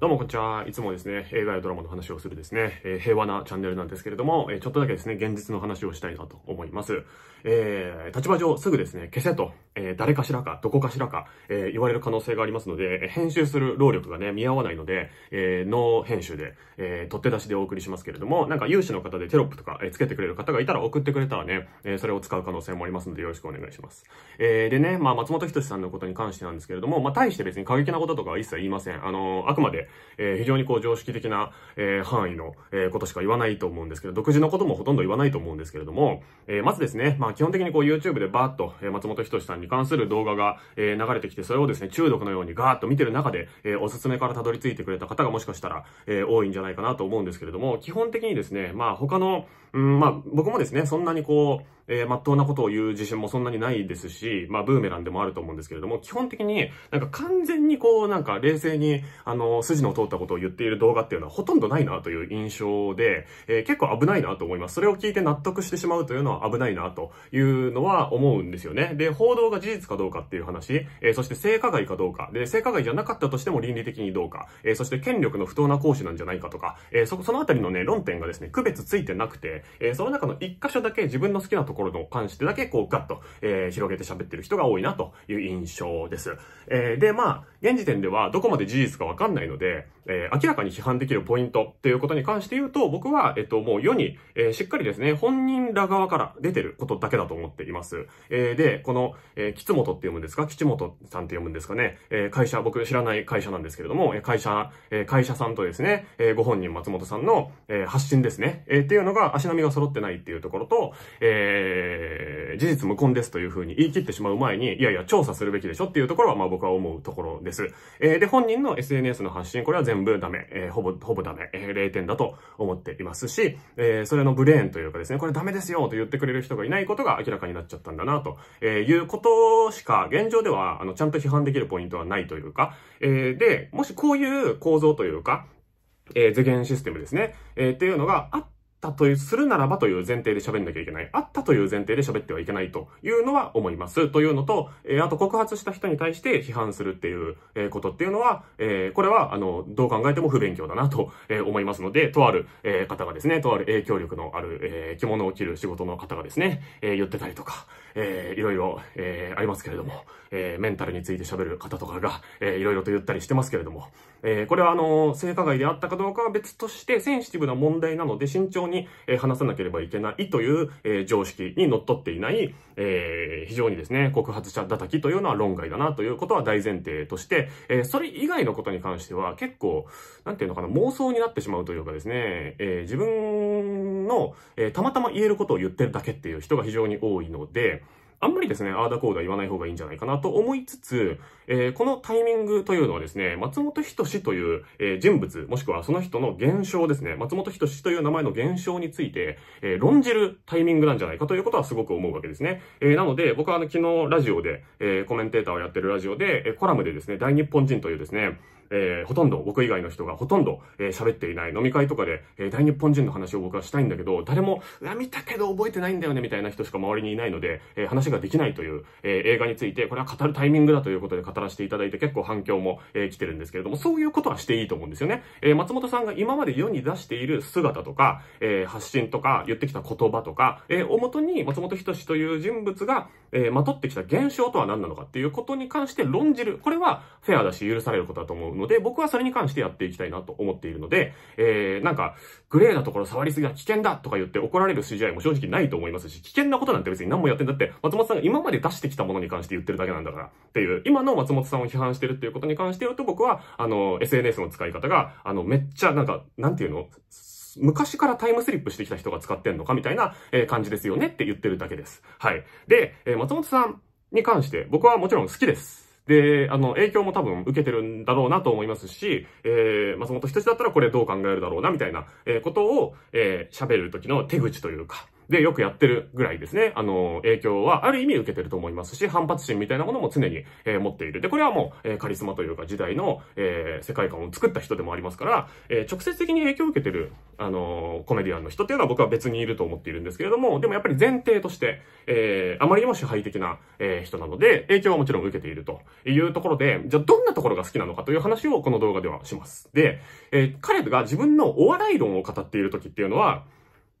どうもこんにちは。いつもですね、映画やドラマの話をするですね、えー、平和なチャンネルなんですけれども、えー、ちょっとだけですね、現実の話をしたいなと思います。えー、立場上すぐですね、消せと、え誰かしらか、どこかしらか、え言われる可能性がありますので、編集する労力がね、見合わないので、えノー編集で、え取って出しでお送りしますけれども、なんか有志の方でテロップとか、えつけてくれる方がいたら送ってくれたらね、えそれを使う可能性もありますのでよろしくお願いします。えでね、まあ松本人志さんのことに関してなんですけれども、まあ大して別に過激なこととかは一切言いません。あのあくまで、えー、非常にこう常識的な、えー、範囲の、えー、ことしか言わないと思うんですけど、独自のこともほとんど言わないと思うんですけれども、えー、まずですね、まあ基本的にこう YouTube でバーッと、えー、松本人志さんに関する動画が、えー、流れてきて、それをですね、中毒のようにガーッと見てる中で、えー、おすすめからたどり着いてくれた方がもしかしたら、えー、多いんじゃないかなと思うんですけれども、基本的にですね、まあ他の、うん、まあ、僕もですね、そんなにこう、えー、まっとうなことを言う自信もそんなにないですし、まあ、ブーメランでもあると思うんですけれども、基本的に、なんか完全にこう、なんか冷静に、あの、筋の通ったことを言っている動画っていうのはほとんどないなという印象で、えー、結構危ないなと思います。それを聞いて納得してしまうというのは危ないなというのは思うんですよね。で、報道が事実かどうかっていう話、えー、そして性加害かどうか、で、性加害じゃなかったとしても倫理的にどうか、えそして権力の不当な行使なんじゃないかとか、えそ、そのあたりのね、論点がですね、区別ついてなくて、えー、その中の一箇所だけ自分の好きなところの関してだけこうガッと、えー、広げて喋ってる人が多いなという印象です。えー、で、まあ、現時点ではどこまで事実かわかんないので、えー、明らかに批判できるポイントっていうことに関して言うと、僕は、えっと、もう世に、えー、しっかりですね、本人ら側から出てることだけだと思っています。えー、で、この、えー、吉本って読むんですか吉本さんって読むんですかねえー、会社、僕知らない会社なんですけれども、えー、会社、えー、会社さんとですね、えー、ご本人松本さんの、えー、発信ですね、えー、っていうのが足並みが揃ってないっていうところと、えー、事実無根ですというふうに言い切ってしまう前に、いやいや、調査するべきでしょっていうところは、まあ僕は思うところです。えー、で、本人の SNS の発信、これは全部ダメ、えー、ほぼ、ほぼダメ、えー、0点だと思っていますし、えー、それのブレーンというかですね、これダメですよと言ってくれる人がいないことが明らかになっちゃったんだな、と、えいうことしか、現状では、あの、ちゃんと批判できるポイントはないというか、えで、もしこういう構造というか、えー、図言システムですね、えー、っていうのがあっったという、するならばという前提で喋んなきゃいけない。あったという前提で喋ってはいけないというのは思います。というのと、えー、あと告発した人に対して批判するっていう、えー、ことっていうのは、えー、これは、あの、どう考えても不勉強だなと、え思いますので、とある、え方がですね、とある影響力のある、え着物を着る仕事の方がですね、え言ってたりとか、えー、いろいろ、えー、ありますけれども、えー、メンタルについて喋る方とかが、えー、いろいろと言ったりしてますけれども、えー、これはあの、性加害であったかどうかは別として、センシティブな問題なので、慎重に、えー、話さなければいけないという、えー、常識に則っっていない、えー、非常にですね、告発者叩きというのは論外だなということは大前提として、えー、それ以外のことに関しては結構、なんていうのかな、妄想になってしまうというかですね、えー、自分の、えー、たまたま言えることを言ってるだけっていう人が非常に多いので、あんまりですね、あーだこーだ言わない方がいいんじゃないかなと思いつつ、えー、このタイミングというのはですね、松本人志という、えー、人物、もしくはその人の現象ですね、松本人志という名前の現象について、えー、論じるタイミングなんじゃないかということはすごく思うわけですね。えなので、僕はあの、昨日ラジオで、えコメンテーターをやってるラジオで、えコラムでですね、大日本人というですね、えー、ほとんど、僕以外の人がほとんど、えー、喋っていない、飲み会とかで、えー、大日本人の話を僕はしたいんだけど、誰も、うわ、見たけど覚えてないんだよね、みたいな人しか周りにいないので、えー、話ができないという、え映画について、これは語るタイミングだということで語らせていただいて、結構反響も、え来てるんですけれども、そういうことはしていいと思うんですよね。え松本さんが今まで世に出している姿とか、え発信とか、言ってきた言葉とか、えおもとに、松本人志という人物が、えまとってきた現象とは何なのかっていうことに関して論じる。これは、フェアだし、許されることだと思うので、僕はそれに関してやっていきたいなと思っているので、えー、なんか、グレーなところ触りすぎは危険だとか言って怒られる筋合いも正直ないと思いますし、危険なことなんて別に何もやってんだって、松本さんが今まで出してきたものに関して言ってるだけなんだからっていう、今の松本さんを批判してるっていうことに関して言うと、僕は、あの、SNS の使い方が、あの、めっちゃなんか、なんていうの昔からタイムスリップしてきた人が使ってんのかみたいな、え感じですよねって言ってるだけです。はい。で、え松本さんに関して僕はもちろん好きです。で、あの、影響も多分受けてるんだろうなと思いますし、えー、松本人志だったらこれどう考えるだろうな、みたいな、えー、ことを、えー、喋る時の手口というか、でよくやってるぐらいですね、あの、影響はある意味受けてると思いますし、反発心みたいなものも常に、えー、持っている。で、これはもう、えー、カリスマというか時代の、えー、世界観を作った人でもありますから、え直接的に影響を受けてる、あのコメディアンの人っていうのは僕は別にいると思っているんですけれども、でもやっぱり前提として、えあまりにも支配的な、え人なので、影響はもちろん受けているというところで、じゃあどんなところが好きなのかという話をこの動画ではします。で、え彼が自分のお笑い論を語っている時っていうのは、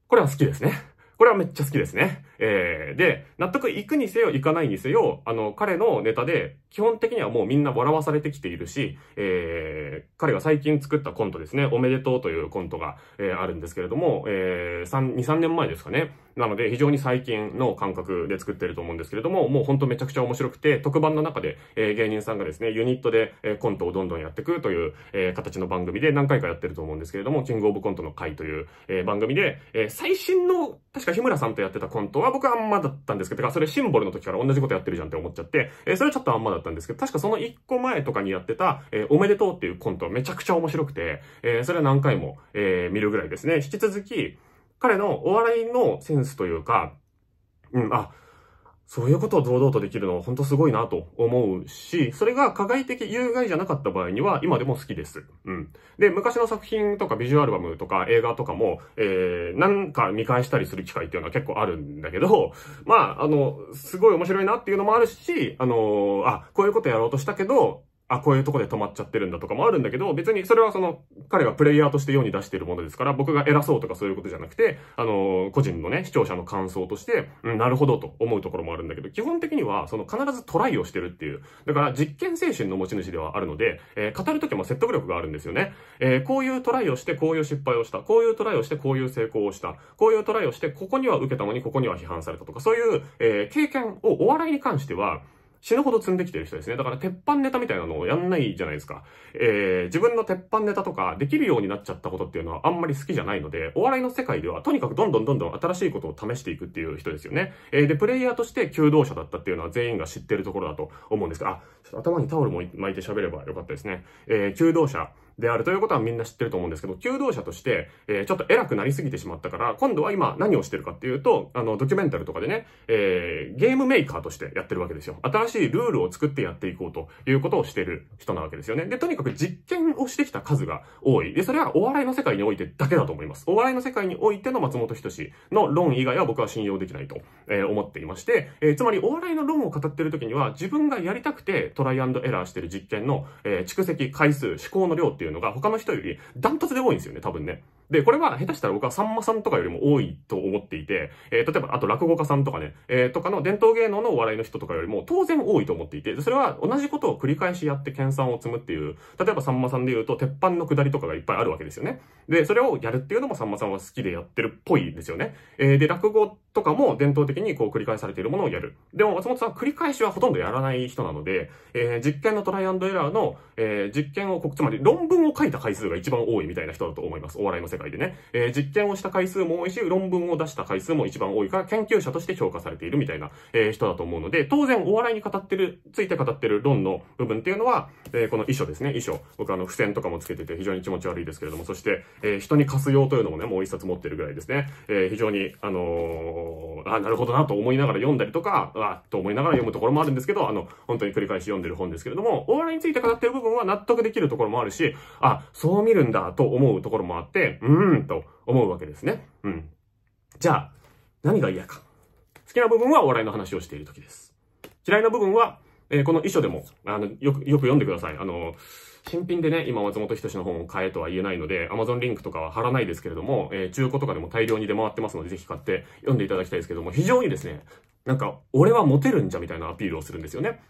これは好きですね。これはめっちゃ好きですね。えー、で、納得いくにせよ、いかないにせよ、あの、彼のネタで、基本的にはもうみんな笑わされてきているし、えー、彼が最近作ったコントですね、おめでとうというコントが、えー、あるんですけれども、えー、3、2、3年前ですかね。なので、非常に最近の感覚で作ってると思うんですけれども、もうほんとめちゃくちゃ面白くて、特番の中で、えー、芸人さんがですね、ユニットで、えー、コントをどんどんやっていくという、えー、形の番組で何回かやってると思うんですけれども、キングオブコントの会という、えー、番組で、えー、最新の、確か日村さんとやってたコントは僕はあんまだったんですけど、それシンボルの時から同じことやってるじゃんって思っちゃって、えー、それちょっとあんまだったんですけど、確かその1個前とかにやってた、えー、おめでとうっていうコントめちゃくちゃ面白くて、えー、それは何回も、えー、見るぐらいですね。引き続き、彼のお笑いのセンスというか、うん、あ、そういうことを堂々とできるのは本当すごいなと思うし、それが加害的有害じゃなかった場合には今でも好きです。うん。で、昔の作品とかビジュアルバムとか映画とかも、えー、なんか見返したりする機会っていうのは結構あるんだけど、まあ、あの、すごい面白いなっていうのもあるし、あのあ、こういうことやろうとしたけど、あ、こういうとこで止まっちゃってるんだとかもあるんだけど、別にそれはその、彼がプレイヤーとして世に出しているものですから、僕が偉そうとかそういうことじゃなくて、あの、個人のね、視聴者の感想として、うん、なるほどと思うところもあるんだけど、基本的には、その必ずトライをしてるっていう。だから、実験精神の持ち主ではあるので、えー、語るときも説得力があるんですよね。えー、こういうトライをして、こういう失敗をした。こういうトライをして、こういう成功をした。こういうトライをして、ここには受けたのに、ここには批判されたとか、そういう、えー、経験をお笑いに関しては、死ぬほど積んできてる人ですね。だから鉄板ネタみたいなのをやんないじゃないですか。えー、自分の鉄板ネタとかできるようになっちゃったことっていうのはあんまり好きじゃないので、お笑いの世界ではとにかくどんどんどんどん新しいことを試していくっていう人ですよね。えー、で、プレイヤーとして求道者だったっていうのは全員が知ってるところだと思うんですが、あ、ちょっと頭にタオルも巻いて喋ればよかったですね。えー、求道者。であるということはみんな知ってると思うんですけど、求道者として、えー、ちょっと偉くなりすぎてしまったから、今度は今何をしてるかっていうと、あの、ドキュメンタルとかでね、えー、ゲームメーカーとしてやってるわけですよ。新しいルールを作ってやっていこうということをしてる人なわけですよね。で、とにかく実験をしてきた数が多い。で、それはお笑いの世界においてだけだと思います。お笑いの世界においての松本人志の論以外は僕は信用できないと、えー、思っていまして、えー、つまりお笑いの論を語ってる時には、自分がやりたくてトライアンドエラーしてる実験の、えー、蓄積、回数、思考の量っていういうのが他の人よりダントツで多いんですよね、多分ね。で、これは下手したら僕はさんまさんとかよりも多いと思っていて、えー、例えば、あと落語家さんとかね、えー、とかの伝統芸能のお笑いの人とかよりも当然多いと思っていて、それは同じことを繰り返しやって研鑽を積むっていう、例えばさんまさんで言うと、鉄板の下りとかがいっぱいあるわけですよね。で、それをやるっていうのもさんまさんは好きでやってるっぽいですよね。えー、で、落語とかも伝統的にこう繰り返されているものをやる。でも松本さんは繰り返しはほとんどやらない人なので、えー、実験のトライアンドエラーの、えー、実験を、つまり論文を書いた回数が一番多いみたいな人だと思います。お笑いの世界がね。えー、実験をした回数も多いし、論文を出した回数も一番多いから、研究者として評価されているみたいな、えー、人だと思うので、当然お笑いに語ってる、ついて語ってる論の部分っていうのは、えー、この遺書ですね、遺書。僕あの、付箋とかもつけてて非常に気持ち悪いですけれども、そして、えー、人に貸す用というのもね、もう一冊持ってるぐらいですね。えー、非常に、あのー、あ、なるほどなと思いながら読んだりとか、あ、と思いながら読むところもあるんですけど、あの、本当に繰り返し読んでる本ですけれども、お笑いについて語ってる部分は納得できるところもあるし、あ、そう見るんだと思うところもあって、うんーんと思うわけですね。うん。じゃあ、何が嫌か。好きな部分はお笑いの話をしている時です。嫌いな部分は、えー、この遺書でも、あの、よく、よく読んでください。あの、新品でね、今松本人志の本を買えとは言えないので、Amazon リンクとかは貼らないですけれども、えー、中古とかでも大量に出回ってますので、ぜひ買って読んでいただきたいですけども、非常にですね、なんか、俺はモテるんじゃみたいなアピールをするんですよね。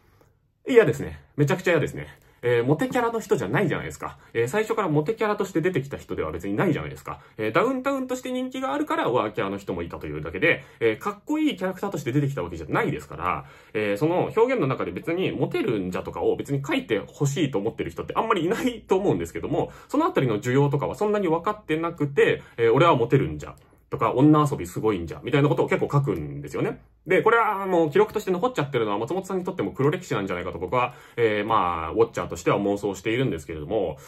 嫌ですね。めちゃくちゃ嫌ですね。えー、モテキャラの人じゃないじゃないですか。えー、最初からモテキャラとして出てきた人では別にないじゃないですか。えー、ダウンタウンとして人気があるからワーキャーの人もいたというだけで、えかっこいいキャラクターとして出てきたわけじゃないですから、えその表現の中で別にモテるんじゃとかを別に書いてほしいと思ってる人ってあんまりいないと思うんですけども、そのあたりの需要とかはそんなに分かってなくて、え俺はモテるんじゃとか、女遊びすごいんじゃ、みたいなことを結構書くんですよね。で、これはもう記録として残っちゃってるのは松本さんにとっても黒歴史なんじゃないかと僕は、えー、まあ、ウォッチャーとしては妄想しているんですけれども、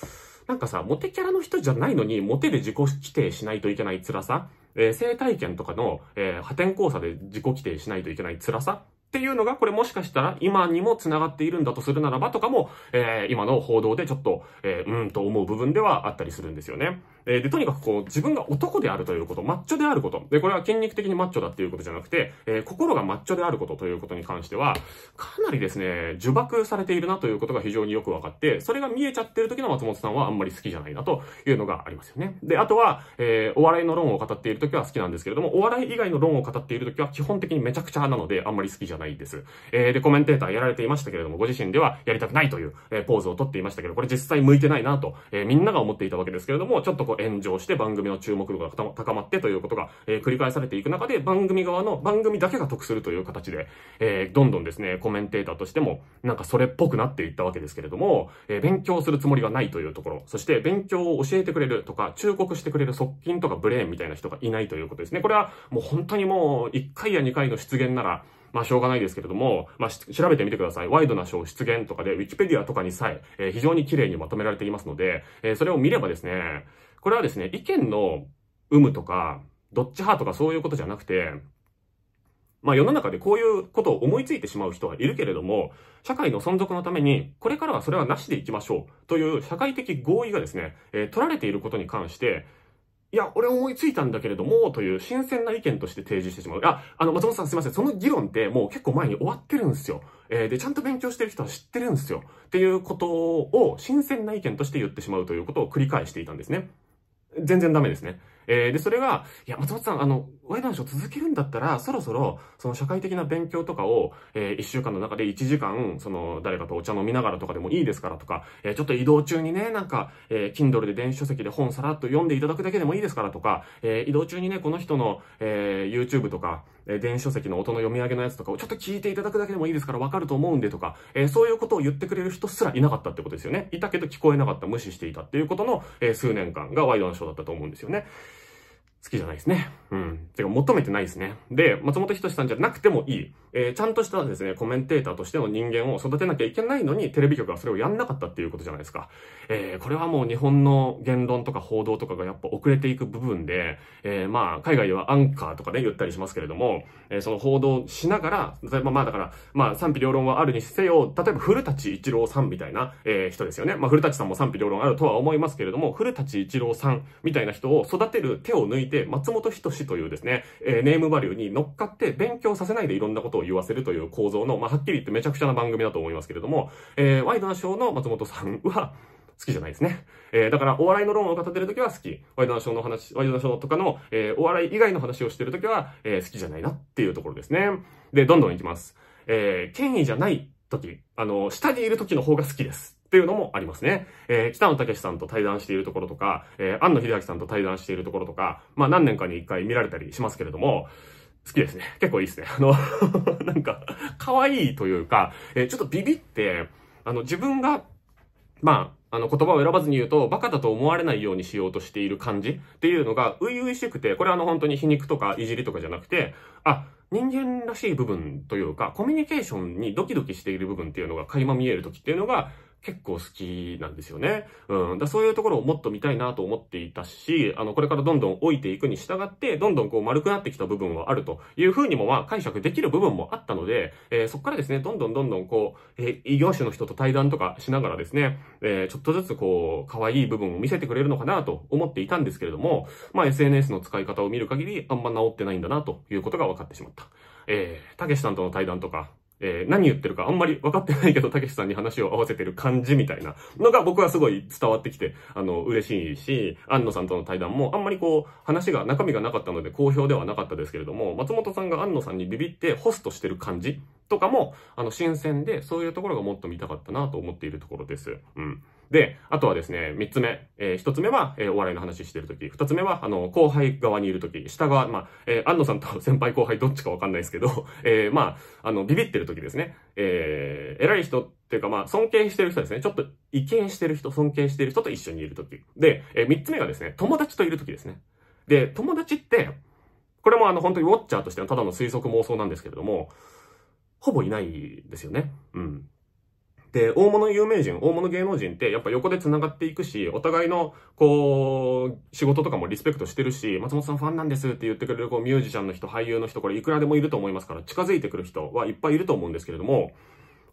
なんかさ、モテキャラの人じゃないのに、モテで自己規定しないといけない辛さ、えー、生体験とかの、えー、破天荒さで自己規定しないといけない辛さっていうのが、これもしかしたら今にも繋がっているんだとするならばとかも、えー、今の報道でちょっと、えー、うんと思う部分ではあったりするんですよね。えー、で、とにかくこう、自分が男であるということ、マッチョであること。で、これは筋肉的にマッチョだっていうことじゃなくて、えー、心がマッチョであることということに関しては、かなりですね、呪縛されているなということが非常によくわかって、それが見えちゃってる時の松本さんはあんまり好きじゃないなというのがありますよね。で、あとは、えー、お笑いの論を語っている時は好きなんですけれども、お笑い以外の論を語っている時は基本的にめちゃくちゃなので、あんまり好きじゃないです。えー、で、コメンテーターやられていましたけれども、ご自身ではやりたくないという、えー、ポーズをとっていましたけど、これ実際向いてないなと、えー、みんなが思っていたわけですけれども、ちょっとこう炎上して番組の注目度が高まってということが、えー、繰り返されていく中で番組側の番組だけが得するという形で、えー、どんどんですね、コメンテーターとしてもなんかそれっぽくなっていったわけですけれども、えー、勉強するつもりがないというところ、そして勉強を教えてくれるとか、忠告してくれる側近とかブレーンみたいな人がいないということですね。これはもう本当にもう1回や2回の出現なら、まあしょうがないですけれども、まあ調べてみてください。ワイドなショー出現とかで、ウィキペディアとかにさええー、非常に綺麗にまとめられていますので、えー、それを見ればですね、これはですね、意見の有無とか、どっち派とかそういうことじゃなくて、まあ世の中でこういうことを思いついてしまう人はいるけれども、社会の存続のために、これからはそれはなしでいきましょうという社会的合意がですね、えー、取られていることに関して、いや、俺思いついたんだけれども、という新鮮な意見として提示してしまう。あ、あの、松本さんすいません。その議論ってもう結構前に終わってるんですよ。えー、で、ちゃんと勉強してる人は知ってるんですよ。っていうことを新鮮な意見として言ってしまうということを繰り返していたんですね。全然ダメですね。えー、で、それが、いや、松本さん、あの、ワイドナショー続けるんだったら、そろそろ、その社会的な勉強とかを、えー、一週間の中で一時間、その、誰かとお茶飲みながらとかでもいいですからとか、えー、ちょっと移動中にね、なんか、えー、Kindle で電子書籍で本さらっと読んでいただくだけでもいいですからとか、えー、移動中にね、この人の、えー、YouTube とか、え電子書籍の音の読み上げのやつとかをちょっと聞いていただくだけでもいいですからわかると思うんでとか、えそういうことを言ってくれる人すらいなかったってことですよね。いたけど聞こえなかった、無視していたっていうことの、え数年間がワイドナショーだったと思うんですよね。好きじゃないですね。うん。てか、求めてないですね。で、松本人志さんじゃなくてもいい。えー、ちゃんとしたですね、コメンテーターとしての人間を育てなきゃいけないのに、テレビ局はそれをやんなかったっていうことじゃないですか。えー、これはもう日本の言論とか報道とかがやっぱ遅れていく部分で、えー、まあ、海外ではアンカーとかね、言ったりしますけれども、えその報道しながら、例えばまあだから、まあ、賛否両論はあるにせよ、例えば古立一郎さんみたいな、え人ですよね。まあ、古立さんも賛否両論あるとは思いますけれども、古立一郎さんみたいな人を育てる手を抜いて、て、松本人志というですね、えー、ネームバリューに乗っかって勉強させないでいろんなことを言わせるという構造の、まあ、はっきり言ってめちゃくちゃな番組だと思いますけれども、えー、ワイドなショーの松本さんは、好きじゃないですね。えー、だからお笑いの論を語ってるときは好き。ワイドナショーの話、ワイドナショーとかの、えー、お笑い以外の話をしてるときは、えー、好きじゃないなっていうところですね。で、どんどんいきます。えー、権威じゃないとき、あの、下にいるときの方が好きです。っていうのもありますね。えー、北野武さんと対談しているところとか、えー、安野秀明さんと対談しているところとか、まあ何年かに一回見られたりしますけれども、好きですね。結構いいですね。あの なんか、可愛いというか、えー、ちょっとビビって、あの、自分が、まあ、あの、言葉を選ばずに言うと、バカだと思われないようにしようとしている感じっていうのが、初々しくて、これはあの、本当に皮肉とかいじりとかじゃなくて、あ、人間らしい部分というか、コミュニケーションにドキドキしている部分っていうのが垣間見える時っていうのが、結構好きなんですよね。うん。だそういうところをもっと見たいなと思っていたし、あの、これからどんどん置いていくに従って、どんどんこう丸くなってきた部分はあるというふうにもまあ解釈できる部分もあったので、えー、そこからですね、どんどんどんどんこう、えー、異業種の人と対談とかしながらですね、えー、ちょっとずつこう、可愛い部分を見せてくれるのかなと思っていたんですけれども、まあ SNS の使い方を見る限りあんま治ってないんだなということが分かってしまった。えー、たけしさんとの対談とか、えー、何言ってるかあんまり分かってないけど、たけしさんに話を合わせてる感じみたいなのが僕はすごい伝わってきて、あの、嬉しいし、安野さんとの対談もあんまりこう、話が、中身がなかったので好評ではなかったですけれども、松本さんが安野さんにビビってホストしてる感じとかも、あの、新鮮で、そういうところがもっと見たかったなと思っているところです。うん。で、あとはですね、3つ目。えー、1つ目は、えー、お笑いの話してるとき。2つ目は、あの、後輩側にいるとき。下側、まあ、えー、安野さんと先輩後輩どっちかわかんないですけど、えー、まあ、あの、ビビってるときですね。えー、偉い人っていうか、まあ、尊敬してる人ですね。ちょっと、意見してる人、尊敬してる人と一緒にいるとき。で、えー、3つ目がですね、友達といるときですね。で、友達って、これもあの、本当にウォッチャーとしてのただの推測妄想なんですけれども、ほぼいないですよね。うん。で、大物有名人、大物芸能人って、やっぱ横で繋がっていくし、お互いの、こう、仕事とかもリスペクトしてるし、松本さんファンなんですって言ってくれる、こう、ミュージシャンの人、俳優の人、これいくらでもいると思いますから、近づいてくる人はいっぱいいると思うんですけれども、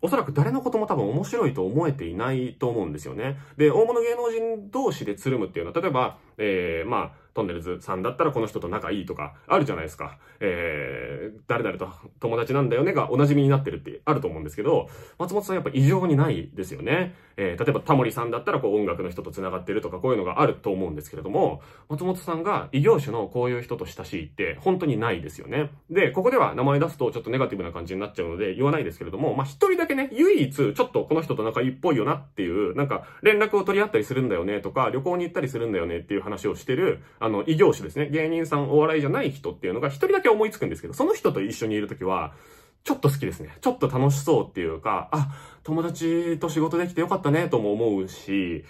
おそらく誰のことも多分面白いと思えていないと思うんですよね。で、大物芸能人同士でつるむっていうのは、例えば、えー、まあ、トンネルズさんだったらこの人と仲いいとか、あるじゃないですか。えー、誰々と友達なんだよねがお馴染みになってるってあると思うんですけど、松本さんやっぱ異常にないですよね。えー、例えばタモリさんだったらこう音楽の人と繋がってるとかこういうのがあると思うんですけれども、松本さんが異業種のこういう人と親しいって本当にないですよね。で、ここでは名前出すとちょっとネガティブな感じになっちゃうので言わないですけれども、まあ、一人だけね、唯一ちょっとこの人と仲いいっぽいよなっていう、なんか連絡を取り合ったりするんだよねとか、旅行に行ったりするんだよねっていう話をしてる、あの、異業種ですね。芸人さんお笑いじゃない人っていうのが一人だけ思いつくんですけど、その人と一緒にいるときは、ちょっと好きですね。ちょっと楽しそうっていうか、あ、友達と仕事できてよかったねとも思うし、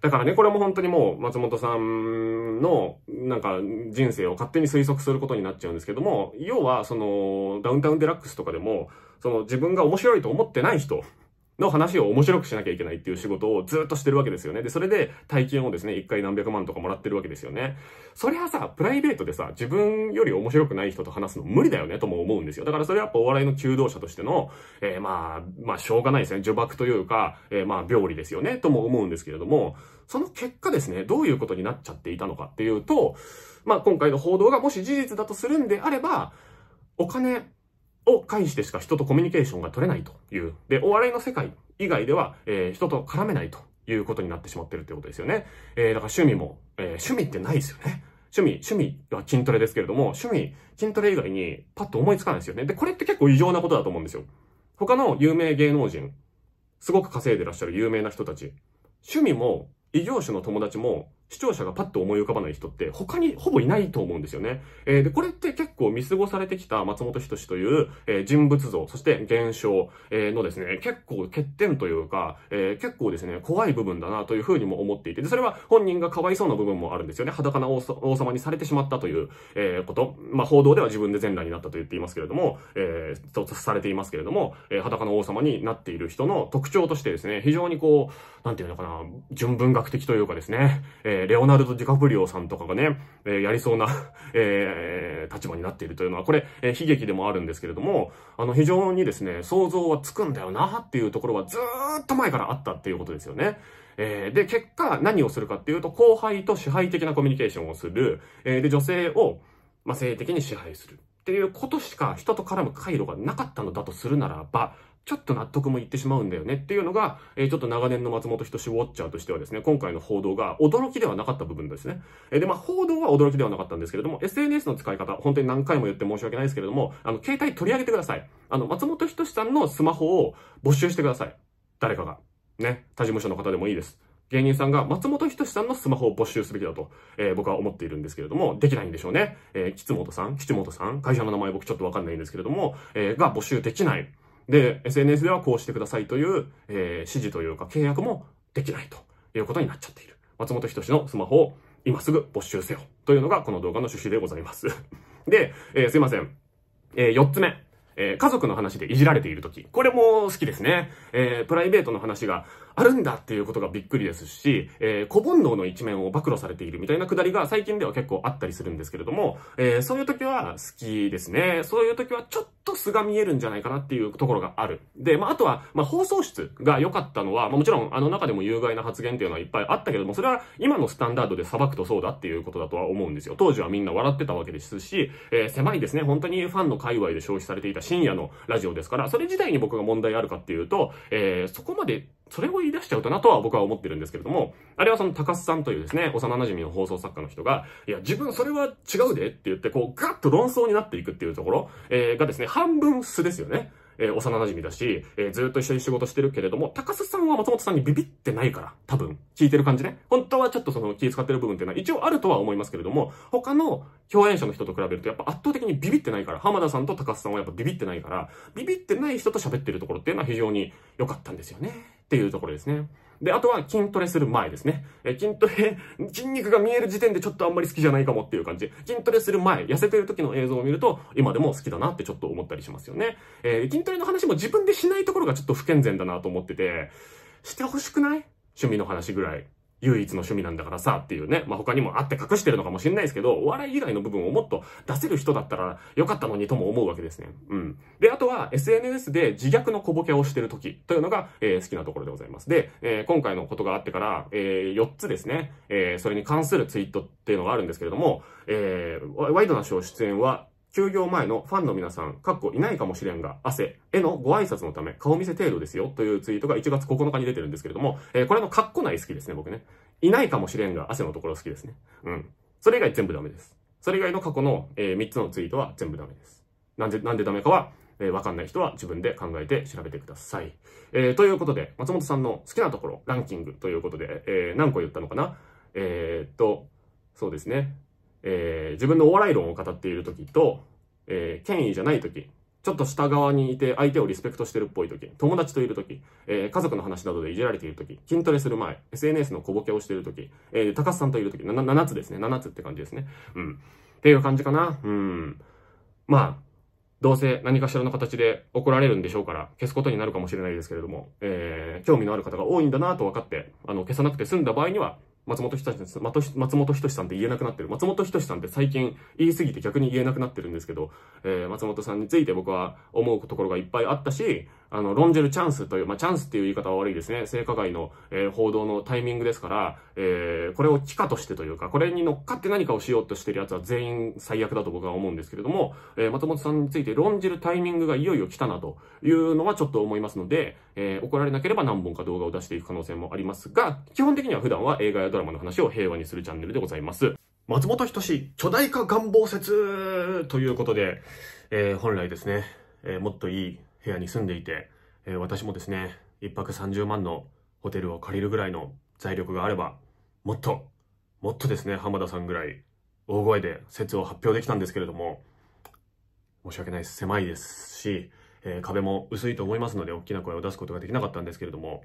だからね、これも本当にもう松本さんのなんか人生を勝手に推測することになっちゃうんですけども、要はそのダウンタウンデラックスとかでも、その自分が面白いと思ってない人の話を面白くしなきゃいけないっていう仕事をずっとしてるわけですよね。で、それで大金をですね、一回何百万とかもらってるわけですよね。それはさ、プライベートでさ、自分より面白くない人と話すの無理だよねとも思うんですよ。だからそれはやっぱお笑いの求道者としての、えー、まあ、まあ、しょうがないですね。呪縛というか、えー、まあ、病理ですよね、とも思うんですけれども、その結果ですね、どういうことになっちゃっていたのかっていうと、まあ、今回の報道がもし事実だとするんであれば、お金を介してしか人とコミュニケーションが取れないという。で、お笑いの世界以外では、えー、人と絡めないということになってしまってるってことですよね。えー、だから趣味も、えー、趣味ってないですよね。趣味、趣味は筋トレですけれども、趣味、筋トレ以外にパッと思いつかないですよね。で、これって結構異常なことだと思うんですよ。他の有名芸能人、すごく稼いでらっしゃる有名な人たち、趣味も異業種の友達も視聴者がパッと思い浮かばない人って他にほぼいないと思うんですよね。えー、で、これって結構見過ごされてきた松本人志という、えー、人物像、そして現象、えー、のですね、結構欠点というか、え結構ですね、怖い部分だなというふうにも思っていて、で、それは本人がかわいそうな部分もあるんですよね。裸な王様にされてしまったという、えこと。まあ、報道では自分で全裸になったと言っていますけれども、えー、されていますけれども、え裸の王様になっている人の特徴としてですね、非常にこう、なんていうのかな、純文学的というかですね、えー、レオナルド・ディカプリオさんとかがね、えー、やりそうな えー、立場になっているというのは、これ、えー、悲劇でもあるんですけれども、あの、非常にですね、想像はつくんだよな、っていうところはずーっと前からあったっていうことですよね。えー、で、結果、何をするかっていうと、後輩と支配的なコミュニケーションをする。えー、で、女性を、まあ、性的に支配する。っていうことしか人と絡む回路がなかったのだとするならば、ちょっと納得もいってしまうんだよねっていうのが、えー、ちょっと長年の松本人志ウォッチャーとしてはですね、今回の報道が驚きではなかった部分ですね。えー、で、まあ、報道は驚きではなかったんですけれども、SNS の使い方、本当に何回も言って申し訳ないですけれども、あの、携帯取り上げてください。あの、松本人志さんのスマホを募集してください。誰かが。ね。他事務所の方でもいいです。芸人さんが松本人志さんのスマホを募集すべきだと、えー、僕は思っているんですけれども、できないんでしょうね。えー、吉本さん、吉本さん、会社の名前僕ちょっとわかんないんですけれども、えー、が募集できない。で、SNS ではこうしてくださいという、えー、指示というか契約もできないということになっちゃっている。松本人志のスマホを今すぐ没収せよというのがこの動画の趣旨でございます で、えー、すいません。えー、4つ目。えー、家族の話でいじられている時。これも好きですね。えー、プライベートの話が、あるんだっていうことがびっくりですし、えー、小煩悩の一面を暴露されているみたいなくだりが最近では結構あったりするんですけれども、えー、そういう時は好きですね。そういう時はちょっと素が見えるんじゃないかなっていうところがある。で、まあ、あとは、まあ、放送室が良かったのは、まあ、もちろんあの中でも有害な発言っていうのはいっぱいあったけれども、それは今のスタンダードで裁くとそうだっていうことだとは思うんですよ。当時はみんな笑ってたわけですし、えー、狭いですね。本当にファンの界隈で消費されていた深夜のラジオですから、それ自体に僕が問題あるかっていうと、えー、そこまでそれを言い出しちゃうとなとは僕は思ってるんですけれども、あれはその高須さんというですね、幼馴染の放送作家の人が、いや、自分それは違うでって言って、こう、ガッと論争になっていくっていうところ、えー、がですね、半分素ですよね。えー、幼馴染だし、えー、ずっと一緒に仕事してるけれども、高須さんは松本さんにビビってないから、多分、聞いてる感じね。本当はちょっとその気使ってる部分っていうのは一応あるとは思いますけれども、他の共演者の人と比べるとやっぱ圧倒的にビビってないから、浜田さんと高須さんはやっぱビビってないから、ビビってない人と喋ってるところっていうのは非常に良かったんですよね。っていうところですね。で、あとは筋トレする前ですね。え、筋トレ、筋肉が見える時点でちょっとあんまり好きじゃないかもっていう感じ。筋トレする前、痩せてる時の映像を見ると、今でも好きだなってちょっと思ったりしますよね。えー、筋トレの話も自分でしないところがちょっと不健全だなと思ってて、してほしくない趣味の話ぐらい。唯一の趣味なんだからさっていうね、まあ、他にもあって隠してるのかもしれないですけど、お笑い以外の部分をもっと出せる人だったらよかったのにとも思うわけですね。うん。で、あとは SNS で自虐の小ボケをしてる時というのが、えー、好きなところでございます。で、えー、今回のことがあってから、えー、4つですね、えそれに関するツイートっていうのがあるんですけれども、えワイドなショー出演は休業前のファンの皆さん、かっこいないかもしれんが、汗へのご挨拶のため、顔見せ程度ですよ、というツイートが1月9日に出てるんですけれども、えー、これのかっこない好きですね、僕ね。いないかもしれんが、汗のところ好きですね。うん。それ以外全部ダメです。それ以外の過去の、えー、3つのツイートは全部ダメです。なんで、なんでダメかは、えー、わかんない人は自分で考えて調べてください。えー、ということで、松本さんの好きなところ、ランキングということで、えー、何個言ったのかなえー、っと、そうですね。えー、自分のお笑い論を語っている時と、えー、権威じゃない時、ちょっと下側にいて相手をリスペクトしてるっぽい時、友達といる時、えー、家族の話などでいじられている時、筋トレする前、SNS の小ボケをしている時、えー、高須さんといる時、7つですね。7つって感じですね。うん。っていう感じかな。うん。まあ、どうせ何かしらの形で怒られるんでしょうから、消すことになるかもしれないですけれども、えー、興味のある方が多いんだなと分かって、あの、消さなくて済んだ場合には、松本人志、松本人志さんって言えなくなってる。松本人志さんって最近言いすぎて逆に言えなくなってるんですけど、えー、松本さんについて僕は思うところがいっぱいあったし、あの、論じるチャンスという、まあ、チャンスっていう言い方は悪いですね。性加害の、えー、報道のタイミングですから、えー、これを地下としてというか、これに乗っかって何かをしようとしてる奴は全員最悪だと僕は思うんですけれども、えー、松本さんについて論じるタイミングがいよいよ来たなというのはちょっと思いますので、えー、怒られなければ何本か動画を出していく可能性もありますが、基本的には普段は映画やドラマの話を平和にするチャンネルでございます。松本人志、巨大化願望説ということで、えー、本来ですね、えー、もっといい部屋に住んでいて、えー、私もですね、一泊30万のホテルを借りるぐらいの財力があれば、もっと、もっとですね、浜田さんぐらい大声で説を発表できたんですけれども、申し訳ないです。狭いですし、えー、壁も薄いと思いますので、大きな声を出すことができなかったんですけれども、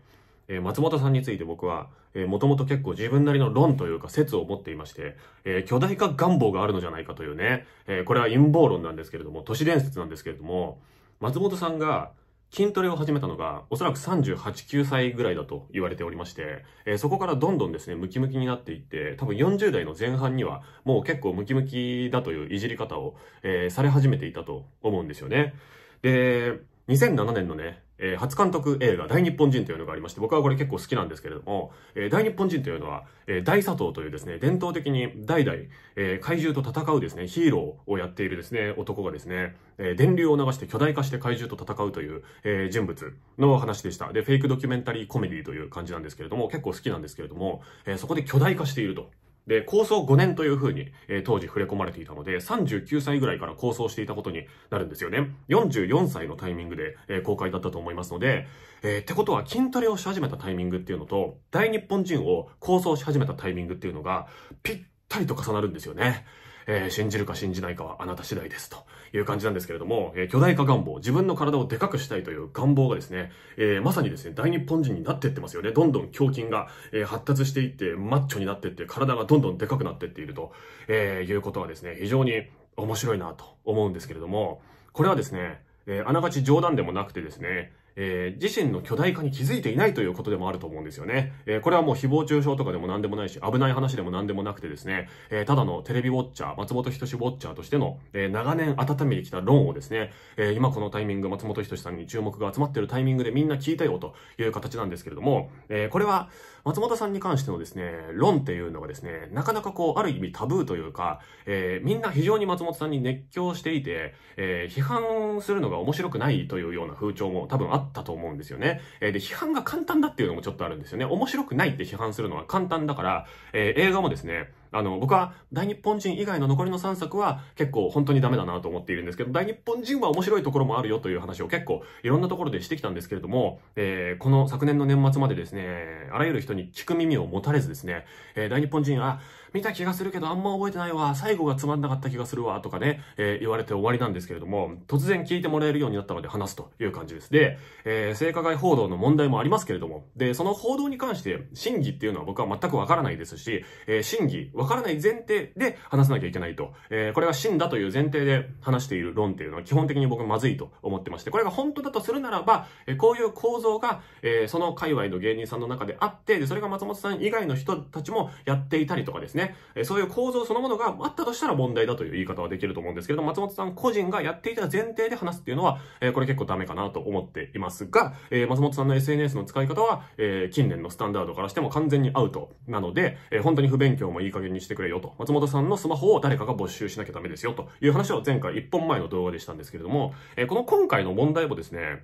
えー、松本さんについて僕は、えー、もともと結構自分なりの論というか説を持っていまして、えー、巨大化願望があるのじゃないかというね、えー、これは陰謀論なんですけれども、都市伝説なんですけれども、松本さんが筋トレを始めたのが、おそらく38、9歳ぐらいだと言われておりまして、えー、そこからどんどんですね、ムキムキになっていって、多分40代の前半には、もう結構ムキムキだといういじり方を、えー、され始めていたと思うんですよね。で、2007年のね、えー、初監督映画、大日本人というのがありまして、僕はこれ結構好きなんですけれども、えー、大日本人というのは、えー、大佐藤というですね、伝統的に代々、え怪獣と戦うですね、ヒーローをやっているですね、男がですね、え電流を流して巨大化して怪獣と戦うという、え人物の話でした。で、フェイクドキュメンタリーコメディという感じなんですけれども、結構好きなんですけれども、えそこで巨大化していると。で、構想5年というふうに、えー、当時触れ込まれていたので、39歳ぐらいから構想していたことになるんですよね。44歳のタイミングで、えー、公開だったと思いますので、えー、ってことは筋トレをし始めたタイミングっていうのと、大日本人を構想し始めたタイミングっていうのが、ぴったりと重なるんですよね。えー、信じるか信じないかはあなた次第ですという感じなんですけれども、えー、巨大化願望、自分の体をでかくしたいという願望がですね、えー、まさにですね、大日本人になっていってますよね。どんどん胸筋が、え発達していって、マッチョになっていって、体がどんどんでかくなっていっていると、えいうことはですね、非常に面白いなと思うんですけれども、これはですね、えあながち冗談でもなくてですね、えー、自身の巨大化に気づいていないということでもあると思うんですよね。えー、これはもう誹謗中傷とかでも何でもないし、危ない話でも何でもなくてですね、えー、ただのテレビウォッチャー、松本人志ウォッチャーとしての、え長年温めてきた論をですね、え今このタイミング、松本人志さんに注目が集まってるタイミングでみんな聞いたよという形なんですけれども、えこれは、松本さんに関してのですね、論っていうのがですね、なかなかこう、ある意味タブーというか、えー、みんな非常に松本さんに熱狂していて、えー、批判するのが面白くないというような風潮も多分あったと思うんですよね。えー、で、批判が簡単だっていうのもちょっとあるんですよね。面白くないって批判するのは簡単だから、えー、映画もですね、あの、僕は大日本人以外の残りの3作は結構本当にダメだなと思っているんですけど、大日本人は面白いところもあるよという話を結構いろんなところでしてきたんですけれども、えー、この昨年の年末までですね、あらゆる人に聞く耳を持たれずですね、えー、大日本人、は、見た気がするけどあんま覚えてないわ、最後がつまんなかった気がするわ、とかね、えー、言われて終わりなんですけれども、突然聞いてもらえるようになったので話すという感じです。で、えー、性加害報道の問題もありますけれども、で、その報道に関して、真偽っていうのは僕は全くわからないですし、えー、真偽、わからない前提で話さなきゃいけないと、えー、これが真だという前提で話している論っていうのは基本的に僕まずいと思ってまして、これが本当だとするならば、えー、こういう構造が、えー、その界隈の芸人さんの中であって、で、それが松本さん以外の人たちもやっていたりとかですね、ね。えそういう構造そのものがあったとしたら問題だという言い方はできると思うんですけれど松本さん個人がやっていた前提で話すっていうのは、えこれ結構ダメかなと思っていますが、え松本さんの SNS の使い方は、え近年のスタンダードからしても完全にアウトなので、え本当に不勉強もいい加減にしてくれよと。松本さんのスマホを誰かが没収しなきゃダメですよという話を前回1本前の動画でしたんですけれども、えこの今回の問題もですね、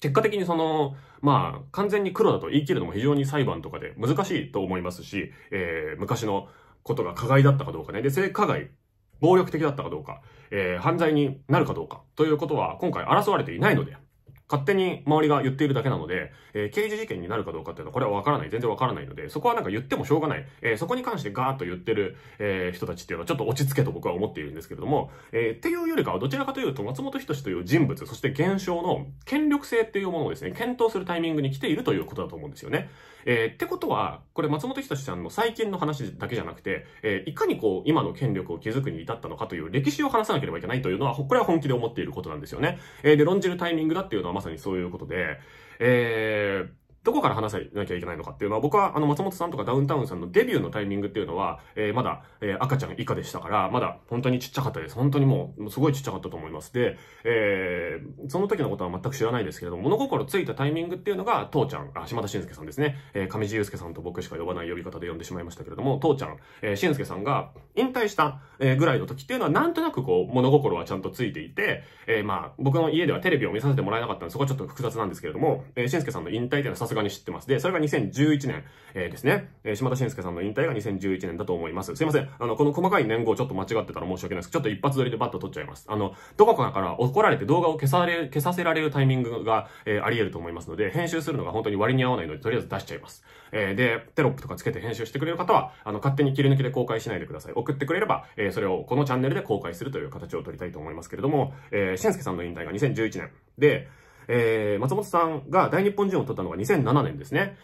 結果的にその、まあ、完全に黒だと言い切るのも非常に裁判とかで難しいと思いますし、えー、昔のことが加害だったかどうかね。で、性加害、暴力的だったかどうか、えー、犯罪になるかどうかということは今回争われていないので、勝手に周りが言っているだけなので、えー、刑事事件になるかどうかっていうのはこれはわからない。全然わからないので、そこはなんか言ってもしょうがない。えー、そこに関してガーッと言ってる、えー、人たちっていうのはちょっと落ち着けと僕は思っているんですけれども、えっていうよりかはどちらかというと松本人志という人物、そして現象の権力性っていうものをですね、検討するタイミングに来ているということだと思うんですよね。えー、ってことは、これ松本人志さんの最近の話だけじゃなくて、えー、いかにこう、今の権力を築くに至ったのかという歴史を話さなければいけないというのは、これは本気で思っていることなんですよね。えー、で、論じるタイミングだっていうのはまさにそういうことで、えー、どこから話さなきゃいけないのかっていうのは、僕はあの、松本さんとかダウンタウンさんのデビューのタイミングっていうのは、えー、まだ、えー、赤ちゃん以下でしたから、まだ本当にちっちゃかったです。本当にもう、すごいちっちゃかったと思います。で、えー、その時のことは全く知らないですけれども、物心ついたタイミングっていうのが、父ちゃん、あ、島田晋介さんですね。えー、上地祐介さんと僕しか呼ばない呼び方で呼んでしまいましたけれども、父ちゃん、えー、晋介さんが、引退したぐらいの時っていうのはなんとなくこう物心はちゃんとついていて、えー、まあ僕の家ではテレビを見させてもらえなかったんでそこはちょっと複雑なんですけれども、えー、しんすけさんの引退っていうのはさすがに知ってます。で、それが2011年、えー、ですね。えー、島田しんすけさんの引退が2011年だと思います。すいません。あの、この細かい年号ちょっと間違ってたら申し訳ないです。けど、ちょっと一発撮りでバッと撮っちゃいます。あの、どこかから怒られて動画を消され、消させられるタイミングが、えー、あり得ると思いますので、編集するのが本当に割に合わないので、とりあえず出しちゃいます。えー、で、テロップとかつけて編集してくれる方は、あの、勝手に切り抜きで公開しないでください。送ってくれれば、えー、それをこのチャンネルで公開するという形を取りたいと思いますけれども、えー、しんすけさんの引退が2011年。で、えー、松本さんが大日本人を取ったのが2007年ですね。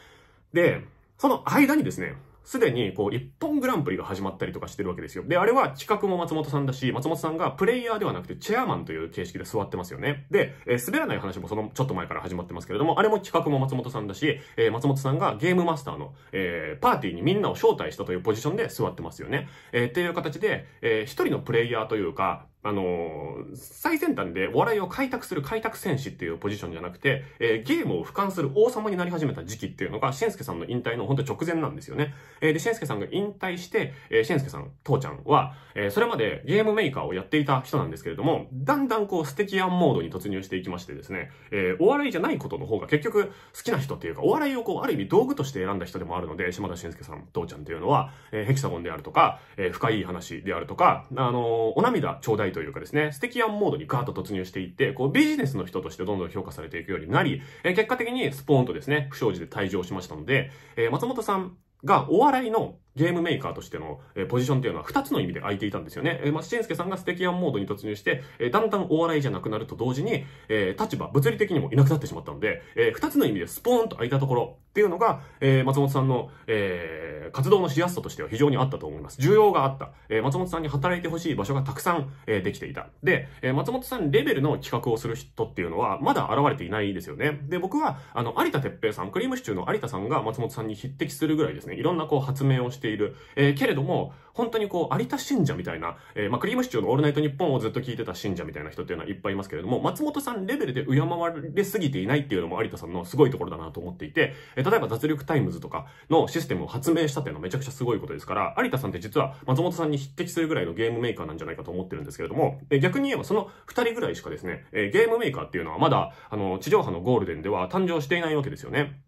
で、その間にですね、すでに、こう、一本グランプリが始まったりとかしてるわけですよ。で、あれは企画も松本さんだし、松本さんがプレイヤーではなくてチェアマンという形式で座ってますよね。で、えー、滑らない話もそのちょっと前から始まってますけれども、あれも企画も松本さんだし、えー、松本さんがゲームマスターの、えー、パーティーにみんなを招待したというポジションで座ってますよね。えっていう形で、えー、一人のプレイヤーというか、あのー、最先端でお笑いを開拓する開拓戦士っていうポジションじゃなくて、えー、ゲームを俯瞰する王様になり始めた時期っていうのが、しんすけさんの引退のほんと直前なんですよね。えー、で、しんすけさんが引退して、えー、しんすけさん、父ちゃんは、えー、それまでゲームメーカーをやっていた人なんですけれども、だんだんこう、ステキアンモードに突入していきましてですね、えー、お笑いじゃないことの方が結局好きな人っていうか、お笑いをこう、ある意味道具として選んだ人でもあるので、島田しんすけさん、父ちゃんっていうのは、えー、ヘキサゴンであるとか、えー、深い話であるとか、あのー、お涙頂戴というかですね、ステキアンモードにガーッと突入していって、こうビジネスの人としてどんどん評価されていくようになり、え結果的にスポーンとですね、不祥事で退場しましたので、え松本さんがお笑いのゲームメーカーとしての、えポジションっていうのは2つの意味で空いていたんですよね。え松す介さんがステキアンモードに突入して、えだんだんお笑いじゃなくなると同時に、え立場、物理的にもいなくなってしまったので、え2つの意味でスポーンと空いたところっていうのが、え松本さんの、え活動のしやすさとしては非常にあったと思います。需要があった。え松本さんに働いてほしい場所がたくさん、えできていた。で、え松本さんレベルの企画をする人っていうのは、まだ現れていないですよね。で、僕は、あの、有田哲平さん、クリームシチューの有田さんが松本さんに匹敵するぐらいですね、いろんなこう発明をしてしている。えー、けれども、本当にこう、有田信者みたいな、えー、まあ、クリームシチューのオールナイトニッポンをずっと聞いてた信者みたいな人っていうのはいっぱいいますけれども、松本さんレベルで敬われすぎていないっていうのも有田さんのすごいところだなと思っていて、えー、例えば脱力タイムズとかのシステムを発明したっていうのはめちゃくちゃすごいことですから、有田さんって実は松本さんに匹敵するぐらいのゲームメーカーなんじゃないかと思ってるんですけれども、えー、逆に言えばその二人ぐらいしかですね、えー、ゲームメーカーっていうのはまだ、あの、地上波のゴールデンでは誕生していないわけですよね。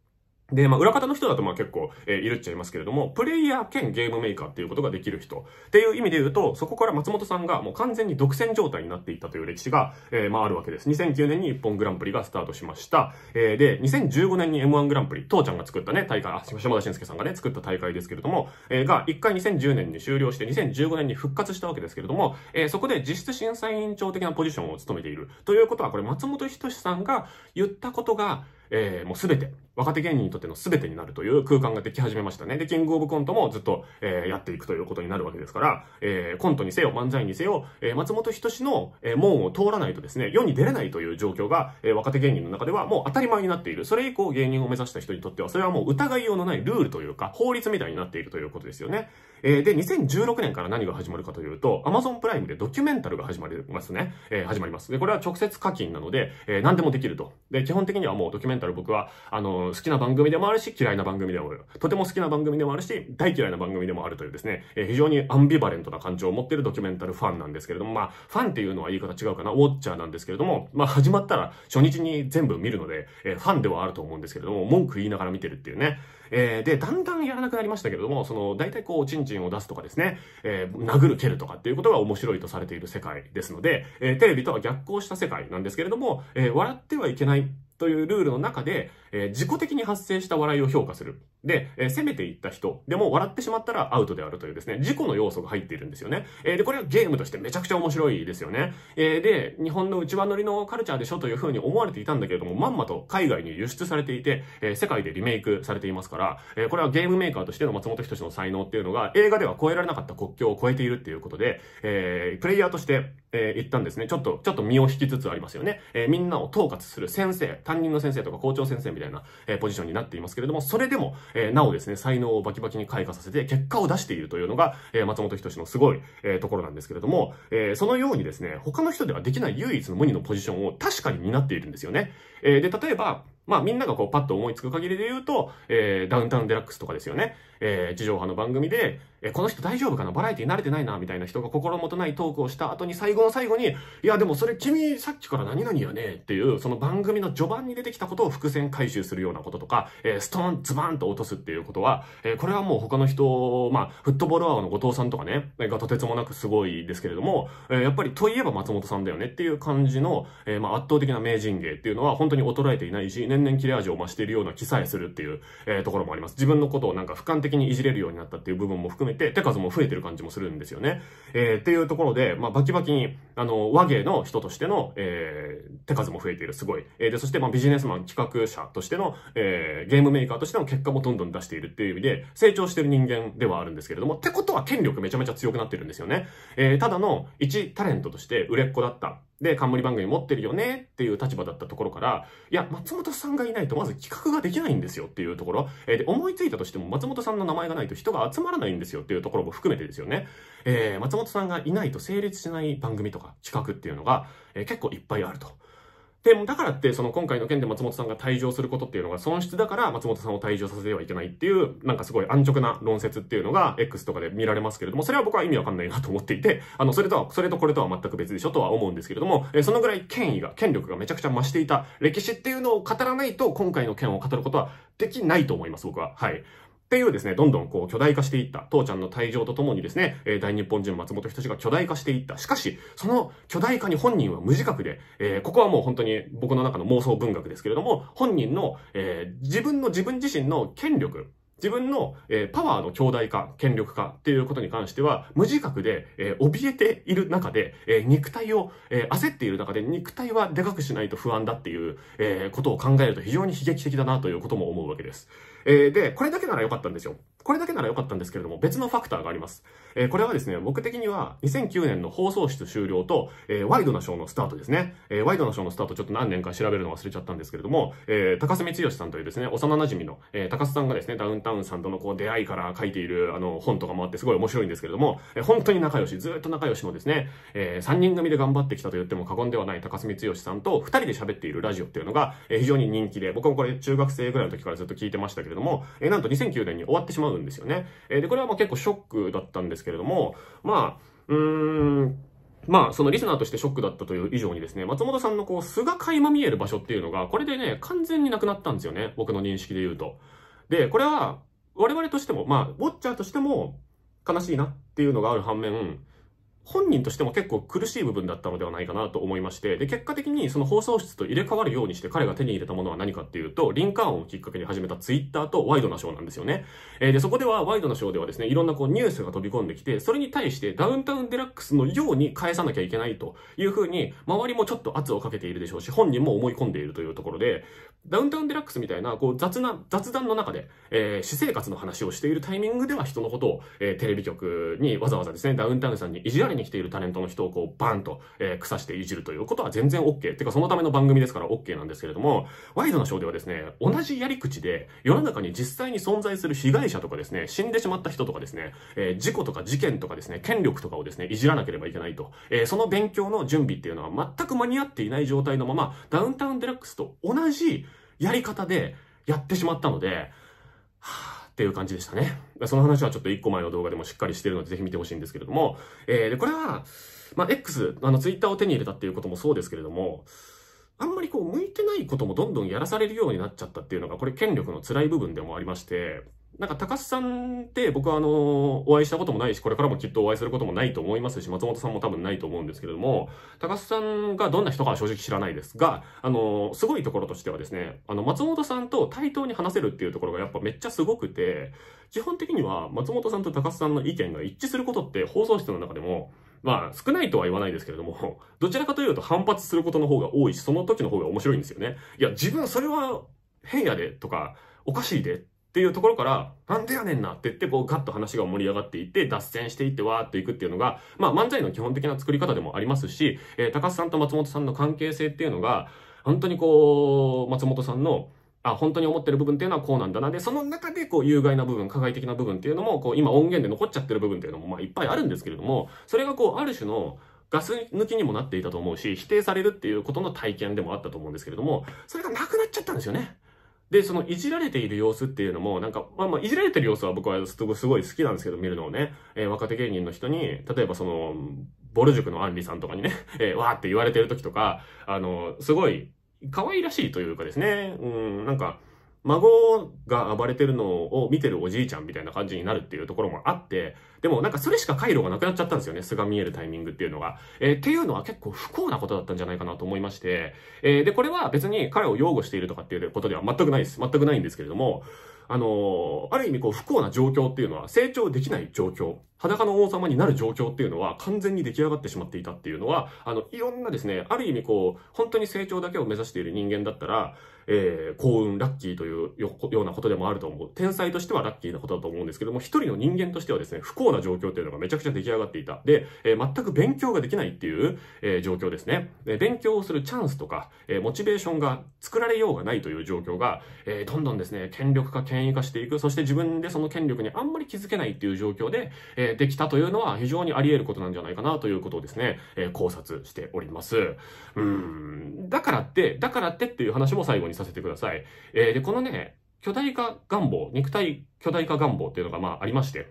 で、まあ、裏方の人だとまあ結構、えー、いるっちゃいますけれども、プレイヤー兼ゲームメーカーっていうことができる人っていう意味で言うと、そこから松本さんがもう完全に独占状態になっていったという歴史が、えー、まああるわけです。2009年に一本グランプリがスタートしました。えー、で、2015年に M1 グランプリ、父ちゃんが作ったね、大会、あ、島田晋介さんがね、作った大会ですけれども、えー、が一回2010年に終了して2015年に復活したわけですけれども、えー、そこで実質審査委員長的なポジションを務めているということは、これ松本人志さんが言ったことが、えー、もうすべて、若手芸人にとっての全てになるという空間ができ始めましたね。で、キングオブコントもずっと、えー、やっていくということになるわけですから、えー、コントにせよ、漫才にせよ、えー、松本人志の、え門を通らないとですね、世に出れないという状況が、え若手芸人の中ではもう当たり前になっている。それ以降芸人を目指した人にとっては、それはもう疑いようのないルールというか、法律みたいになっているということですよね。えー、で、2016年から何が始まるかというと、Amazon プライムでドキュメンタルが始まりますね。えー、始まります。で、これは直接課金なので、えー、何でもできると。で、基本的にはもうドキュメンタル僕は、あの、好きな番組でもあるし、嫌いな番組でもある。とても好きな番組でもあるし、大嫌いな番組でもあるというですね、えー、非常にアンビバレントな感情を持っているドキュメンタルファンなんですけれども、まあ、ファンっていうのは言い方違うかな、ウォッチャーなんですけれども、まあ、始まったら初日に全部見るので、えー、ファンではあると思うんですけれども、文句言いながら見てるっていうね。えー、で、だんだんやらなくなりましたけれども、その、大体こう、チンチンを出すとかですね、えー、殴る蹴るとかっていうことが面白いとされている世界ですので、えー、テレビとは逆行した世界なんですけれども、えー、笑ってはいけないというルールの中で、えー、自己的に発生した笑いを評価する。で、えー、攻めていった人でも笑ってしまったらアウトであるというですね、事故の要素が入っているんですよね。えー、で、これはゲームとしてめちゃくちゃ面白いですよね。えー、で、日本の内輪乗りのカルチャーでしょという風に思われていたんだけれども、まんまと海外に輸出されていて、え世界でリメイクされていますから、えこれはゲームメーカーとしての松本人志の才能っていうのが映画では超えられなかった国境を超えているっていうことで、えプレイヤーとして、え言ったんですね。ちょっと、ちょっと身を引きつつありますよね。えみんなを統括する先生、担任の先生とか校長先生みたいな、えポジションになっていますけれども、それでも、えー、なおですね、才能をバキバキに開花させて結果を出しているというのが、えー、松本人志のすごい、えー、ところなんですけれども、えー、そのようにですね、他の人ではできない唯一の無二のポジションを確かに担っているんですよね。えー、で、例えば、まあみんながこうパッと思いつく限りで言うと、えー、ダウンタウンデラックスとかですよね。えー、地上波の番組で、えー、この人大丈夫かなバラエティ慣れてないなみたいな人が心もとないトークをした後に最後の最後に、いやでもそれ君さっきから何々やねっていう、その番組の序盤に出てきたことを伏線回収するようなこととか、えー、ストーンズバーンと落とすっていうことは、えー、これはもう他の人、まあ、フットボールアワーの後藤さんとかね、がとてつもなくすごいですけれども、えー、やっぱりといえば松本さんだよねっていう感じの、えー、まあ圧倒的な名人芸っていうのは本当に衰えていないし、ね年々切れ味を増しているような気さえするっていう、えー、ところもあります。自分のことをなんか俯瞰的にいじれるようになったっていう部分も含めて、手数も増えてる感じもするんですよね。えー、っていうところで、まあ、バキバキに、あの、和芸の人としての、えー、手数も増えている、すごい。えー、で、そして、まあ、ビジネスマン企画者としての、えー、ゲームメーカーとしての結果もどんどん出しているっていう意味で、成長してる人間ではあるんですけれども、ってことは権力めちゃめちゃ強くなってるんですよね。えー、ただの、一タレントとして売れっ子だった。で、冠番組持ってるよねっていう立場だったところから、いや、松本さんがいないとまず企画ができないんですよっていうところ、えー、で、思いついたとしても松本さんの名前がないと人が集まらないんですよっていうところも含めてですよね。えー、松本さんがいないと成立しない番組とか企画っていうのが、えー、結構いっぱいあると。で、もだからって、その今回の件で松本さんが退場することっていうのが損失だから松本さんを退場させてはいけないっていう、なんかすごい安直な論説っていうのが X とかで見られますけれども、それは僕は意味わかんないなと思っていて、あの、それとは、それとこれとは全く別でしょとは思うんですけれども、えそのぐらい権威が、権力がめちゃくちゃ増していた歴史っていうのを語らないと、今回の件を語ることはできないと思います、僕は。はい。っていうですね、どんどんこう巨大化していった、父ちゃんの退場とともにですね、え大日本人松本人志が巨大化していった。しかし、その巨大化に本人は無自覚で、えー、ここはもう本当に僕の中の妄想文学ですけれども、本人の、えー、自分の自分自身の権力、自分の、えー、パワーの強大化、権力化っていうことに関しては、無自覚で、えー、怯えている中で、えー、肉体を、え焦っている中で、肉体はでかくしないと不安だっていう、えことを考えると非常に悲劇的だなということも思うわけです。えで、これだけなら良かったんですよ。これだけなら良かったんですけれども、別のファクターがあります。えー、これはですね、僕的には2009年の放送室終了と、えー、ワイドなショーのスタートですね。えー、ワイドなショーのスタートちょっと何年か調べるの忘れちゃったんですけれども、えー、高須光義さんというですね、幼馴染の、えー、高須さんがですね、ダウンタウンさんとのこう出会いから書いているあの本とかもあってすごい面白いんですけれども、えー、本当に仲良し、ずっと仲良しのですね、えー、3人組で頑張ってきたと言っても過言ではない高須光義さんと2人で喋っているラジオっていうのが、えー、非常に人気で、僕もこれ中学生ぐらいの時からずっと聞いてましたけれども、えー、なんと2009年に終わってしまううんですよね。えで、これはまあ結構ショックだったんですけれども、まあ、うーん、まあ、そのリスナーとしてショックだったという以上にですね、松本さんのこう、素が垣間見える場所っていうのが、これでね、完全になくなったんですよね。僕の認識で言うと。で、これは、我々としても、まあ、ウォッチャーとしても、悲しいなっていうのがある反面、本人としても結構苦しい部分だったのではないかなと思いまして、で、結果的にその放送室と入れ替わるようにして彼が手に入れたものは何かっていうと、リンカーンをきっかけに始めたツイッターとワイドなショーなんですよね。えー、で、そこではワイドなショーではですね、いろんなこうニュースが飛び込んできて、それに対してダウンタウンデラックスのように返さなきゃいけないというふうに、周りもちょっと圧をかけているでしょうし、本人も思い込んでいるというところで、ダウンタウンデラックスみたいな、こう雑な、雑談の中で、えー、私生活の話をしているタイミングでは人のことを、えー、テレビ局にわざわざですね、ダウンタウンさんにいじられに来ているタレントの人をこうバンと、えー、腐していじるということは全然 OK。てかそのための番組ですから OK なんですけれども、ワイドなショーではですね、同じやり口で世の中に実際に存在する被害者とかですね、死んでしまった人とかですね、えー、事故とか事件とかですね、権力とかをですね、いじらなければいけないと。えー、その勉強の準備っていうのは全く間に合っていない状態のまま、ダウンタウンデラックスと同じやり方でやってしまったので、はぁ、あっていう感じでしたね。その話はちょっと1個前の動画でもしっかりしてるので、ぜひ見てほしいんですけれども、えー、で、これは、まあ、X、あの、Twitter を手に入れたっていうこともそうですけれども、あんまりこう、向いてないこともどんどんやらされるようになっちゃったっていうのが、これ権力の辛い部分でもありまして、なんか高須さんって僕はあの、お会いしたこともないし、これからもきっとお会いすることもないと思いますし、松本さんも多分ないと思うんですけれども、高須さんがどんな人かは正直知らないですが、あの、すごいところとしてはですね、あの、松本さんと対等に話せるっていうところがやっぱめっちゃすごくて、基本的には松本さんと高須さんの意見が一致することって放送室の中でも、まあ、少ないとは言わないですけれども、どちらかというと反発することの方が多いし、その時の方が面白いんですよね。いや、自分それは変やでとか、おかしいでっていうところから、なんでやねんなって言って、こうガッと話が盛り上がっていって、脱線していってわーっといくっていうのが、まあ漫才の基本的な作り方でもありますし、えー、高須さんと松本さんの関係性っていうのが、本当にこう、松本さんの、あ、本当に思ってる部分っていうのはこうなんだな。で、その中でこう有害な部分、加害的な部分っていうのも、こう今音源で残っちゃってる部分っていうのもまあいっぱいあるんですけれども、それがこうある種の、ガス抜きにもなっていたと思うし、否定されるっていうことの体験でもあったと思うんですけれども、それがなくなっちゃったんですよね。で、そのいじられている様子っていうのも、なんか、まあまあ、いじられてる様子は僕はすごい好きなんですけど、見るのをね、えー、若手芸人の人に、例えばその、ボル塾のアンリさんとかにね、えー、わーって言われてる時とか、あの、すごい、可愛らしいというかですね、うん、なんか、孫が暴れてるのを見てるおじいちゃんみたいな感じになるっていうところもあって、でもなんかそれしか回路がなくなっちゃったんですよね。素が見えるタイミングっていうのが。えー、っていうのは結構不幸なことだったんじゃないかなと思いまして、えー、で、これは別に彼を擁護しているとかっていうことでは全くないです。全くないんですけれども、あのー、ある意味こう不幸な状況っていうのは成長できない状況、裸の王様になる状況っていうのは完全に出来上がってしまっていたっていうのは、あの、いろんなですね、ある意味こう、本当に成長だけを目指している人間だったら、えー、幸運、ラッキーというようなことでもあると思う。天才としてはラッキーなことだと思うんですけども、一人の人間としてはですね、不幸な状況っていうのがめちゃくちゃ出来上がっていた。で、えー、全く勉強ができないっていう、えー、状況ですね。で、勉強をするチャンスとか、えモチベーションが作られようがないという状況が、えどんどんですね、権力化、権威化していく。そして自分でその権力にあんまり気づけないっていう状況で、えできたというのは非常にあり得ることなんじゃないかなということをですね、え考察しております。うん。だからって、だからってっていう話も最後にさせてください。えー、で、このね、巨大化願望、肉体巨大化願望っていうのがまあありまして、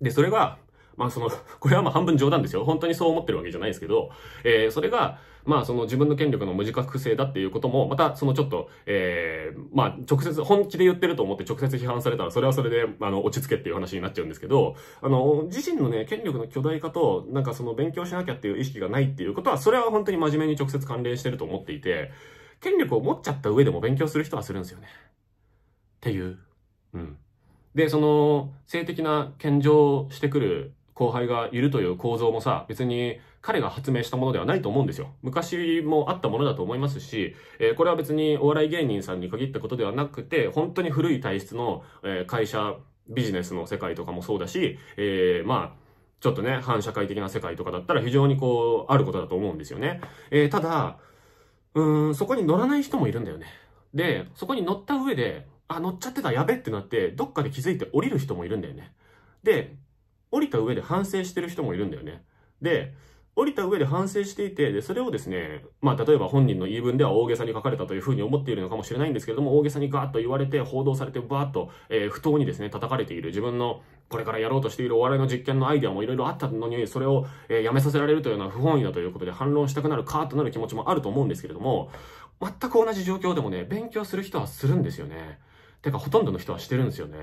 で、それが、まあその、これはまあ半分冗談ですよ。本当にそう思ってるわけじゃないですけど、えー、それが、まあその自分の権力の無自覚性だっていうことも、またそのちょっと、えー、まあ直接、本気で言ってると思って直接批判されたら、それはそれで、あの、落ち着けっていう話になっちゃうんですけど、あの、自身のね、権力の巨大化と、なんかその勉強しなきゃっていう意識がないっていうことは、それは本当に真面目に直接関連してると思っていて、権力を持っちゃった上でも勉強する人はするんですよね。っていう。うん。で、その、性的な献上してくる後輩がいるという構造もさ、別に彼が発明したものではないと思うんですよ。昔もあったものだと思いますし、えー、これは別にお笑い芸人さんに限ったことではなくて、本当に古い体質の、えー、会社、ビジネスの世界とかもそうだし、えー、まあ、ちょっとね、反社会的な世界とかだったら非常にこう、あることだと思うんですよね。えただ、うん、そこに乗らない人もいるんだよね。で、そこに乗った上で、あ、乗っちゃってた、やべってなって、どっかで気づいて降りる人もいるんだよね。で、降りた上で反省してる人もいるんだよね。で、降りた上で反省していて、で、それをですね、まあ、例えば本人の言い分では大げさに書かれたというふうに思っているのかもしれないんですけれども、大げさにガーッと言われて、報道されて、バーッと、えー、不当にですね、叩かれている自分の、これからやろうとしているお笑いの実験のアイデアもいろいろあったのに、それを、えー、やめさせられるというのは不本意だということで反論したくなるかとなる気持ちもあると思うんですけれども、全く同じ状況でもね、勉強する人はするんですよね。てか、ほとんどの人はしてるんですよね。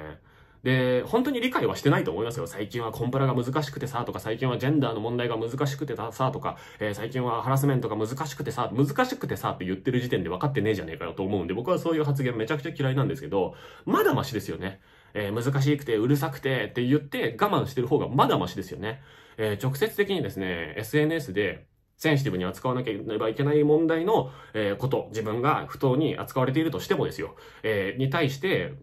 で、本当に理解はしてないと思いますよ。最近はコンプラが難しくてさ、とか、最近はジェンダーの問題が難しくてさ、とか、えー、最近はハラスメントが難しくてさ、難しくてさって言ってる時点で分かってねえじゃねえかよと思うんで、僕はそういう発言めちゃくちゃ嫌いなんですけど、まだマシですよね。えー、難しくてうるさくてって言って我慢してる方がまだマシですよね。えー、直接的にですね、SNS でセンシティブに扱わなければいけない問題の、えー、こと、自分が不当に扱われているとしてもですよ、えー、に対して、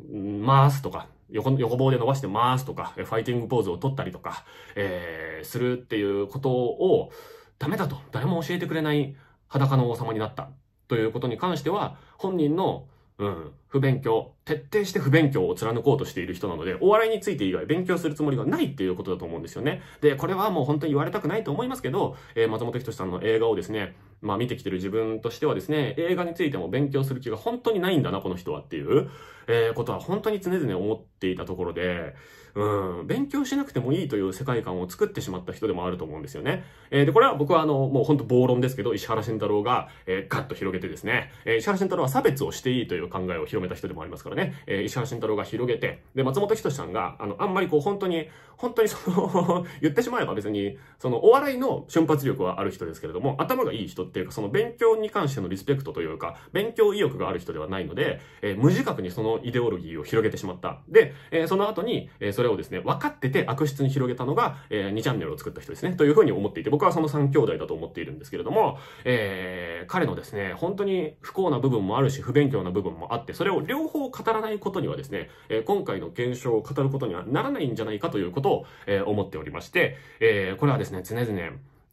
回すとか、横、横棒で伸ばして回すとか、ファイティングポーズを取ったりとか、えー、するっていうことを、ダメだと、誰も教えてくれない裸の王様になったということに関しては、本人のうん、不勉強、徹底して不勉強を貫こうとしている人なので、お笑いについて以外勉強するつもりがないっていうことだと思うんですよね。で、これはもう本当に言われたくないと思いますけど、えー、松本人志さんの映画をですね、まあ見てきてる自分としてはですね、映画についても勉強する気が本当にないんだな、この人はっていう、えー、ことは本当に常々思っていたところで、うん、勉強しなくてもいいという世界観を作ってしまった人でもあると思うんですよね。えー、で、これは僕はあの、もうほんと暴論ですけど、石原慎太郎が、えー、ガッと広げてですね、えー、石原慎太郎は差別をしていいという考えを広めた人でもありますからね、えー、石原慎太郎が広げて、で、松本人志さんが、あの、あんまりこう本当に本当にその 言ってしまえば別に、そのお笑いの瞬発力はある人ですけれども、頭がいい人っていうか、その勉強に関してのリスペクトというか、勉強意欲がある人ではないので、えー、無自覚にそのイデオロギーを広げてしまった。で、えー、その後に、えー、それをですね、分かってて悪質に広げたのが、え2チャンネルを作った人ですね、というふうに思っていて、僕はその3兄弟だと思っているんですけれども、え彼のですね、本当に不幸な部分もあるし、不勉強な部分もあって、それを両方語らないことにはですね、え今回の現象を語ることにはならないんじゃないかということことを、えー、思っておりまして、えー、これはですね、常々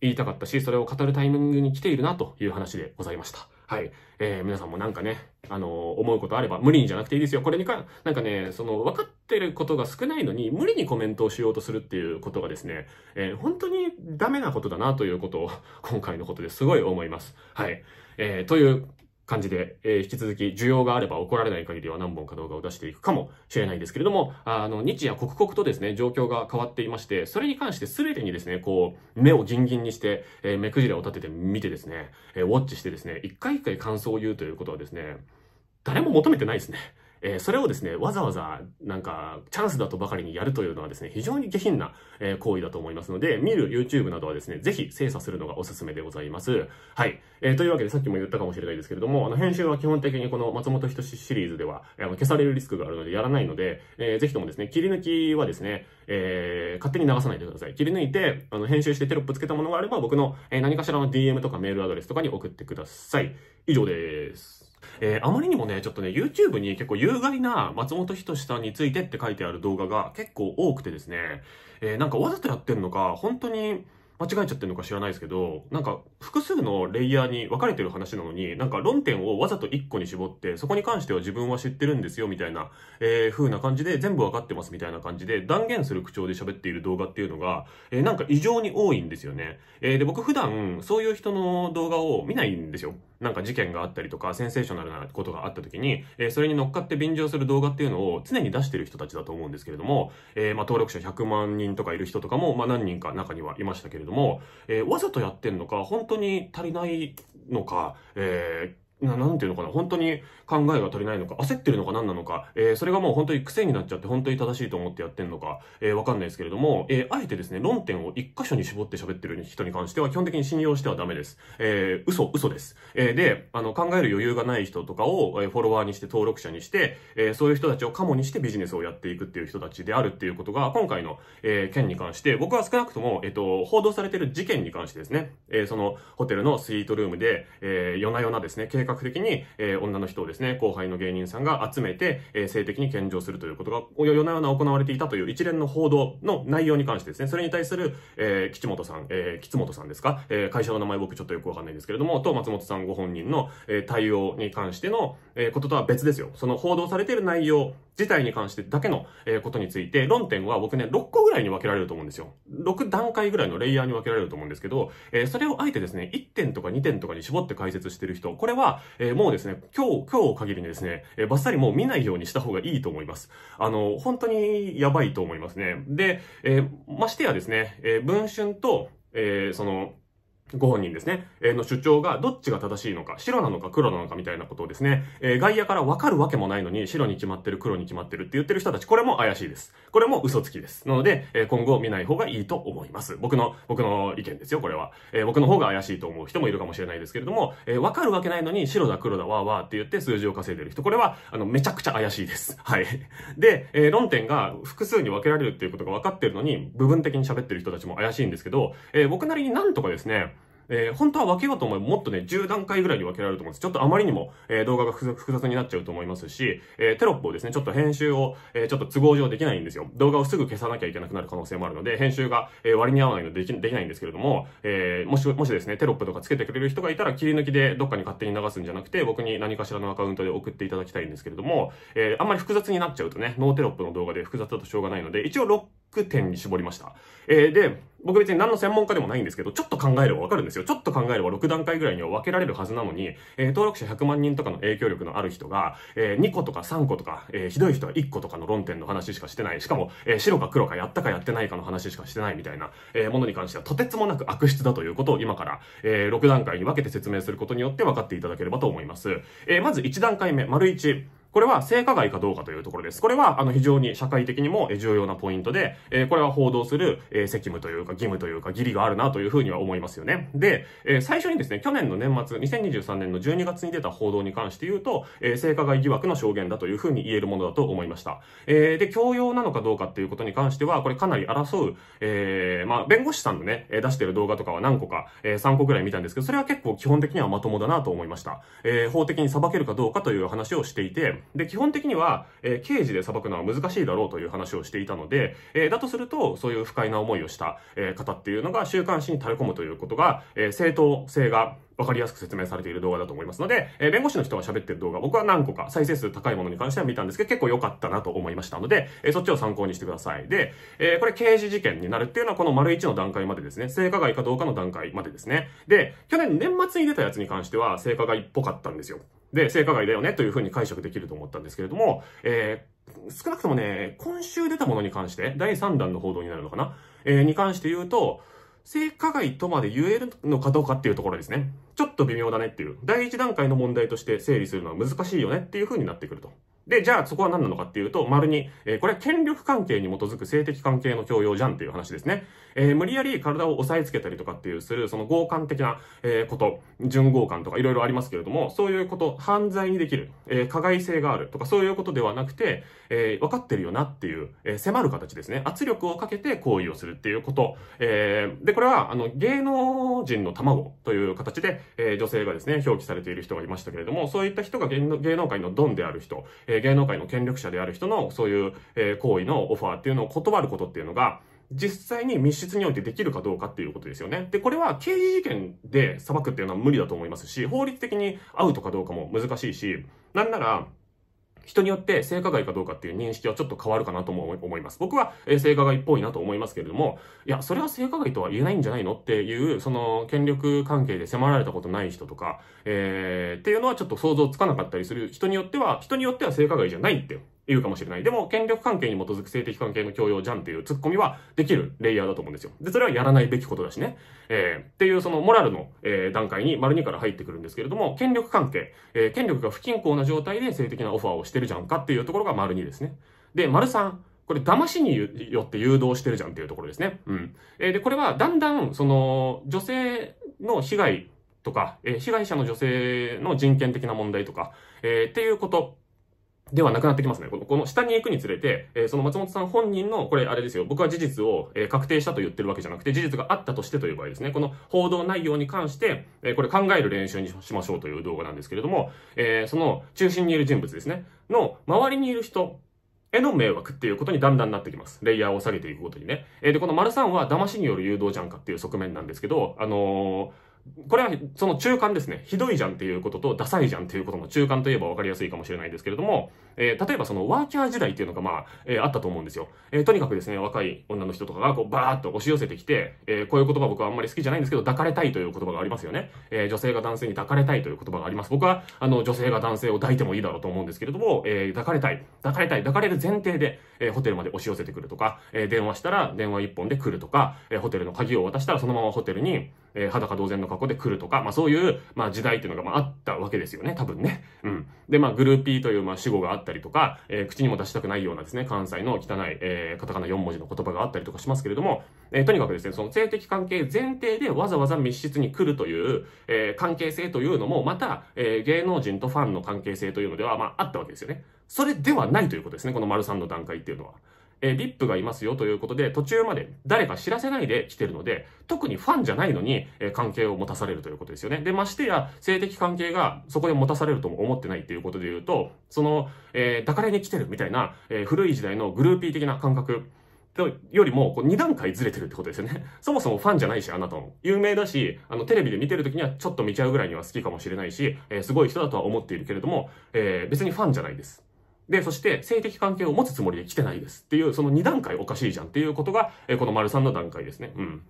言いたかったし、それを語るタイミングに来ているなという話でございました。はい。えー、皆さんもなんかね、あのー、思うことあれば、無理にじゃなくていいですよ。これにか、なんかね、その、分かってることが少ないのに、無理にコメントをしようとするっていうことがですね、えー、本当にダメなことだなということを、今回のことですごい思います。はい。えー、という感じで、えー、引き続き需要があれば怒られない限りは何本か動画を出していくかもしれないですけれども、あの、日夜刻々とですね、状況が変わっていまして、それに関して全てにですね、こう、目をギンギンにして、えー、目くじらを立てて見てですね、えー、ウォッチしてですね、一回一回感想を言うということはですね、誰も求めてないですね。えー、それをですね、わざわざ、なんか、チャンスだとばかりにやるというのはですね、非常に下品な、えー、行為だと思いますので、見る YouTube などはですね、ぜひ精査するのがおすすめでございます。はい。えー、というわけで、さっきも言ったかもしれないですけれども、あの、編集は基本的にこの松本人志シリーズでは、あの、消されるリスクがあるのでやらないので、えー、ぜひともですね、切り抜きはですね、えー、勝手に流さないでください。切り抜いて、あの、編集してテロップつけたものがあれば、僕の、えー、何かしらの DM とかメールアドレスとかに送ってください。以上です。えー、あまりにもね、ちょっとね、YouTube に結構有害な松本人志さんについてって書いてある動画が結構多くてですね、えー、なんかわざとやってんのか、本当に、間違えちゃってるのか知らないですけど、なんか複数のレイヤーに分かれてる話なのに、なんか論点をわざと1個に絞って、そこに関しては自分は知ってるんですよみたいな、えー、風な感じで全部分かってますみたいな感じで断言する口調で喋っている動画っていうのが、えー、なんか異常に多いんですよね。えー、で、僕普段そういう人の動画を見ないんですよ。なんか事件があったりとか、センセーショナルなことがあった時に、えー、それに乗っかって便乗する動画っていうのを常に出してる人たちだと思うんですけれども、えまあ登録者100万人とかいる人とかも、まあ何人か中にはいましたけれども、けれども、えー、わざとやってんのか、本当に足りないのか、えな、なんていうのかな、本当に考えが足りないのか、焦ってるのか何なのか、えー、それがもう本当に癖になっちゃって、本当に正しいと思ってやってんのか、えー、わかんないですけれども、えー、あえてですね、論点を一箇所に絞って喋ってる人に関しては、基本的に信用してはダメです。えー、嘘、嘘です。えー、で、あの、考える余裕がない人とかを、えフォロワーにして、登録者にして、えー、そういう人たちをカモにしてビジネスをやっていくっていう人たちであるっていうことが、今回の、えー、件に関して、僕は少なくとも、えっ、ー、と、報道されてる事件に関してですね、えー、その、ホテルのスイートルームで、えー、夜な夜なですね、計画較的に、えー、女の人をですね、後輩の芸人さんが集めて、えー、性的に献上するということが、夜な夜な行われていたという一連の報道の内容に関してですね、それに対する、えー、吉本さん、えー、吉本さんですか、えー、会社の名前僕ちょっとよくわかんないんですけれども、と松本さんご本人の、えー、対応に関しての、えー、こととは別ですよ。その報道されている内容自体に関してだけの、ことについて、論点は僕ね、6個ぐらいに分けられると思うんですよ。6段階ぐらいのレイヤーに分けられると思うんですけど、それをあえてですね、1点とか2点とかに絞って解説してる人、これは、もうですね、今日、今日限りにですね、バッサリもう見ないようにした方がいいと思います。あの、本当にやばいと思いますね。で、ましてやですね、文春と、その、ご本人ですね、えー、の主張がどっちが正しいのか、白なのか黒なのかみたいなことをですね、えー、外野から分かるわけもないのに、白に決まってる黒に決まってるって言ってる人たち、これも怪しいです。これも嘘つきです。なので、えー、今後見ない方がいいと思います。僕の、僕の意見ですよ、これは。えー、僕の方が怪しいと思う人もいるかもしれないですけれども、えー、かるわけないのに、白だ黒だわーわーって言って数字を稼いでる人、これは、あの、めちゃくちゃ怪しいです。はい。で、えー、論点が複数に分けられるっていうことが分かってるのに、部分的に喋ってる人たちも怪しいんですけど、えー、僕なりになんとかですね、えー、本当は分けようと思えばもっとね、10段階ぐらいに分けられると思うんです。ちょっとあまりにも、えー、動画が複雑になっちゃうと思いますし、えー、テロップをですね、ちょっと編集を、えちょっと都合上できないんですよ。動画をすぐ消さなきゃいけなくなる可能性もあるので、編集が、え割に合わないのできできないんですけれども、えもし、もしですね、テロップとかつけてくれる人がいたら切り抜きでどっかに勝手に流すんじゃなくて、僕に何かしらのアカウントで送っていただきたいんですけれども、えあんまり複雑になっちゃうとね、ノーテロップの動画で複雑だとしょうがないので、一応6点に絞りました。えで、僕別に何の専門家でもないんですけど、ちょっと考えればわかるんですよ。ちょっと考えれば6段階ぐらいには分けられるはずなのに、えー、登録者100万人とかの影響力のある人が、えー、2個とか3個とか、えー、ひどい人は1個とかの論点の話しかしてない。しかも、えー、白か黒かやったかやってないかの話しかしてないみたいな、えー、ものに関してはとてつもなく悪質だということを今から、えー、6段階に分けて説明することによって分かっていただければと思います。えー、まず1段階目、丸1。これは性加害かどうかというところです。これは、あの、非常に社会的にも重要なポイントで、えー、これは報道する、えー、責務というか義務というか義理があるなというふうには思いますよね。で、えー、最初にですね、去年の年末、2023年の12月に出た報道に関して言うと、えー、性加害疑惑の証言だというふうに言えるものだと思いました。えー、で、強要なのかどうかっていうことに関しては、これかなり争う、えー、まあ、弁護士さんのね、出してる動画とかは何個か、えー、3個くらい見たんですけど、それは結構基本的にはまともだなと思いました。えー、法的に裁けるかどうかという話をしていて、で、基本的には、えー、刑事で裁くのは難しいだろうという話をしていたので、えー、だとすると、そういう不快な思いをした、えー、方っていうのが週刊誌に垂れ込むということが、えー、正当性が、わかりやすく説明されている動画だと思いますので、えー、弁護士の人が喋ってる動画、僕は何個か再生数高いものに関しては見たんですけど、結構良かったなと思いましたので、えー、そっちを参考にしてください。で、えー、これ刑事事件になるっていうのはこの丸1の段階までですね、性加害かどうかの段階までですね。で、去年年末に出たやつに関しては性加害っぽかったんですよ。で、性加害だよねというふうに解釈できると思ったんですけれども、え少なくともね、今週出たものに関して、第3弾の報道になるのかなえー、に関して言うと、性加害とまで言えるのかどうかっていうところですね。ちょっと微妙だねっていう。第一段階の問題として整理するのは難しいよねっていう風になってくると。で、じゃあそこは何なのかっていうと、丸に、えー、これは権力関係に基づく性的関係の強要じゃんっていう話ですね。えー、無理やり体を押さえつけたりとかっていうする、その強姦的な、えー、こと、純強姦とかいろいろありますけれども、そういうこと、犯罪にできる、え加害性があるとかそういうことではなくて、え分かってるよなっていう、え迫る形ですね。圧力をかけて行為をするっていうこと。えで、これは、あの、芸能人の卵という形で、え女性がですね、表記されている人がいましたけれども、そういった人が芸能界のドンである人、ええ芸能界の権力者である人のそういう、え行為のオファーっていうのを断ることっていうのが、実際に密室においてできるかどうかっていうことですよね。で、これは刑事事件で裁くっていうのは無理だと思いますし、法律的にアウトかどうかも難しいし、なんなら、人によって性加害かどうかっていう認識はちょっと変わるかなとも思います。僕は、え性加害っぽいなと思いますけれども、いや、それは性加害とは言えないんじゃないのっていう、その、権力関係で迫られたことない人とか、えー、っていうのはちょっと想像つかなかったりする人によっては、人によっては性加害じゃないって言うかもしれない。でも、権力関係に基づく性的関係の強要じゃんっていうツッコミはできるレイヤーだと思うんですよ。で、それはやらないべきことだしね。えー、っていうそのモラルの、えー、段階に丸2から入ってくるんですけれども、権力関係、えー、権力が不均衡な状態で性的なオファーをしてるじゃんかっていうところが丸2ですね。で、丸3。これ、騙しによって誘導してるじゃんっていうところですね。うん。えー、で、これは、だんだん、その、女性の被害とか、えー、被害者の女性の人権的な問題とか、えー、っていうことではなくなってきますね。この、この下に行くにつれて、えー、その松本さん本人の、これあれですよ、僕は事実を、えー、確定したと言ってるわけじゃなくて、事実があったとしてという場合ですね、この報道内容に関して、えー、これ考える練習にしましょうという動画なんですけれども、えその中心にいる人物ですね、の周りにいる人、への迷惑っていうことにだんだんなってきます。レイヤーを下げていくことにね。えで、この丸3は騙しによる誘導じゃんかっていう側面なんですけど、あのこれはその中間ですね。ひどいじゃんっていうことと、ダサいじゃんっていうことの中間といえば分かりやすいかもしれないですけれども、えー、例えばそのワーキャー時代っていうのがまあ、えー、あったと思うんですよ。えー、とにかくですね、若い女の人とかがこうバーッと押し寄せてきて、えこういう言葉僕はあんまり好きじゃないんですけど、抱かれたいという言葉がありますよね。え女性が男性に抱かれたいという言葉があります。僕は、あの、女性が男性を抱いてもいいだろうと思うんですけれども、え抱かれたい、抱かれたい、抱かれる前提で、えホテルまで押し寄せてくるとか、え電話したら電話一本で来るとか、えホテルの鍵を渡したらそのままホテルに、え裸同然の格好で来るとか、まあそういう、まあ時代っていうのがまああったわけですよね、多分ね。うん。で、まあグルーピーというまあ死語があって、ったりとか、えー、口にも出したくないようなですね、関西の汚い、えー、カタカナ4文字の言葉があったりとかしますけれども、えー、とにかくですね、その性的関係前提でわざわざ密室に来るという、え関係性というのも、また、え芸能人とファンの関係性というのでは、まあ、あったわけですよね。それではないということですね、この丸3の段階っていうのは。えー、VIP がいますよということで、途中まで誰か知らせないで来てるので、特にファンじゃないのに、えー、関係を持たされるということですよね。で、ましてや、性的関係がそこで持たされるとも思ってないっていうことで言うと、その、えー、抱かれに来てるみたいな、え古い時代のグルーピー的な感覚、とよりも、こう、二段階ずれてるってことですよね。そもそもファンじゃないし、あなたも。有名だし、あの、テレビで見てる時にはちょっと見ちゃうぐらいには好きかもしれないし、えー、すごい人だとは思っているけれども、えー、別にファンじゃないです。で、そして性的関係を持つつもりで来てないですっていう、その2段階おかしいじゃんっていうことが、えこの丸3の段階ですね。うん。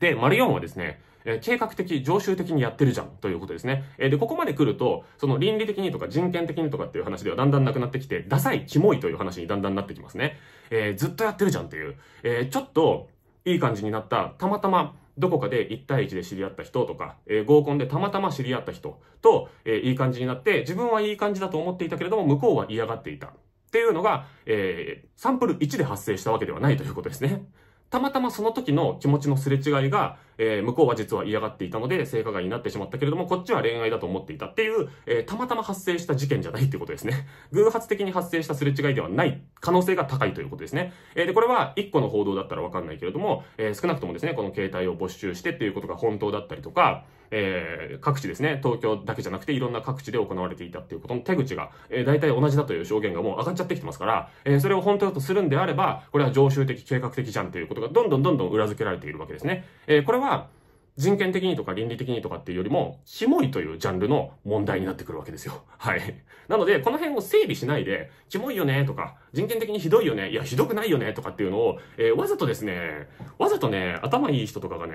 で、丸4はですね、え計画的、常習的にやってるじゃんということですね。えで、ここまで来ると、その倫理的にとか人権的にとかっていう話ではだんだんなくなってきて、ダサい、キモいという話にだんだんなってきますね。えー、ずっとやってるじゃんっていう、えー、ちょっといい感じになった、たまたまどこかで1対1で知り合った人とか、えー、合コンでたまたま知り合った人と、えー、いい感じになって、自分はいい感じだと思っていたけれども、向こうは嫌がっていた。っていうのが、えー、サンプル1で発生したわけではないということですね。たまたまその時の気持ちのすれ違いが、えー、向こうは実は嫌がっていたので性加害になってしまったけれども、こっちは恋愛だと思っていたっていう、えー、たまたま発生した事件じゃないってことですね。偶発的に発生したすれ違いではない可能性が高いということですね。えー、で、これは1個の報道だったらわかんないけれども、え少なくともですね、この携帯を没収してっていうことが本当だったりとか、えー、各地ですね、東京だけじゃなくていろんな各地で行われていたっていうことの手口が、えー、大体同じだという証言がもう上がっちゃってきてますから、えー、それを本当だとするんであれば、これは常習的、計画的じゃんっていうことがどんどんどんどん裏付けられているわけですね。えこれはが、人権的にとか倫理的にとかっていうよりも、キモいというジャンルの問題になってくるわけですよ。はい。なので、この辺を整備しないで、キモいよねとか、人権的にひどいよね、いや、ひどくないよねとかっていうのを、えー、わざとですね、わざとね、頭いい人とかがね、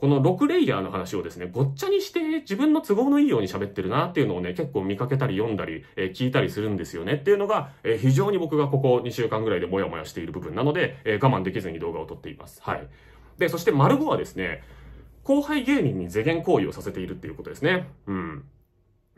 この6レイヤーの話をですね、ごっちゃにして自分の都合のいいように喋ってるなっていうのをね、結構見かけたり読んだり、えー、聞いたりするんですよねっていうのが、えー、非常に僕がここ2週間ぐらいでモヤモヤしている部分なので、え我慢できずに動画を撮っています。はい。で、そして丸5はですね、後輩芸人に世間行為をさせているっていうことですね。うん。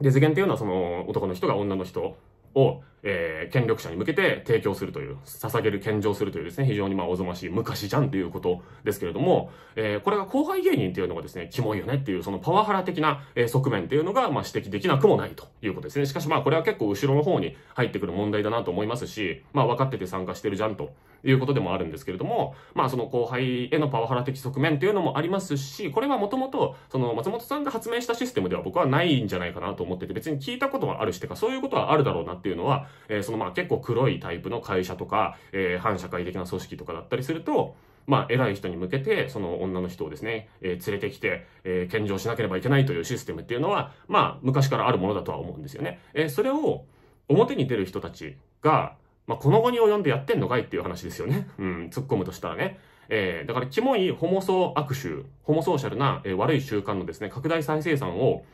で、世間っていうのはその男の人が女の人をえー、権力者に向けて提供するという、捧げる、献上するというですね、非常にまあ、おぞましい昔じゃんということですけれども、えー、これが後輩芸人っていうのがですね、キモいよねっていう、そのパワハラ的な、え側面っていうのが、まあ、指摘できなくもないということですね。しかしまあ、これは結構後ろの方に入ってくる問題だなと思いますし、まあ、分かってて参加してるじゃんということでもあるんですけれども、まあ、その後輩へのパワハラ的側面っていうのもありますし、これはもともと、その松本さんが発明したシステムでは僕はないんじゃないかなと思ってて、別に聞いたことはあるし、てかそういうことはあるだろうなっていうのは、えー、そのまあ結構黒いタイプの会社とか、えー、反社会的な組織とかだったりすると、まあ、偉い人に向けて、その女の人をですね、えー、連れてきて、えー、献上しなければいけないというシステムっていうのは、まあ、昔からあるものだとは思うんですよね。えー、それを、表に出る人たちが、まあ、この後に及んでやってんのかいっていう話ですよね。うん、突っ込むとしたらね。えー、だから、キモいホモソー悪臭、ホモソーシャルな、えー、悪い習慣のですね、拡大再生産を、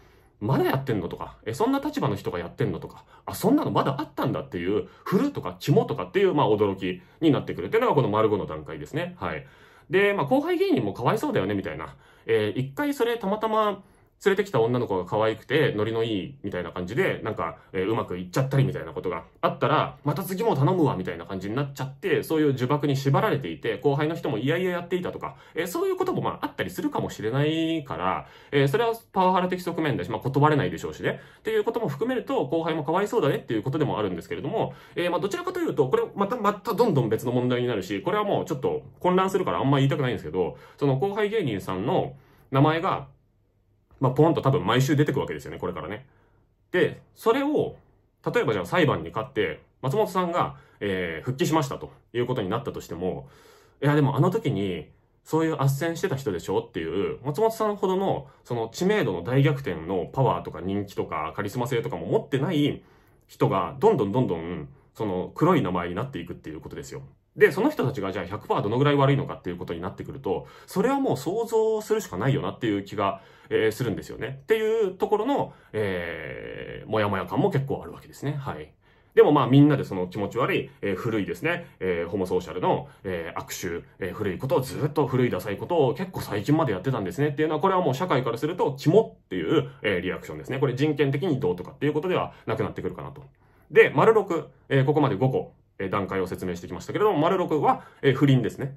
まだやってんのとか、え、そんな立場の人がやってんのとか、あ、そんなのまだあったんだっていう、振るとか肝とかっていう、まあ驚きになってくるっていうのがこの丸5の段階ですね。はい。で、まあ後輩芸人もかわいそうだよねみたいな。えー、一回それたまたま、連れてきた女の子が可愛くて、ノリのいいみたいな感じで、なんか、えー、うまくいっちゃったりみたいなことがあったら、また次も頼むわみたいな感じになっちゃって、そういう呪縛に縛られていて、後輩の人も嫌々やっていたとか、えー、そういうこともまああったりするかもしれないから、えー、それはパワハラ的側面だし、まあ断れないでしょうしね。っていうことも含めると、後輩も可哀想だねっていうことでもあるんですけれども、えー、まあどちらかというと、これまたまたどんどん別の問題になるし、これはもうちょっと混乱するからあんま言いたくないんですけど、その後輩芸人さんの名前が、まあ、ポンと多分毎週出てくるわけですよね、これからね。で、それを、例えばじゃあ裁判に勝って、松本さんが、えー、復帰しましたということになったとしても、いや、でもあの時に、そういう斡旋してた人でしょっていう、松本さんほどの、その知名度の大逆転のパワーとか人気とかカリスマ性とかも持ってない人が、どんどんどんどん、その黒い名前になっていくっていうことですよ。で、その人たちがじゃあ100%どのぐらい悪いのかっていうことになってくると、それはもう想像するしかないよなっていう気が、えー、するんですよね。っていうところの、えー、もやもや感も結構あるわけですね。はい。でもまあみんなでその気持ち悪い、えー、古いですね、えー、ホモソーシャルの、えー、握えー、古いことをずっと古いダサいことを結構最近までやってたんですねっていうのはこれはもう社会からすると肝っていう、えー、リアクションですね。これ人権的にどうとかっていうことではなくなってくるかなと。で、丸6、えー、ここまで5個え段階を説明してきましたけれども、丸6は、え不倫ですね。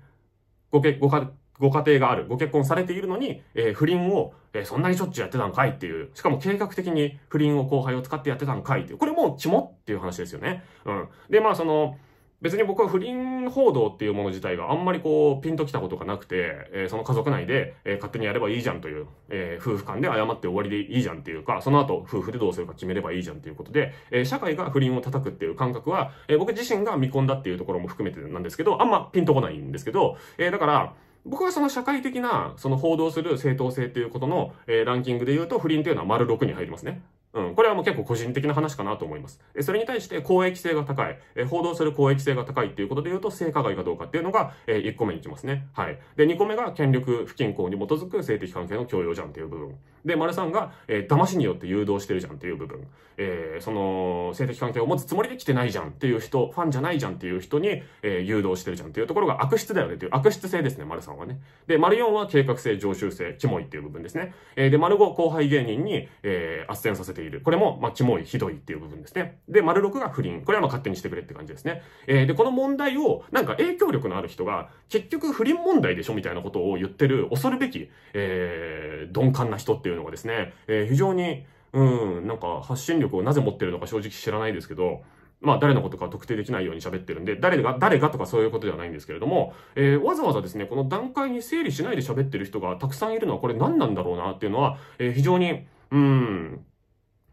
ごけごかご家庭がある、ご結婚されているのに、えー、不倫を、えー、そんなにしょっちゅうやってたんかいっていう、しかも計画的に不倫を後輩を使ってやってたんかいっていう、これもう肝っていう話ですよね。うん。で、まあその、別に僕は不倫報道っていうもの自体があんまりこう、ピンときたことがなくて、えー、その家族内で、えー、勝手にやればいいじゃんという、えー、夫婦間で謝って終わりでいいじゃんっていうか、その後夫婦でどうするか決めればいいじゃんということで、え社会が不倫を叩くっていう感覚は、え僕自身が見込んだっていうところも含めてなんですけど、あんまピンとこないんですけど、えだから、僕はその社会的な、その報道する正当性っていうことの、えランキングで言うと不倫っていうのは丸6に入りますね。うん、これはもう結構個人的な話かなと思います。えそれに対して公益性が高い、え報道する公益性が高いっていうことで言うと、性加害かどうかっていうのが、え1個目に行きますね。はい。で、2個目が権力不均衡に基づく性的関係の強要じゃんっていう部分。で、丸3が、え騙しによって誘導してるじゃんっていう部分。えー、その、性的関係を持つつもりで来てないじゃんっていう人、ファンじゃないじゃんっていう人に、え誘導してるじゃんっていうところが悪質だよねっていう、悪質性ですね、丸3はね。で、丸4は計画性、常習性、キモいっていう部分ですね。えで、丸5、後輩芸人に、えー、斡旋させている。これも、まあ、キモい、ひどいっていう部分ですね。で、丸6が不倫。これはまあ勝手にしてくれって感じですね。えー、で、この問題を、なんか影響力のある人が、結局不倫問題でしょみたいなことを言ってる、恐るべき、えー、鈍感な人っていうのがですね、えー、非常に、うん、なんか発信力をなぜ持ってるのか正直知らないですけど、まあ、誰のことか特定できないように喋ってるんで、誰が、誰がとかそういうことではないんですけれども、えー、わざわざですね、この段階に整理しないで喋ってる人がたくさんいるのはこれ何なんだろうなっていうのは、えー、非常に、うん、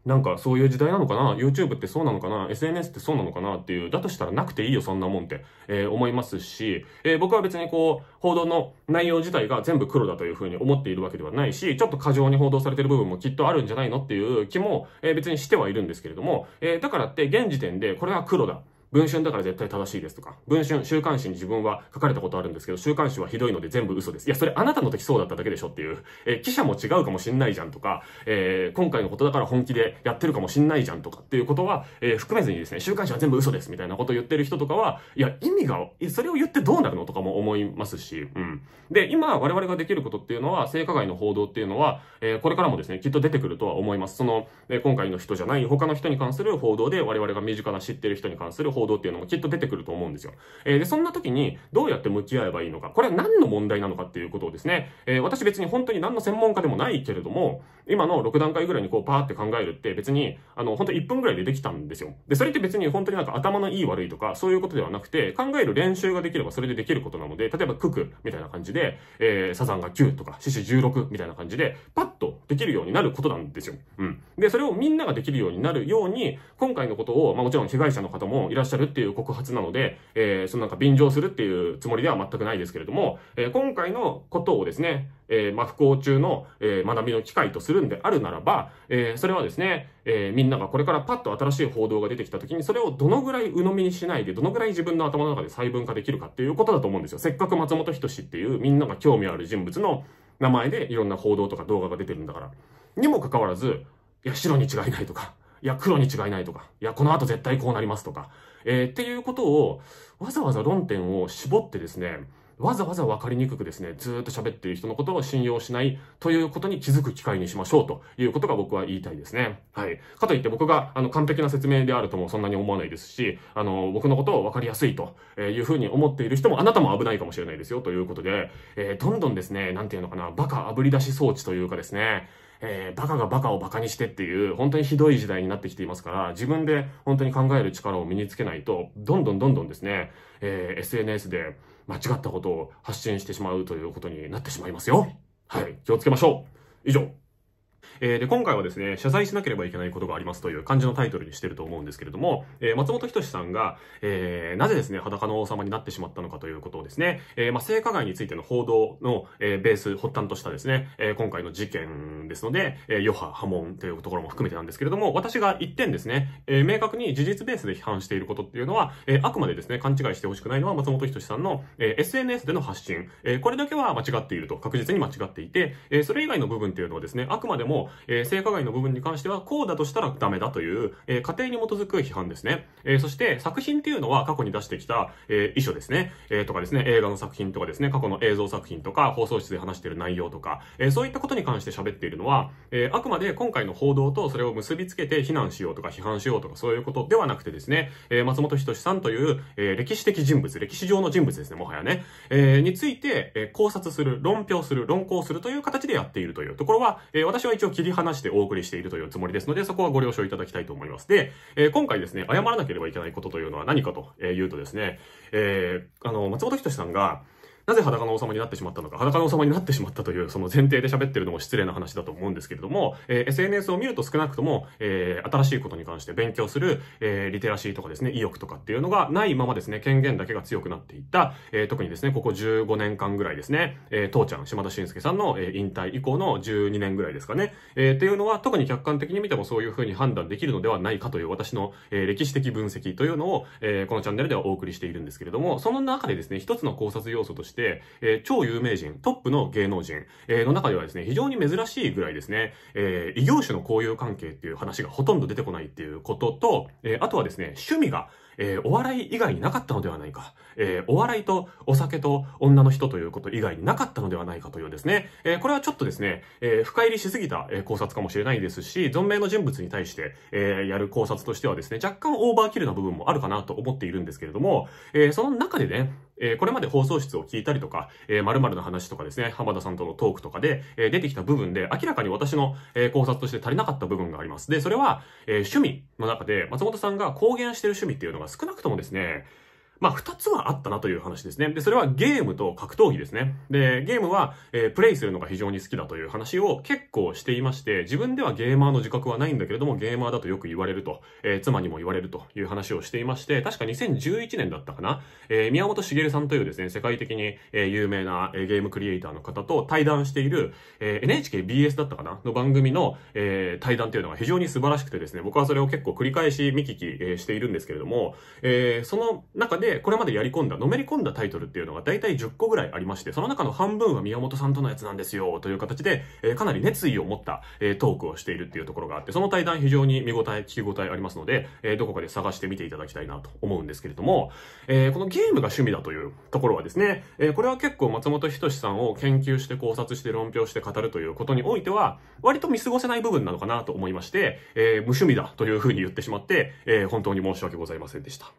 なんかそういう時代なのかな ?YouTube ってそうなのかな ?SNS ってそうなのかなっていう、だとしたらなくていいよ、そんなもんって、えー、思いますし、えー、僕は別にこう、報道の内容自体が全部黒だというふうに思っているわけではないし、ちょっと過剰に報道されてる部分もきっとあるんじゃないのっていう気も、えー、別にしてはいるんですけれども、えだからって現時点でこれは黒だ。文春だから絶対正しいですとか、文春、週刊誌に自分は書かれたことあるんですけど、週刊誌はひどいので全部嘘です。いや、それあなたの時そうだっただけでしょっていう。えー、記者も違うかもしんないじゃんとか、えー、今回のことだから本気でやってるかもしんないじゃんとかっていうことは、えー、含めずにですね、週刊誌は全部嘘ですみたいなことを言ってる人とかは、いや、意味が、それを言ってどうなるのとかも思いますし、うん。で、今、我々ができることっていうのは、性加害の報道っていうのは、えー、これからもですね、きっと出てくるとは思います。その、えー、今回の人じゃない他の人に関する報道で、我々が身近な知ってる人に関する報道行動っていうのもきっと出てくると思うんですよ。えー、で、そんな時にどうやって向き合えばいいのか、これは何の問題なのかっていうことをですね、えー、私別に本当に何の専門家でもないけれども、今の6段階ぐらいにこうパーって考えるって別に、あの、本当1分ぐらいでできたんですよ。で、それって別に本当になんか頭のいい悪いとか、そういうことではなくて、考える練習ができればそれでできることなので、例えば九九みたいな感じで、えー、サザンが9とか、獅子16みたいな感じで、パッとできるようになることなんですよ。うん。で、それをみんなができるようになるように、今回のことを、まあもちろん被害者の方もいらっしゃるゃるっていう告発なので、えー、そのなんか便乗するっていうつもりでは全くないですけれども、えー、今回のことをですね、えー、まあ、不幸中の、えー、学びの機会とするんであるならば、えー、それはですね、えみんながこれからパッと新しい報道が出てきた時に、それをどのぐらい鵜呑みにしないで、どのぐらい自分の頭の中で細分化できるかっていうことだと思うんですよ。せっかく松本人志っていうみんなが興味ある人物の名前でいろんな報道とか動画が出てるんだから。にもかかわらず、いや、白に違いないとか、いや、黒に違いないとか、いや、この後絶対こうなりますとか、えー、っていうことを、わざわざ論点を絞ってですね、わざわざ分かりにくくですね、ずっと喋っている人のことを信用しないということに気づく機会にしましょうということが僕は言いたいですね。はい。かといって僕が、あの、完璧な説明であるともそんなに思わないですし、あの、僕のことを分かりやすいというふうに思っている人もあなたも危ないかもしれないですよということで、えー、どんどんですね、なんていうのかな、バカ炙り出し装置というかですね、えー、バカがバカをバカにしてっていう、本当にひどい時代になってきていますから、自分で本当に考える力を身につけないと、どんどんどんどんですね、えー、SNS で間違ったことを発信してしまうということになってしまいますよ。はい、気をつけましょう。以上。えー、で、今回はですね、謝罪しなければいけないことがありますという漢字のタイトルにしてると思うんですけれども、えー、松本人志さんが、えー、なぜですね、裸の王様になってしまったのかということをですね、えまあ、性加害についての報道の、えベース、発端としたですね、え今回の事件ですので、え余波、波紋というところも含めてなんですけれども、私が一点ですね、え明確に事実ベースで批判していることっていうのは、えあくまでですね、勘違いしてほしくないのは松本人志さんの、え SNS での発信、えこれだけは間違っていると、確実に間違っていて、えそれ以外の部分っていうのはですね、あくまでも、えー、性加害の部分に関しては、こうだとしたらダメだという、えー、過程に基づく批判ですね。えー、そして、作品っていうのは過去に出してきた、えー、遺書ですね、えー、とかですね、映画の作品とかですね、過去の映像作品とか、放送室で話している内容とか、えー、そういったことに関して喋っているのは、えー、あくまで今回の報道とそれを結びつけて非難しようとか批判しようとかそういうことではなくてですね、えー、松本人志さんという、えー、歴史的人物、歴史上の人物ですね、もはやね、えー、について、えー、考察する、論評する、論考するという形でやっているというところは、えー、私は一応切り離してお送りしているというつもりですので、そこはご了承いただきたいと思います。で、えー、今回ですね、謝らなければいけないことというのは何かというとですね、えー、あの、松本人志さんが、なぜ裸の王様になってしまったのか、裸の王様になってしまったという、その前提で喋ってるのも失礼な話だと思うんですけれども、えー、SNS を見ると少なくとも、えー、新しいことに関して勉強する、えー、リテラシーとかですね、意欲とかっていうのがないままですね、権限だけが強くなっていった、えー、特にですね、ここ15年間ぐらいですね、えー、父ちゃん、島田晋介さんの、えー、引退以降の12年ぐらいですかね、えー、っていうのは特に客観的に見てもそういうふうに判断できるのではないかという私の、えー、歴史的分析というのを、えー、このチャンネルではお送りしているんですけれども、その中でですね、一つの考察要素としてして、えー、超有名人、トップの芸能人、えー、の中ではですね、非常に珍しいぐらいですね、えー、異業種の交友関係っていう話がほとんど出てこないっていうことと、えー、あとはですね、趣味が、えー、お笑い以外になかったのではないか、えー、お笑いとお酒と女の人ということ以外になかったのではないかというですね、えー、これはちょっとですね、えー、深入りしすぎた、えー、考察かもしれないですし、存命の人物に対して、えー、やる考察としてはですね、若干オーバーキルな部分もあるかなと思っているんですけれども、えー、その中でね、えー、これまで放送室を聞いたりとか、えー、〇〇の話とかですね、浜田さんとのトークとかで、えー、出てきた部分で、明らかに私の、えー、考察として足りなかった部分があります。で、それは、えー、趣味の中で、松本さんが公言してる趣味っていうのが少なくともですね、まあ、2つはあったなという話ですね。で、それはゲームと格闘技ですね。で、ゲームは、えー、プレイするのが非常に好きだという話を結構していまして、自分ではゲーマーの自覚はないんだけれども、ゲーマーだとよく言われると、えー、妻にも言われるという話をしていまして、確か2011年だったかな、えー、宮本茂さんというですね、世界的に、え有名な、えゲームクリエイターの方と対談している、え NHKBS だったかなの番組の、え対談というのが非常に素晴らしくてですね、僕はそれを結構繰り返し見聞き、えしているんですけれども、えその中で、で、これまでやり込んだ、のめり込んだタイトルっていうのが大体10個ぐらいありまして、その中の半分は宮本さんとのやつなんですよ、という形で、えー、かなり熱意を持った、えー、トークをしているっていうところがあって、その対談非常に見応え、聞き応えありますので、えー、どこかで探してみていただきたいなと思うんですけれども、えこのゲームが趣味だというところはですね、えこれは結構松本人志さんを研究して考察して論評して語るということにおいては、割と見過ごせない部分なのかなと思いまして、え無趣味だというふうに言ってしまって、え本当に申し訳ございませんでした。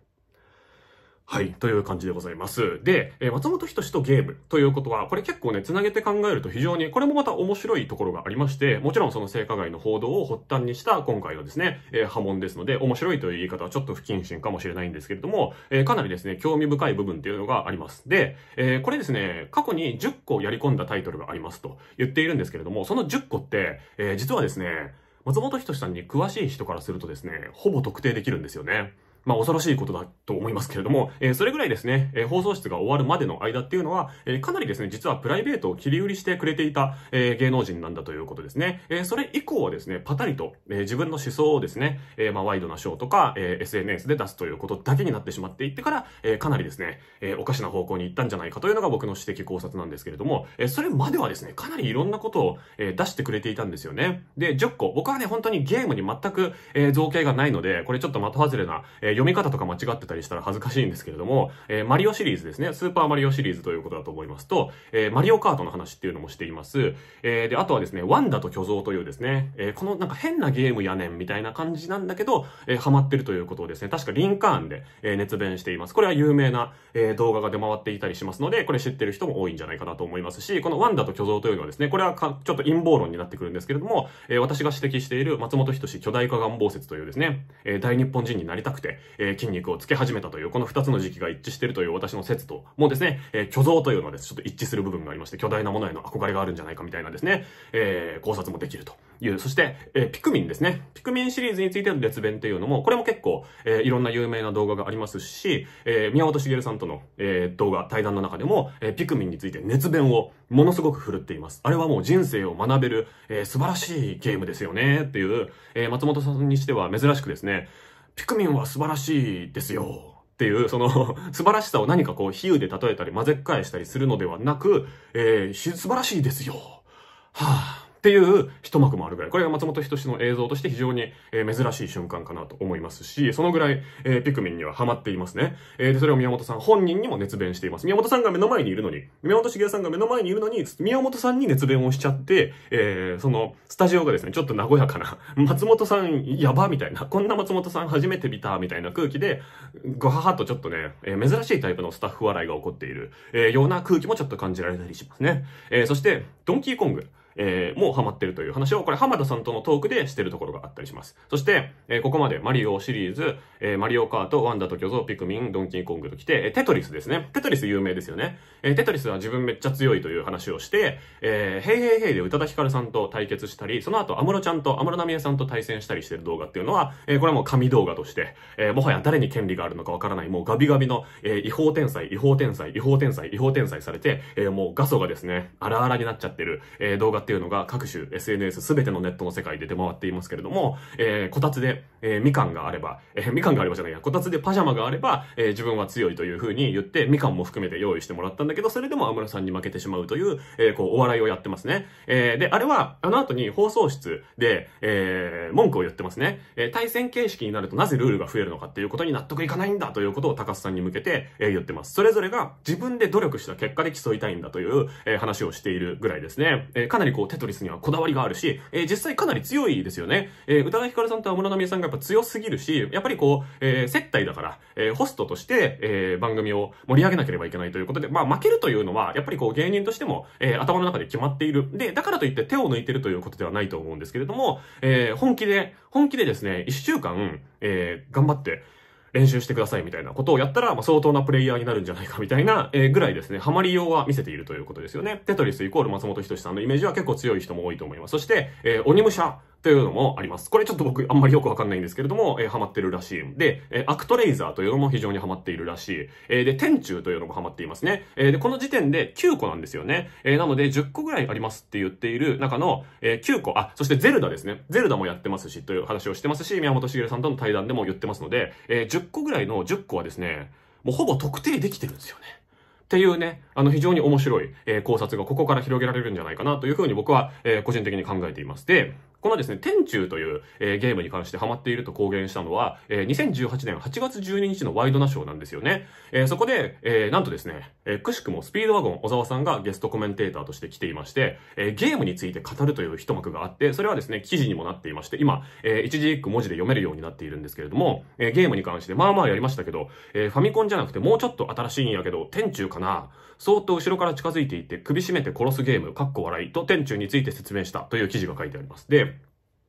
はい、という感じでございます。で、えー、松本人志とゲームということは、これ結構ね、繋げて考えると非常に、これもまた面白いところがありまして、もちろんその性加害の報道を発端にした今回のですね、えー、波紋ですので、面白いという言い方はちょっと不謹慎かもしれないんですけれども、えー、かなりですね、興味深い部分っていうのがあります。で、えこれですね、過去に10個やり込んだタイトルがありますと言っているんですけれども、その10個って、え実はですね、松本人志さんに詳しい人からするとですね、ほぼ特定できるんですよね。まあ、恐ろしいことだと思いますけれども、えー、それぐらいですね、えー、放送室が終わるまでの間っていうのは、えー、かなりですね、実はプライベートを切り売りしてくれていた、え芸能人なんだということですね。えそれ以降はですね、パタリと、え自分の思想をですね、えまあ、ワイドなショーとか、え SNS で出すということだけになってしまっていってから、えかなりですね、えおかしな方向に行ったんじゃないかというのが僕の指摘考察なんですけれども、えそれまではですね、かなりいろんなことを、え出してくれていたんですよね。で、10個、僕はね、本当にゲームに全く、え造形がないので、これちょっと的外れな、え読み方とか間違ってたりしたら恥ずかしいんですけれども、えー、マリオシリーズですね。スーパーマリオシリーズということだと思いますと、えー、マリオカートの話っていうのもしています。えー、で、あとはですね、ワンダと巨像というですね、えこのなんか変なゲームやねんみたいな感じなんだけど、えハマってるということをですね、確かリンカーンで、え熱弁しています。これは有名な、え動画が出回っていたりしますので、これ知ってる人も多いんじゃないかなと思いますし、このワンダと巨像というのはですね、これはかちょっと陰謀論になってくるんですけれども、え私が指摘している松本人志巨大化願望説というですね、え大日本人になりたくて、えー、筋肉をつけ始めたという、この2つの時期が一致しているという私の説と、もうですね、えー、巨像というのはです、ちょっと一致する部分がありまして、巨大なものへの憧れがあるんじゃないかみたいなですね、えー、考察もできるという。そして、えー、ピクミンですね。ピクミンシリーズについての列弁っていうのも、これも結構、えー、いろんな有名な動画がありますし、えー、宮本茂さんとの、えー、動画、対談の中でも、えー、ピクミンについて熱弁をものすごく振るっています。あれはもう人生を学べる、えー、素晴らしいゲームですよね、っていう、えー、松本さんにしては珍しくですね、ピクミンは素晴らしいですよ。っていう、その 素晴らしさを何かこう、比喩で例えたり、混ぜっ返したりするのではなく、えー、素晴らしいですよ。はぁ、あ、っていう一幕もあるぐらい。これが松本人志の映像として非常に、え珍しい瞬間かなと思いますし、そのぐらい、えピクミンにはハマっていますね。えで、それを宮本さん本人にも熱弁しています。宮本さんが目の前にいるのに、宮本茂さんが目の前にいるのに、宮本さんに熱弁をしちゃって、えー、その、スタジオがですね、ちょっと和やかな、松本さんやばみたいな、こんな松本さん初めて見たみたいな空気で、ごははとちょっとね、えー、珍しいタイプのスタッフ笑いが起こっている、えー、ような空気もちょっと感じられたりしますね。えー、そして、ドンキーコング。えー、もうハマってるという話を、これ浜田さんとのトークでしてるところがあったりします。そして、えー、ここまでマリオシリーズ、えー、マリオカート、ワンダと巨像、ピクミン、ドンキーコングと来て、えー、テトリスですね。テトリス有名ですよね。えー、テトリスは自分めっちゃ強いという話をして、えー、ヘイヘイヘイで宇多田ヒカルさんと対決したり、その後、安室ちゃんと安室奈美恵さんと対戦したりしてる動画っていうのは、えー、これはもう神動画として、えー、もはや誰に権利があるのかわからない、もうガビガビの、えー、違法天才、違法天才、違法天才、違法天才されて、えー、もう画素がですね、荒々になっちゃってる、えー、動画っていうのが各種 SNS 全てのネットの世界で出回っていますけれども、えー、こたつで、えー、みかんがあれば、えー、みかんがあればじゃないや、こたつでパジャマがあれば、えー、自分は強いというふうに言って、みかんも含めて用意してもらったんだけど、それでも安村さんに負けてしまうという、えー、こう、お笑いをやってますね。えー、で、あれは、あの後に放送室で、えー、文句を言ってますね。えー、対戦形式になるとなぜルールが増えるのかっていうことに納得いかないんだということを高須さんに向けて、えー、言ってます。それぞれが自分で努力した結果で競いたいんだという、えー、話をしているぐらいですね。えー、かなりこう、テトリスにはこだわりがあるし、えー、実際かなり強いですよね。えー、多田ヒカルさんと安室奈美さんがやっぱ強すぎるし、やっぱりこう、えー、接待だから、えー、ホストとして、えー、番組を盛り上げなければいけないということで、まあ、負けるというのは、やっぱりこう、芸人としても、えー、頭の中で決まっている。で、だからといって手を抜いてるということではないと思うんですけれども、えー、本気で、本気でですね、一週間、えー、頑張って、練習してくださいみたいなことをやったら、まあ、相当なプレイヤーになるんじゃないかみたいな、えー、ぐらいですね、ハマりようは見せているということですよね。テトリスイコール松本人志さんのイメージは結構強い人も多いと思います。そして、えー、鬼武者というのもあります。これちょっと僕あんまりよくわかんないんですけれども、えー、ハマってるらしい。で、えー、アクトレイザーというのも非常にハマっているらしい。えー、で、天中というのもハマっていますね。えー、で、この時点で9個なんですよね。えー、なので10個ぐらいありますって言っている中の、えー、9個、あ、そしてゼルダですね。ゼルダもやってますし、という話をしてますし、宮本茂さんとの対談でも言ってますので、えー、10個ぐらいの10個はですね、もうほぼ特定できてるんですよね。っていうね、あの非常に面白い、えー、考察がここから広げられるんじゃないかなというふうに僕は、えー、個人的に考えています。で、このですね、天中という、えー、ゲームに関してハマっていると公言したのは、えー、2018年8月12日のワイドナショーなんですよね。えー、そこで、えー、なんとですね、えー、くしくもスピードワゴン小沢さんがゲストコメンテーターとして来ていまして、えー、ゲームについて語るという一幕があって、それはですね、記事にもなっていまして、今、えー、一字一句文字で読めるようになっているんですけれども、えー、ゲームに関してまあまあやりましたけど、えー、ファミコンじゃなくてもうちょっと新しいんやけど、天中かなそーっと後ろから近づいていて、首絞めて殺すゲーム、かっこ笑いと店中について説明したという記事が書いてあります。で、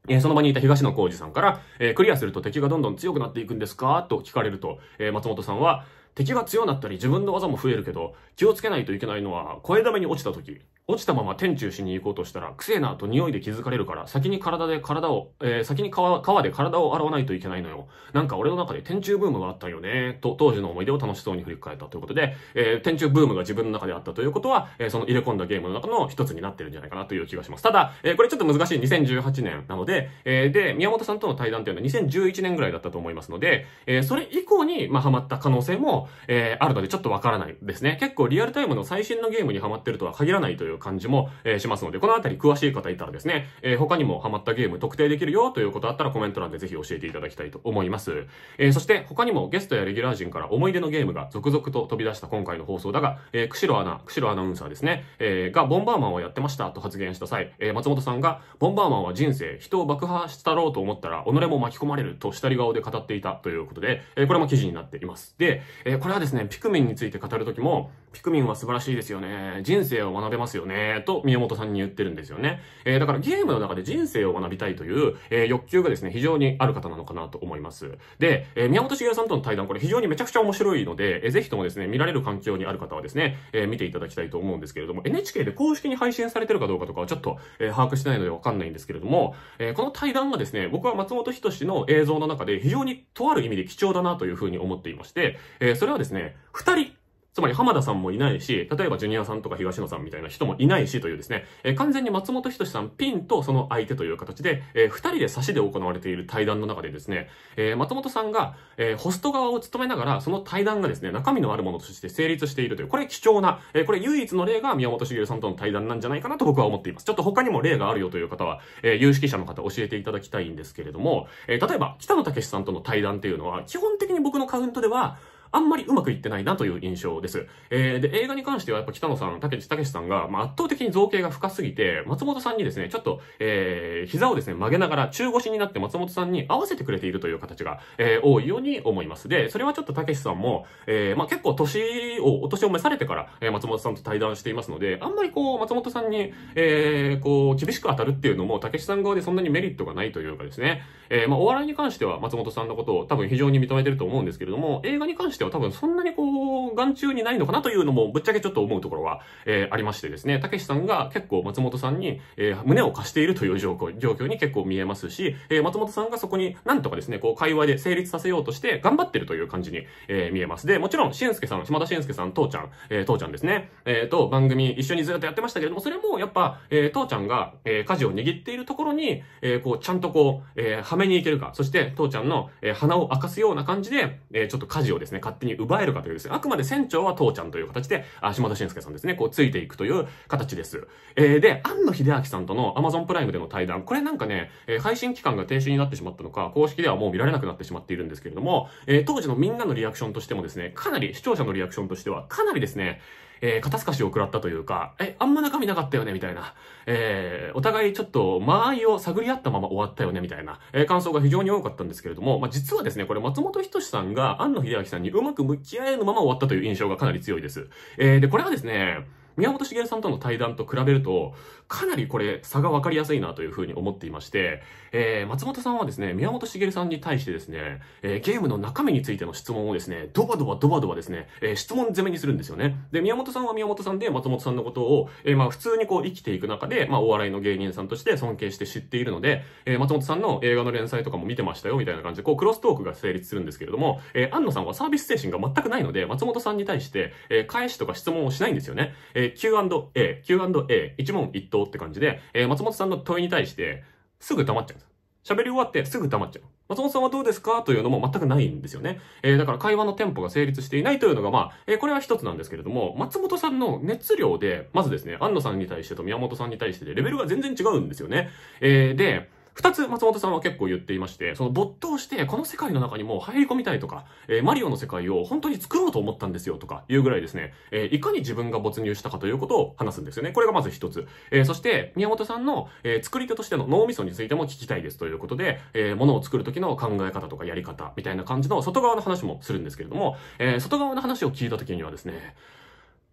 えー、その場にいた東野幸治さんから、えー、クリアすると敵がどんどん強くなっていくんですかと聞かれると、えー、松本さんは、敵が強なったり自分の技も増えるけど、気をつけないといけないのは、声だめに落ちた時落ちたまま天中しに行こうとしたら、くせえなと匂いで気づかれるから、先に体で体を、えー、先に川川で体を洗わないといけないのよ。なんか俺の中で天中ブームがあったよね、と当時の思い出を楽しそうに振り返ったということで、えー、天中ブームが自分の中であったということは、えー、その入れ込んだゲームの中の一つになってるんじゃないかなという気がします。ただ、えー、これちょっと難しい2018年なので、えー、で、宮本さんとの対談というのは2011年ぐらいだったと思いますので、えー、それ以降に、まあ、ハマった可能性も、えー、あるのでちょっとわからないですね。結構リアルタイムの最新のゲームにハマってるとは限らないといういう感じも、えー、しますので、このあたり詳しい方いたらですね、えー、他にもハマったゲーム特定できるよということあったらコメント欄でぜひ教えていただきたいと思います。えー、そして他にもゲストやレギュラー陣から思い出のゲームが続々と飛び出した今回の放送だが、えー、釧路アナ、釧路アナウンサーですね、えー、がボンバーマンをやってましたと発言した際、えー、松本さんが、ボンバーマンは人生、人を爆破したろうと思ったら、己も巻き込まれると下り顔で語っていたということで、えー、これも記事になっています。で、えー、これはですね、ピクミンについて語るときも、ピクミンは素晴らしいですよね。人生を学べますよね。と、宮本さんに言ってるんですよね。えー、だからゲームの中で人生を学びたいという、えー、欲求がですね、非常にある方なのかなと思います。で、えー、宮本茂さんとの対談、これ非常にめちゃくちゃ面白いので、えー、ぜひともですね、見られる環境にある方はですね、えー、見ていただきたいと思うんですけれども、NHK で公式に配信されてるかどうかとかはちょっと、えー、把握してないのでわかんないんですけれども、えー、この対談がですね、僕は松本人志の映像の中で非常にとある意味で貴重だなというふうに思っていまして、えー、それはですね、二人つまり浜田さんもいないし、例えばジュニアさんとか東野さんみたいな人もいないしというですね、えー、完全に松本人志さんピンとその相手という形で、えー、二人で差しで行われている対談の中でですね、えー、松本さんが、えー、ホスト側を務めながら、その対談がですね、中身のあるものとして成立しているという、これ貴重な、えー、これ唯一の例が宮本茂さんとの対談なんじゃないかなと僕は思っています。ちょっと他にも例があるよという方は、えー、有識者の方教えていただきたいんですけれども、えー、例えば、北野武さんとの対談っていうのは、基本的に僕のカウントでは、あんまりうまくいってないなという印象です。えー、で、映画に関してはやっぱ北野さん、竹内武さんが、まあ、圧倒的に造形が深すぎて、松本さんにですね、ちょっと、えー、膝をですね、曲げながら中腰になって松本さんに合わせてくれているという形が、えー、多いように思います。で、それはちょっと竹内さんも、えー、まあ、結構年を、お年を召されてから、えー、松本さんと対談していますので、あんまりこう、松本さんに、えー、こう、厳しく当たるっていうのも、竹内さん側でそんなにメリットがないというかですね、えー、まあ、お笑いに関しては松本さんのことを多分非常に認めてると思うんですけれども、映画に関してはては多分そんなにこう、眼中にないのかなというのも、ぶっちゃけちょっと思うところは、えー、ありましてですね、たけしさんが結構松本さんに、えー、胸を貸しているという状況、状況に結構見えますし、えー、松本さんがそこになんとかですね、こう、会話で成立させようとして頑張ってるという感じに、えー、見えます。で、もちろん、しんすけさん、島田しんすけさん、父ちゃん、えー、父ちゃんですね、えー、と、番組一緒にずっとやってましたけれども、それもやっぱ、えー、父ちゃんが、えー、事を握っているところに、えー、こう、ちゃんとこう、えー、はめに行けるか、そして父ちゃんの、えー、鼻を明かすような感じで、えー、ちょっと家事をですね、勝勝手に奪えるかというですね、あくまで船長は父ちゃんという形で、あ島田晋介さんですね、こうついていくという形です。えー、で、庵野秀明さんとの Amazon プライムでの対談、これなんかね、えー、配信期間が停止になってしまったのか、公式ではもう見られなくなってしまっているんですけれども、えー、当時のみんなのリアクションとしてもですね、かなり、視聴者のリアクションとしては、かなりですね、えー、肩透かしを食らったというか、え、あんま中身なかったよね、みたいな。えー、お互いちょっと間合いを探り合ったまま終わったよね、みたいな、えー、感想が非常に多かったんですけれども、まあ、実はですね、これ松本人志さんが安野秀明さんにうまく向き合えぬまま終わったという印象がかなり強いです。えー、で、これはですね、宮本茂さんとの対談と比べると、かなりこれ差が分かりやすいなというふうに思っていまして、えー、松本さんはですね、宮本茂さんに対してですね、えー、ゲームの中身についての質問をですね、ドバドバドバドバですね、えー、質問攻めにするんですよね。で、宮本さんは宮本さんで松本さんのことを、えー、まあ普通にこう生きていく中で、まあお笑いの芸人さんとして尊敬して知っているので、えー、松本さんの映画の連載とかも見てましたよみたいな感じで、こうクロストークが成立するんですけれども、えー、安野さんはサービス精神が全くないので、松本さんに対して、えー、返しとか質問をしないんですよね。えー、Q&A、Q&A、一問一答人って感じで、えー、松本さんの問いに対して、すぐ黙っちゃうんです。喋り終わってすぐ黙っちゃう。松本さんはどうですかというのも全くないんですよね。えー、だから会話のテンポが成立していないというのが、まあ、えー、これは一つなんですけれども、松本さんの熱量で、まずですね、安野さんに対してと宮本さんに対してで、レベルが全然違うんですよね。えー、で、二つ松本さんは結構言っていまして、その没頭してこの世界の中にも入り込みたいとか、えー、マリオの世界を本当に作ろうと思ったんですよとかいうぐらいですね、えー、いかに自分が没入したかということを話すんですよね。これがまず一つ。えー、そして、宮本さんの、え作り手としての脳みそについても聞きたいですということで、えー、物を作る時の考え方とかやり方みたいな感じの外側の話もするんですけれども、え外側の話を聞いた時にはですね、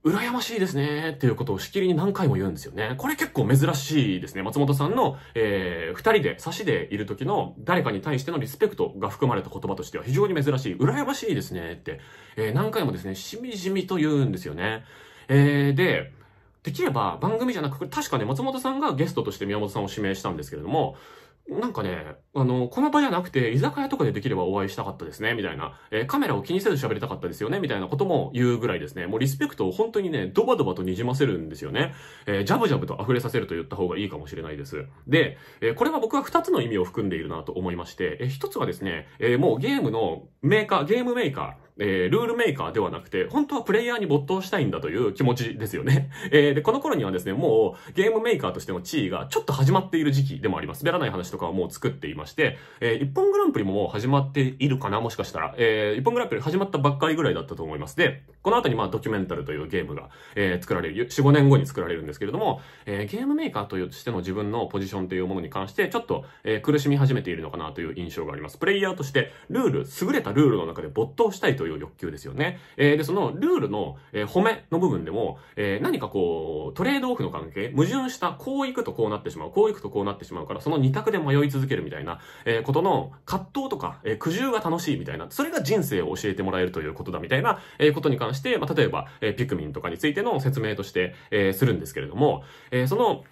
羨ましいですねっていうことをしきりに何回も言うんですよね。これ結構珍しいですね。松本さんの、えー、二人で、差しでいる時の誰かに対してのリスペクトが含まれた言葉としては非常に珍しい。羨ましいですねって、えー、何回もですね、しみじみと言うんですよね。えー、で、できれば番組じゃなく、確かね、松本さんがゲストとして宮本さんを指名したんですけれども、なんかね、あの、この場じゃなくて、居酒屋とかでできればお会いしたかったですね、みたいな。えー、カメラを気にせず喋りたかったですよね、みたいなことも言うぐらいですね。もうリスペクトを本当にね、ドバドバと滲ませるんですよね。えー、ジャブジャブと溢れさせると言った方がいいかもしれないです。で、えー、これは僕は2つの意味を含んでいるなと思いまして、えー、1つはですね、えもうゲームのメーカー、ゲームメーカー、えー、ルールメーカーではなくて、本当はプレイヤーに没頭したいんだという気持ちですよね。えー、で、この頃にはですね、もうゲームメーカーとしての地位がちょっと始まっている時期でもあります。滑らない話とかはもう作っていまして、えー、一本グランプリももう始まっているかなもしかしたら。えー、一本グランプリ始まったばっかりぐらいだったと思います。で、この後にまあドキュメンタルというゲームが、えー、作られる、4、5年後に作られるんですけれども、えー、ゲームメーカーとしての自分のポジションというものに関して、ちょっと、えー、苦しみ始めているのかなという印象があります。プレイヤーとして、ルール、優れたルールの中で没頭したいといういう欲求ですよね。えー、で、そのルールの、えー、褒めの部分でも、えー、何かこう、トレードオフの関係、矛盾した、こう行くとこうなってしまう、こう行くとこうなってしまうから、その二択で迷い続けるみたいな、えー、ことの葛藤とか、えー、苦渋が楽しいみたいな、それが人生を教えてもらえるということだみたいな、えー、ことに関して、まあ、例えば、えー、ピクミンとかについての説明として、えー、するんですけれども、えー、その、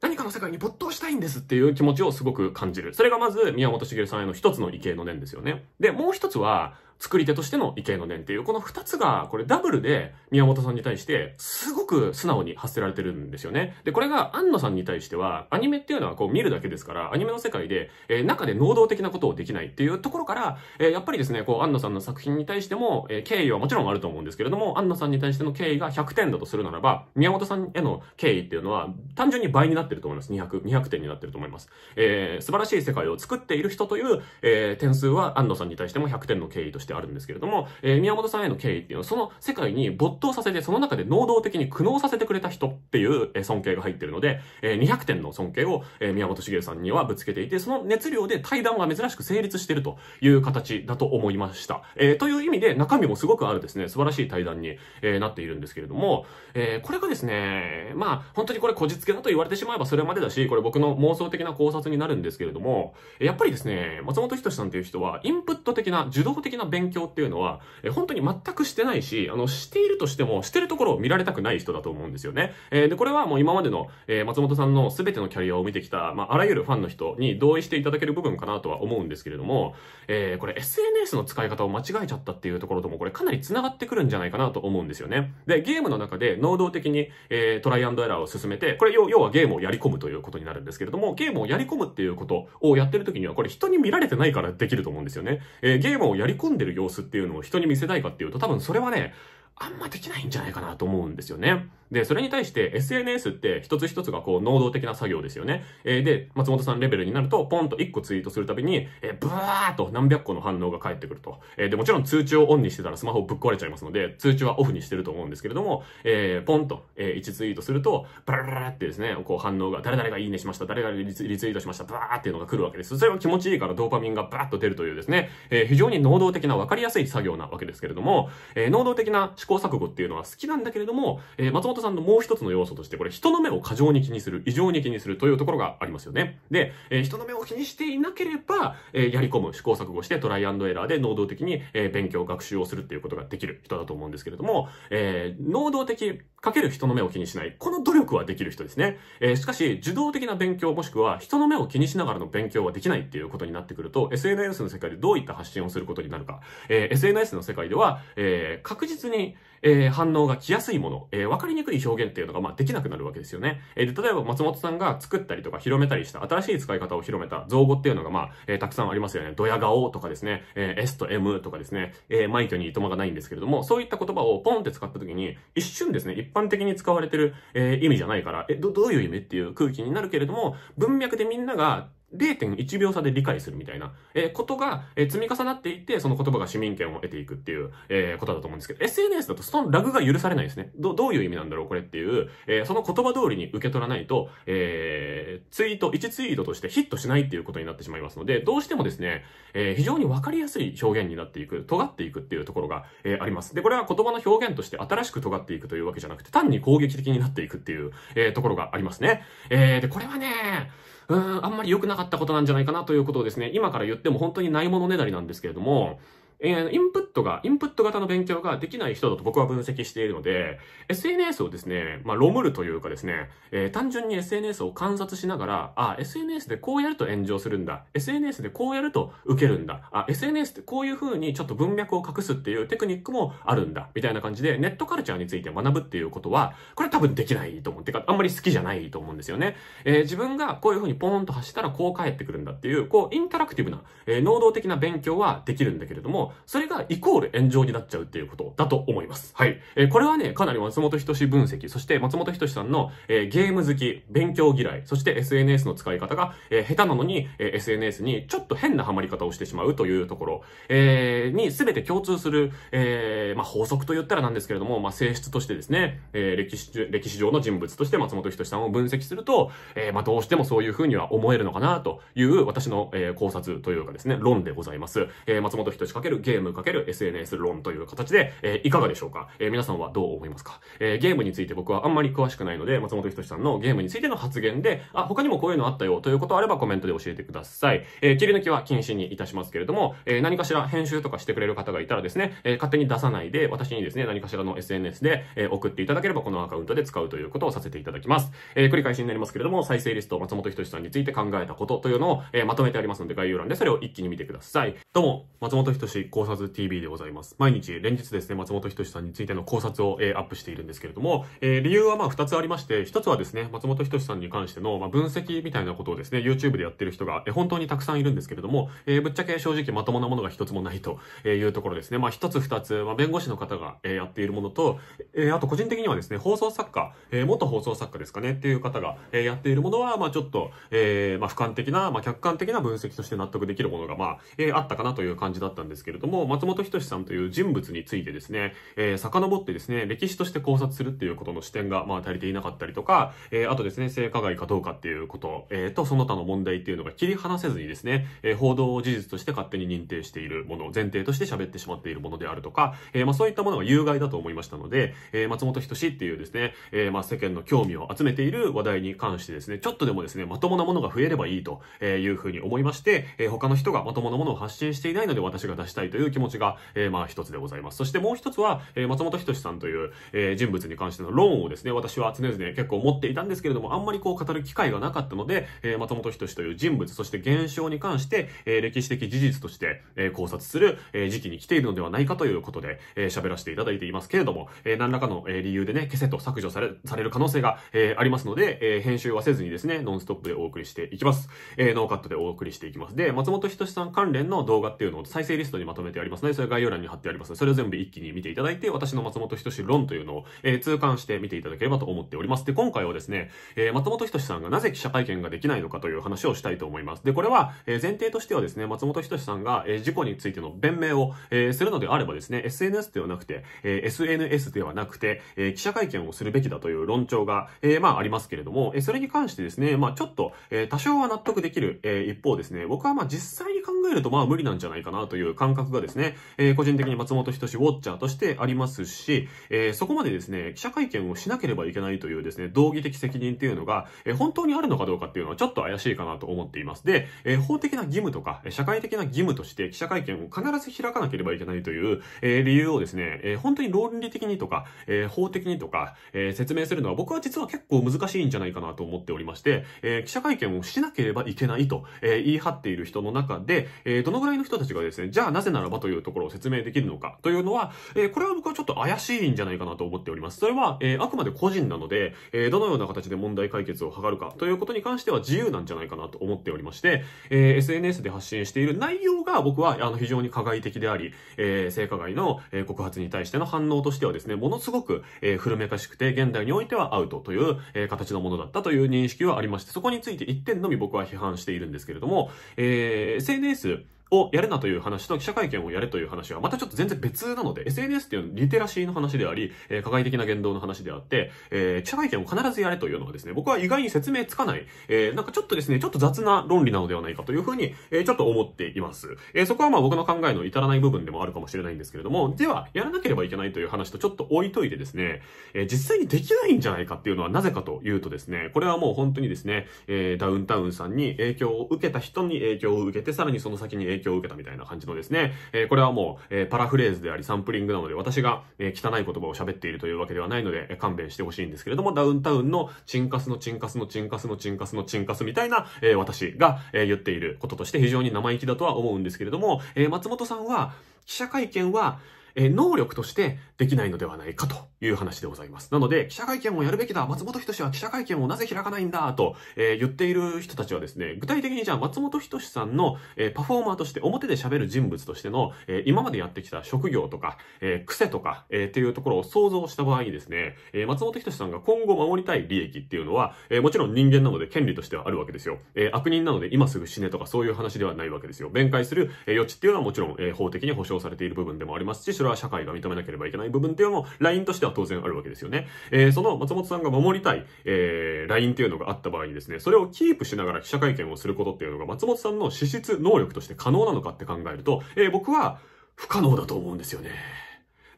何かの世界に没頭したいんですっていう気持ちをすごく感じる。それがまず宮本茂さんへの一つの理系の念ですよね。で、もう一つは、作り手としての意見の念っていう、この二つが、これダブルで宮本さんに対して、すごく素直に発せられてるんですよね。で、これが安野さんに対しては、アニメっていうのはこう見るだけですから、アニメの世界で、えー、中で能動的なことをできないっていうところから、えー、やっぱりですね、こう、安野さんの作品に対しても、えー、敬意はもちろんあると思うんですけれども、安野さんに対しての敬意が100点だとするならば、宮本さんへの敬意っていうのは、単純に倍になってると思います。200、200点になってると思います。えー、素晴らしい世界を作っている人という、えー、点数は安野さんに対しても100点の敬意として、してあるんですけれども、えー、宮本さんへの敬意っていうのは、その世界に没頭させて、その中で能動的に苦悩させてくれた人っていう、えー、尊敬が入ってるので、えー、200点の尊敬を、えー、宮本茂さんにはぶつけていて、その熱量で対談が珍しく成立してるという形だと思いました。えー、という意味で、中身もすごくあるですね、素晴らしい対談に、えー、なっているんですけれども、えー、これがですね、まあ、本当にこれこじつけだと言われてしまえばそれまでだし、これ僕の妄想的な考察になるんですけれども、やっぱりですね、松本人志さんという人は、インプット的な、受動的な勉強っていうのは、え本当に全くしてないし、あの、しているとしても、してるところを見られたくない人だと思うんですよね。えー、で、これはもう今までの、えー、松本さんの全てのキャリアを見てきた、まあ、あらゆるファンの人に同意していただける部分かなとは思うんですけれども、えー、これ SNS の使い方を間違えちゃったっていうところとも、これかなり繋がってくるんじゃないかなと思うんですよね。で、ゲームの中で能動的に、えトライアンドエラーを進めて、これ要はゲームをやり込むということになるんですけれども、ゲームをやり込むっていうことをやってる時には、これ人に見られてないからできると思うんですよね。えゲームをやり込んでる様子っていうのを人に見せたいかっていうと、多分それはね、あんまできないんじゃないかなと思うんですよね。で、それに対して SNS って一つ一つがこう、能動的な作業ですよね。えー、で、松本さんレベルになると、ポンと1個ツイートするたびに、えー、ブワーっと何百個の反応が返ってくると。えー、で、もちろん通知をオンにしてたらスマホぶっ壊れちゃいますので、通知はオフにしてると思うんですけれども、えー、ポンと、えー、1ツイートすると、ブラララってですね、こう反応が、誰々がいいねしました、誰々リツイートしました、バーっていうのが来るわけです。それは気持ちいいからドーパミンがワーっと出るというですね、えー、非常に能動的な分かりやすい作業なわけですけれども、えー、能動的な試行錯誤っていうのは好きなんだけれども、えー、松本さんのもう一つの要素として、これ人の目を過剰に気にする、異常に気にするというところがありますよね。で、えー、人の目を気にしていなければ、えー、やり込む、試行錯誤してトライアンドエラーで能動的に、え勉強、学習をするっていうことができる人だと思うんですけれども、え能動的かける人の目を気にしない。この努力はできる人ですね。えー、しかし、受動的な勉強もしくは人の目を気にしながらの勉強はできないっていうことになってくると、SNS の世界でどういった発信をすることになるか。えー、SNS の世界では、えー、確実に、えー、反応が来やすいもの、えー、分かりにくい表現っていうのが、まあ、できなくなるわけですよね。えー、で、例えば松本さんが作ったりとか広めたりした、新しい使い方を広めた造語っていうのが、まあ、えー、たくさんありますよね。ドヤ顔とかですね、えー、S と M とかですね、えー、マイトにいとまがないんですけれども、そういった言葉をポンって使った時に、一瞬ですね、一般的に使われてる、えー、意味じゃないから、え、ど、どういう意味っていう空気になるけれども、文脈でみんなが0.1秒差で理解するみたいな、えことが、え積み重なっていって、その言葉が市民権を得ていくっていう、えことだと思うんですけど、SNS だとそのラグが許されないですね。ど、どういう意味なんだろうこれっていう、えその言葉通りに受け取らないと、えツイート、1ツイートとしてヒットしないっていうことになってしまいますので、どうしてもですね、え非常にわかりやすい表現になっていく、尖っていくっていうところが、えあります。で、これは言葉の表現として新しく尖っていくというわけじゃなくて、単に攻撃的になっていくっていう、えところがありますね。えで、これはね、うーん、あんまり良くなかったことなんじゃないかなということをですね、今から言っても本当にないものねだりなんですけれども、えー、インプットが、インプット型の勉強ができない人だと僕は分析しているので、SNS をですね、まあ、ロムるというかですね、えー、単純に SNS を観察しながら、あ、SNS でこうやると炎上するんだ。SNS でこうやると受けるんだ。あ、SNS ってこういう風にちょっと文脈を隠すっていうテクニックもあるんだ。みたいな感じで、ネットカルチャーについて学ぶっていうことは、これ多分できないと思ってか、あんまり好きじゃないと思うんですよね。えー、自分がこういう風にポーンと走ったらこう返ってくるんだっていう、こう、インタラクティブな、え能動的な勉強はできるんだけれども、それがイコール炎上になっちゃうっていうことだと思います。はい。えー、これはね、かなり松本人志分析、そして松本人志さんの、えー、ゲーム好き、勉強嫌い、そして SNS の使い方が、えー、下手なのに、え SNS にちょっと変なハマり方をしてしまうというところ、えに全て共通する、えまあ、法則と言ったらなんですけれども、まあ、性質としてですね、え歴史、歴史上の人物として松本人志さんを分析すると、えまあ、どうしてもそういうふうには思えるのかなという私の、え考察というかですね、論でございます。え松本人志かけるゲームかける s n s 論という形で、えー、いかがでしょうか、えー、皆さんはどう思いますか、えー、ゲームについて僕はあんまり詳しくないので、松本人志さんのゲームについての発言で、あ、他にもこういうのあったよということあればコメントで教えてください。え切り抜きは禁止にいたしますけれども、え何かしら編集とかしてくれる方がいたらですね、え勝手に出さないで、私にですね、何かしらの SNS で、え送っていただければこのアカウントで使うということをさせていただきます。え繰り返しになりますけれども、再生リスト松本人志さんについて考えたことというのを、えまとめてありますので概要欄でそれを一気に見てください。どうも、松本人志考察 TV でございます。毎日、連日ですね、松本人志さんについての考察を、えー、アップしているんですけれども、えー、理由はまあ2つありまして、1つはですね、松本人志さんに関しての、まあ、分析みたいなことをですね、YouTube でやってる人が、えー、本当にたくさんいるんですけれども、えー、ぶっちゃけ正直まともなものが1つもないというところですね。まあ1つ2つ、まあ、弁護士の方が、えー、やっているものと、えー、あと個人的にはですね、放送作家、えー、元放送作家ですかねっていう方が、えー、やっているものは、まあちょっと、えー、まあ俯瞰的な、まあ客観的な分析として納得できるものが、まあ、えー、あったかなという感じだったんですけどれども、松本人志さんという人物についてですね、えー、遡ってですね、歴史として考察するっていうことの視点が、まあ、足りていなかったりとか、えー、あとですね、性加害かどうかっていうこと、えー、と、その他の問題っていうのが切り離せずにですね、えー、報道を事実として勝手に認定しているもの、前提として喋ってしまっているものであるとか、えー、まあ、そういったものが有害だと思いましたので、えー、松本人志っていうですね、えー、まあ、世間の興味を集めている話題に関してですね、ちょっとでもですね、まともなものが増えればいいというふうに思いまして、えー、他の人がまともなものを発信していないので私が出したいいという気持ちが、えー、まあ一つでございます。そしてもう一つは、えー、松本人志さんという、えー、人物に関してのローンをですね、私は常々結構持っていたんですけれども、あんまりこう語る機会がなかったので、えー、松本人志という人物、そして現象に関して、えー、歴史的事実として、えー、考察する、えー、時期に来ているのではないかということで、えー、喋らせていただいていますけれども、えー、何らかの、え理由でね、消せと削除され、される可能性が、えー、ありますので、えー、編集はせずにですね、ノンストップでお送りしていきます。えー、ノーカットでお送りしていきます。で、松本人志さん関連の動画っていうのを再生リストにままとめてありますね。それ概要欄に貼ってあります。それを全部一気に見ていただいて、私の松本人志論というのを、えー、痛感して見ていただければと思っております。で、今回はですね、えー、松本人志さんがなぜ記者会見ができないのかという話をしたいと思います。で、これは、えー、前提としてはですね、松本人志さんが、えー、事故についての弁明を、えー、するのであればですね、SNS ではなくて、えー、SNS ではなくて、えー、記者会見をするべきだという論調が、えー、まあありますけれども、えー、それに関してですね、まあちょっと、えー、多少は納得できる、えー、一方ですね、僕はまあ実際に考えるとまあ無理なんじゃないかなという感覚がですね、えー、個人的に松本人志ウォッチャーとしてありますし、えー、そこまでですね、記者会見をしなければいけないというですね、道義的責任っていうのが、えー、本当にあるのかどうかっていうのはちょっと怪しいかなと思っています。で、えー、法的な義務とか、社会的な義務として記者会見を必ず開かなければいけないという、えー、理由をですね、えー、本当に論理的にとか、えー、法的にとか、えー、説明するのは僕は実は結構難しいんじゃないかなと思っておりまして、えー、記者会見をしなければいけないと、えー、言い張っている人の中で、えー、どのぐらいの人たちがですね、じゃあなぜならばというところを説明できるのかというのは、えこれは僕はちょっと怪しいんじゃないかなと思っております。それは、えあくまで個人なので、えどのような形で問題解決を図るかということに関しては自由なんじゃないかなと思っておりまして、え SNS で発信している内容が僕はあの非常に加害的であり、え性加害の告発に対しての反応としてはですね、ものすごく、え古めかしくて現代においてはアウトという、え形のものだったという認識はありまして、そこについて1点のみ僕は批判しているんですけれども、え SNS をやれなという話と記者会見をやれという話はまたちょっと全然別なので SNS っていうのはリテラシーの話であり、えー、加害的な言動の話であって、えー、記者会見を必ずやれというのはですね、僕は意外に説明つかない、えー、なんかちょっとですね、ちょっと雑な論理なのではないかというふうに、えー、ちょっと思っています。えー、そこはまあ僕の考えの至らない部分でもあるかもしれないんですけれども、では、やらなければいけないという話とちょっと置いといてですね、えー、実際にできないんじゃないかっていうのはなぜかというとですね、これはもう本当にですね、えー、ダウンタウンさんに影響を受けた人に影響を受けて、さらにその先に影影響を受けたみたいな感じのですね、えー、これはもう、えー、パラフレーズでありサンプリングなので、私が、えー、汚い言葉を喋っているというわけではないので、えー、勘弁してほしいんですけれども、ダウンタウンのチンカスのチンカスのチンカスのチンカスのチンカスみたいな、えー、私が、えー、言っていることとして非常に生意気だとは思うんですけれども、えー、松本さんは、記者会見は、え能力としてできないのではないかという話でございます。なので、記者会見をやるべきだ松本人志は記者会見をなぜ開かないんだと、え言っている人たちはですね、具体的にじゃあ松本人志さんの、えパフォーマーとして表で喋る人物としての、え今までやってきた職業とか、え癖とか、えっていうところを想像した場合にですね、え松本人志さんが今後守りたい利益っていうのは、えもちろん人間なので権利としてはあるわけですよ。え悪人なので今すぐ死ねとかそういう話ではないわけですよ。弁解する、え余地っていうのはもちろん、え法的に保障されている部分でもありますし、それは社会が認めなければいけない部分っていうのも、LINE としては当然あるわけですよね。えー、その松本さんが守りたい、えー、LINE っていうのがあった場合にですね、それをキープしながら記者会見をすることっていうのが、松本さんの資質、能力として可能なのかって考えると、えー、僕は不可能だと思うんですよね。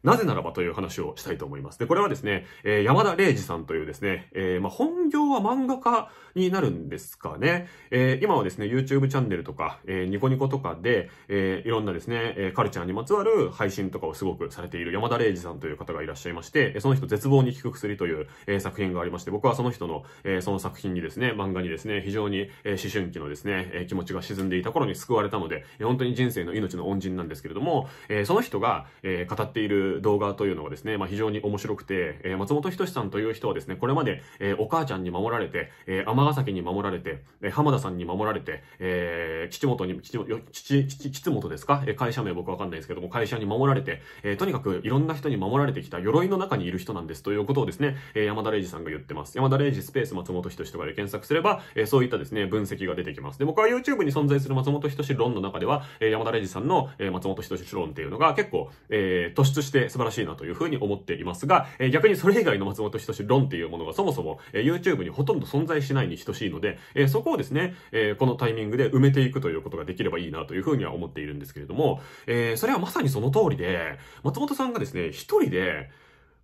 なぜならばという話をしたいと思います。で、これはですね、えー、山田玲二さんというですね、えー、まあ、本業は漫画家になるんですかね。えー、今はですね、YouTube チャンネルとか、えニコニコとかで、えいろんなですね、えカルチャーにまつわる配信とかをすごくされている山田玲二さんという方がいらっしゃいまして、その人絶望に効く薬という、え作品がありまして、僕はその人の、えその作品にですね、漫画にですね、非常に、え思春期のですね、え気持ちが沈んでいた頃に救われたので、え本当に人生の命の恩人なんですけれども、えその人が、え語っている動画というのがですね、まあ、非常に面白くて、えー、松本人志さんという人はですね、これまで、えー、お母ちゃんに守られて、えー、天ヶ崎に守られて、えー、浜田さんに守られて、えー、吉本に、吉、吉、吉、吉本ですか、えー、会社名僕わかんないですけども、会社に守られて、えー、とにかくいろんな人に守られてきた鎧の中にいる人なんですということをですね、えー、山田玲二さんが言ってます。山田玲二スペース松本人志とかで検索すれば、えー、そういったですね、分析が出てきます。で、僕は YouTube に存在する松本人志論の中では、えー、山田玲二さんの、えー、松本人志論っていうのが結構、えー、突出してえ素晴らしいなというふうに思っていますが、えー、逆にそれ以外の松本人志論っていうものがそもそも、えー、YouTube にほとんど存在しないに等しいので、えー、そこをですね、えー、このタイミングで埋めていくということができればいいなというふうには思っているんですけれども、えー、それはまさにその通りで、松本さんがですね、一人で、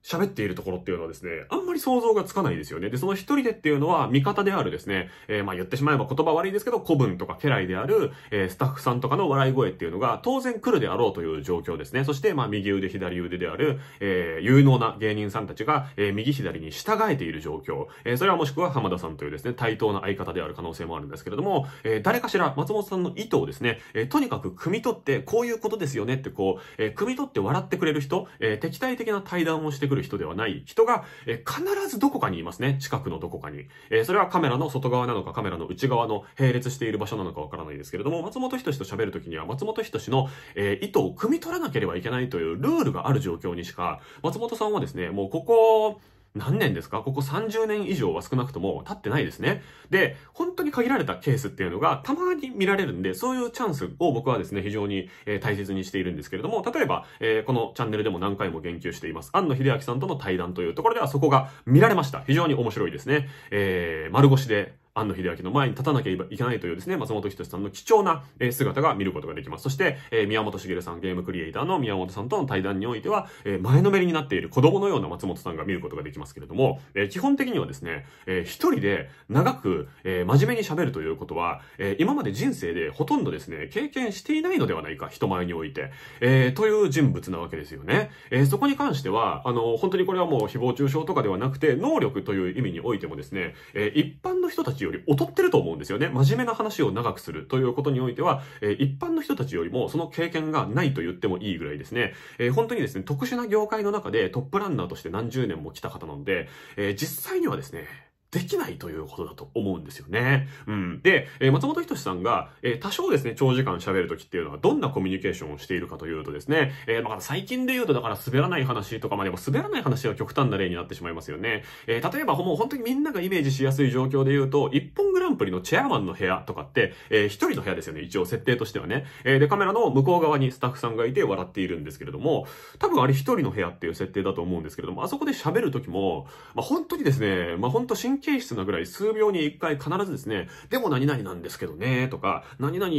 喋っているところっていうのはですね、あんまり想像がつかないですよね。で、その一人でっていうのは、味方であるですね、えー、まあ言ってしまえば言葉悪いですけど、古文とか家来である、えー、スタッフさんとかの笑い声っていうのが、当然来るであろうという状況ですね。そして、まあ右腕、左腕である、えー、有能な芸人さんたちが、えー、右左に従えている状況。えー、それはもしくは浜田さんというですね、対等な相方である可能性もあるんですけれども、えー、誰かしら松本さんの意図をですね、えー、とにかく汲み取って、こういうことですよねってこう、えー、汲み取って笑ってくれる人、えー、敵対的な対談をしてくる人ではない人が、え必ずどこかにいますね。近くのどこかに。えそれはカメラの外側なのか、カメラの内側の並列している場所なのかわからないですけれども、松本人志と喋るときには、松本人志の、え意図を汲み取らなければいけないというルールがある状況にしか、松本さんはですね、もうここ、何年ですかここ30年以上は少なくとも経ってないですね。で、本当に限られたケースっていうのがたまに見られるんで、そういうチャンスを僕はですね、非常に、え大切にしているんですけれども、例えば、えー、このチャンネルでも何回も言及しています。安野秀明さんとの対談というところではそこが見られました。非常に面白いですね。えー、丸腰で庵野秀明の前に立たなきゃいけないというですね、松本人志さんの貴重な姿が見ることができます。そして、えー、宮本茂さん、ゲームクリエイターの宮本さんとの対談においては、えー、前のめりになっている子供のような松本さんが見ることができますけれども、えー、基本的にはですね、え一人で長く、え真面目に喋るということは、え今まで人生でほとんどですね、経験していないのではないか、人前において、えという人物なわけですよね。えそこに関しては、あの、本当にこれはもう誹謗中傷とかではなくて、能力という意味においてもですね、え一般の人たちちより劣ってると思うんですよね。真面目な話を長くするということにおいては、え一般の人たちよりもその経験がないと言ってもいいぐらいですね。え本当にですね、特殊な業界の中でトップランナーとして何十年も来た方なので、え実際にはですね、できないということだと思うんですよね。うん。で、えー、松本人志さんが、えー、多少ですね、長時間喋るときっていうのはどんなコミュニケーションをしているかというとですね、えー、ま最近で言うとだから滑らない話とかまでも滑らない話は極端な例になってしまいますよね。えー、例えばもう本当にみんながイメージしやすい状況で言うと、一本グランプリのチェアマンの部屋とかって、えー、一人の部屋ですよね、一応設定としてはね。えー、で、カメラの向こう側にスタッフさんがいて笑っているんですけれども、多分あれ一人の部屋っていう設定だと思うんですけれども、あそこで喋るときも、まあ本当にですね、まあ本当真形質なぐらい数秒に一回必ずですね、でも何々なんですけどね、とか、何々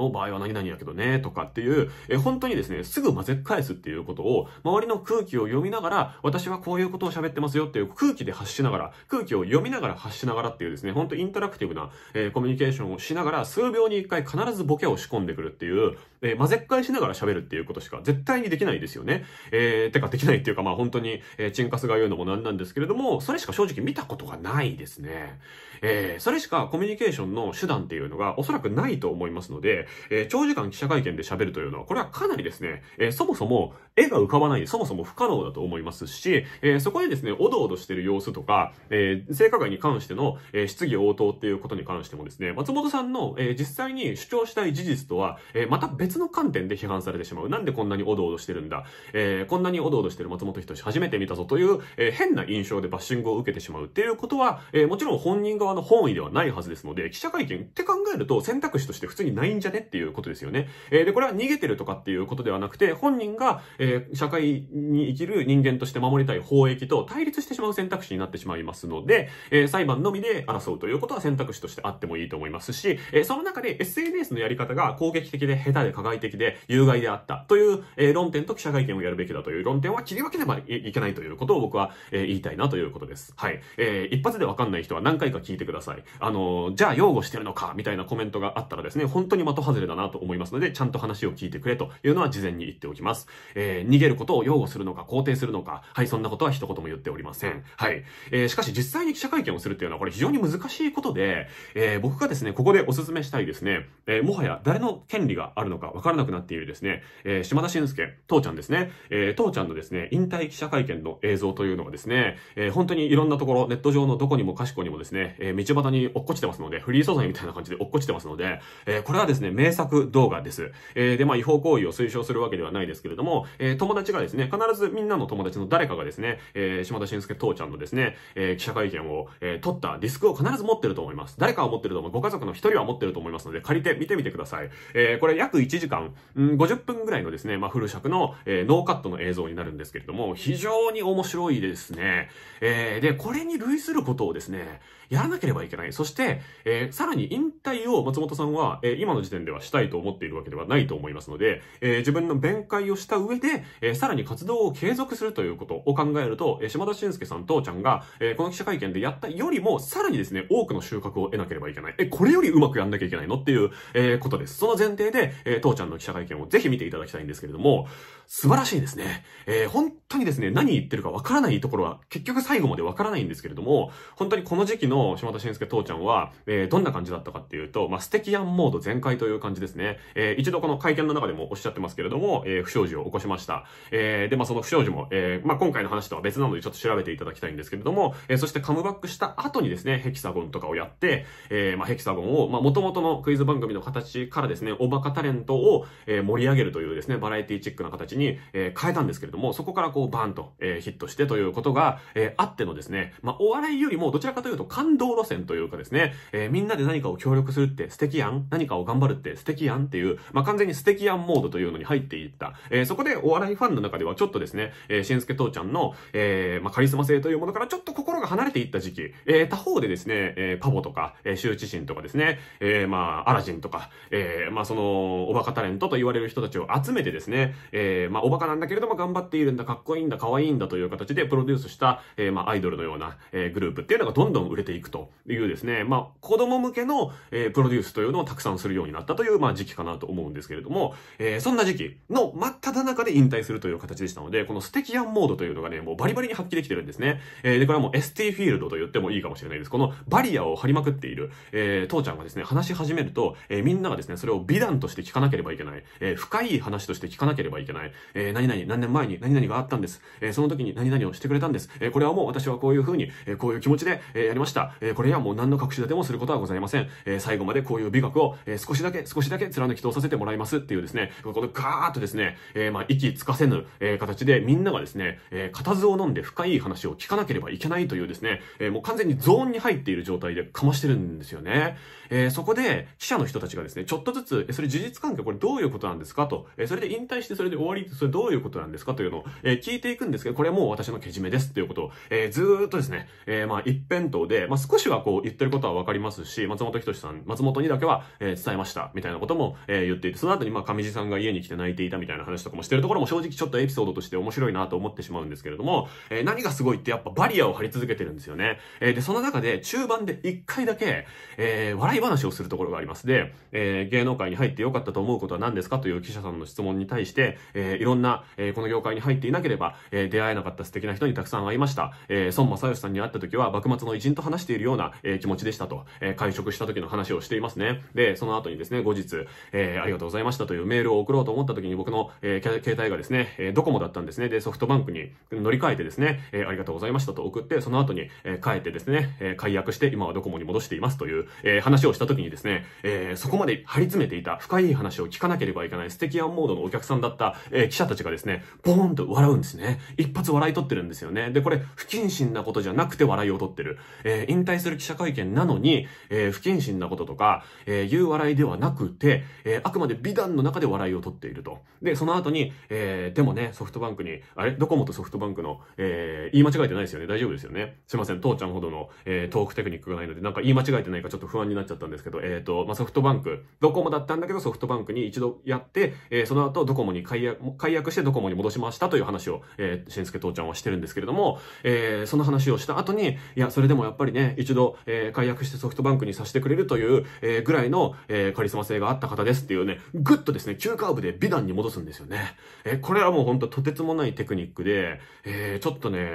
の場合は何々やけどね、とかっていう、え本当にですね、すぐ混ぜ返すっていうことを、周りの空気を読みながら、私はこういうことを喋ってますよっていう空気で発しながら、空気を読みながら発しながらっていうですね、本当インタラクティブな、えー、コミュニケーションをしながら、数秒に一回必ずボケを仕込んでくるっていう、えー、混ぜっ返しながら喋るっていうことしか絶対にできないですよね。えー、てかできないっていうかまあ本当に、えー、チンカスが言うのもなんなんですけれども、それしか正直見たことがないですね。えー、それしかコミュニケーションの手段っていうのがおそらくないと思いますので、えー、長時間記者会見で喋るというのは、これはかなりですね、えー、そもそも絵が浮かばない、そもそも不可能だと思いますし、えそこでですね、おどおどしてる様子とか、え性加害に関しての、え質疑応答っていうことに関してもですね、松本さんの、え実際に主張したい事実とは、えまた別の観点で批判されてしまう。なんでこんなにおどおどしてるんだ。えこんなにおどおどしてる松本人志初めて見たぞという、え変な印象でバッシングを受けてしまうっていうことは、えもちろん本人側の本意ではないはずですので、記者会見って考えると選択肢として普通にないんじゃねっていうことですよね。えー、で、これは逃げてるとかっていうことではなくて、本人が、えー、社会に生きる人間として守りたい法益と対立してしまう選択肢になってしまいますので、えー、裁判のみで争うということは選択肢としてあってもいいと思いますし、えー、その中で SNS のやり方が攻撃的で下手で加害的で有害であったという、えー、論点と記者会見をやるべきだという論点は切り分けねばいけないということを僕は、えー、言いたいなということです。はい。えー、一発でわかんない人は何回か聞いてください。あの、じゃあ擁護してるのか、みたいなコメントがあったらですね、本当に的外れだなと思いますので、ちゃんと話を聞いてくれというのは事前に言っておきます。えー、逃げることを擁護するのか、肯定するのか、はい、そんなことは一言も言っておりません。はい。えー、しかし実際に記者会見をするっていうのはこれ非常に難しいことで、えー、僕がですね、ここでお勧めしたいですね、えー、もはや誰の権利があるのかわからなくなっているですね、えー、島田晋介、父ちゃんですね、えー、父ちゃんのですね、引退記者会見の映像というのはですね、えー、本当にいろんなところ、ネット上のどこにもかしこにもですね、ええー、道端に落っこちてますので、フリー素材みたいな感じで落っこちてますので、えー、これはですね、名作動画です。えー、で、まあ、違法行為を推奨するわけではないですけれども、え友達がですね、必ずみんなの友達の誰かがですね、え島田晋介父ちゃんのですね、え記者会見を、え撮ったディスクを必ず持ってると思います。誰かは持ってると思う。ご家族の一人は持ってると思いますので、借りて見てみてください。えこれ約1時間、うん、50分ぐらいのですね、まあ、フル尺の、えノーカットの映像になるんですけれども、非常に面白いですね。えで、これに類することをですね、やらなければいけない。そして、えー、さらに引退を松本さんは、えー、今の時点ではしたいと思っているわけではないと思いますので、えー、自分の弁解をした上で、えー、さらに活動を継続するということを考えると、えー、島田晋介さん、父ちゃんが、えー、この記者会見でやったよりも、さらにですね、多くの収穫を得なければいけない。え、これよりうまくやんなきゃいけないのっていう、えー、ことです。その前提で、えー、父ちゃんの記者会見をぜひ見ていただきたいんですけれども、素晴らしいですね。えー、本当にですね、何言ってるかわからないところは、結局最後までわからないんですけれども、本当にこの時期の島田晋介父ちゃんは、えー、どんな感じだったかっていうと、まあ、素敵やんモード全開という感じですね。えー、一度この会見の中でもおっしゃってますけれども、えー、不祥事を起こしました。えー、で、まあ、その不祥事も、えー、まあ、今回の話とは別なのでちょっと調べていただきたいんですけれども、えー、そしてカムバックした後にですね、ヘキサゴンとかをやって、えー、まあ、ヘキサゴンを、まあ、元々のクイズ番組の形からですね、おバカタレントを、え盛り上げるというですね、バラエティチックな形に、えー、変えたんですけれども、そこからこうバーンと、えー、ヒットしてということが、えー、あってのですね、まあ、お笑いよりもどちらかというと感動路線というかですね、えみんなで何かを協力するって素敵やん何かを頑張るって素敵やんっていう、まあ、完全に素敵やんモードというのに入っていった。えそこでお笑いファンの中ではちょっとですね、えー、しんすけ父ちゃんの、えまあ、カリスマ性というものからちょっと心が離れていった時期、え他方でですね、えパボとか、えー、羞恥心とかですね、えまあ、アラジンとか、えまあ、その、おバカタレントと言われる人たちを集めてですね、えまあ、おバカなんだけれども頑張っているんだ、かっこいいんだ、可愛いんだという形でプロデュースした、えー、まあ、アイドルのような、えー、グループっていうのがどんどん売れていくというですね、まあ、子供向けの、えプロデュースというのをたくさんするようになったという、まあ、時期かなと思うんですけれども、えそんな時期の真っ只中で引退するという形でしたので、このステキアンモードというのがね、もうバリバリに発揮できてるんですね。えで、これはもう ST フィールドと言ってもいいかもしれないです。このバリアを張りまくっている、え父ちゃんがですね、話し始めると、えみんながですね、それを美談として聞かなければいけない、え深い話として聞かなければいけない、えー、何々、何年前に何々があったんです。えー、その時に何々をしてくれたんです。えー、これはもう私はこういうふうに、えー、こういう気持ちで、えー、やりました。えー、これはもう何の隠し立てもすることはございません。えー、最後までこういう美学を、えー、少しだけ、少しだけ貫き通させてもらいますっていうですね、このガーッとですね、えー、まあ、息つかせぬ、えー、形でみんながですね、えー、固唾を飲んで深い話を聞かなければいけないというですね、えー、もう完全にゾーンに入っている状態でかましてるんですよね。えー、そこで記者の人たちがですね、ちょっとずつ、え、それ事実関係これどういうことなんですかと、えそれで引退してそれで終わり、それどういうことなんですかというのを、えー、聞いていくんですけど、これはもう私のけじめですということを、えー、ずーっとですね、えー、まあ一辺倒で、まあ少しはこう言ってることはわかりますし、松本人志さん、松本にだけは、えー、伝えました、みたいなことも、えー、言っていて、その後にまあ上地さんが家に来て泣いていたみたいな話とかもしてるところも正直ちょっとエピソードとして面白いなと思ってしまうんですけれども、えー、何がすごいってやっぱバリアを張り続けてるんですよね。えー、で、その中で中盤で一回だけ、えー、笑い笑い話をするところがあります。で、えー、芸能界に入って良かったと思うことは何ですかという記者さんの質問に対して、えー、いろんな、えー、この業界に入っていなければ、えー、出会えなかった素敵な人にたくさん会いました。えー、孫正義さんに会った時は、幕末の偉人と話しているような、えー、気持ちでしたと、えー、会食した時の話をしていますね。で、その後にですね、後日、えー、ありがとうございましたというメールを送ろうと思った時に僕の、えー、携帯がですね、えー、ドコモだったんですね。で、ソフトバンクに乗り換えてですね、えー、ありがとうございましたと送って、その後に、えー、帰ってですね、えー、解約して、今はドコモに戻していますという、えー、話ををした時にですね、えー、そこまで張り詰めていた深い話を聞かなければいけない素敵アンモードのお客さんだった、えー、記者たちがですね、ポーンと笑うんですね。一発笑い取ってるんですよね。で、これ、不謹慎なことじゃなくて笑いを取ってる。えー、引退する記者会見なのに、えー、不謹慎なこととか、えー、言う笑いではなくて、えー、あくまで美談の中で笑いを取っていると。で、その後に、えー、でもね、ソフトバンクに、あれドコモとソフトバンクの、えー、言い間違えてないですよね。大丈夫ですよね。すいません。父ちゃんほどの、えー、トークテクニックがないので、なんか言い間違えてないかちょっと不安になっちゃってったんですけど、えっ、ー、と、まあ、ソフトバンク、ドコモだったんだけど、ソフトバンクに一度やって、えー、その後ドコモに解約、解約してドコモに戻しましたという話を、えー、しんすけ父ちゃんはしてるんですけれども、えー、その話をした後に、いや、それでもやっぱりね、一度、えー、解約してソフトバンクにさせてくれるという、えー、ぐらいの、えー、カリスマ性があった方ですっていうね、ぐっとですね、急カーブで美談に戻すんですよね。えー、これはもうほんとてつもないテクニックで、えー、ちょっとね、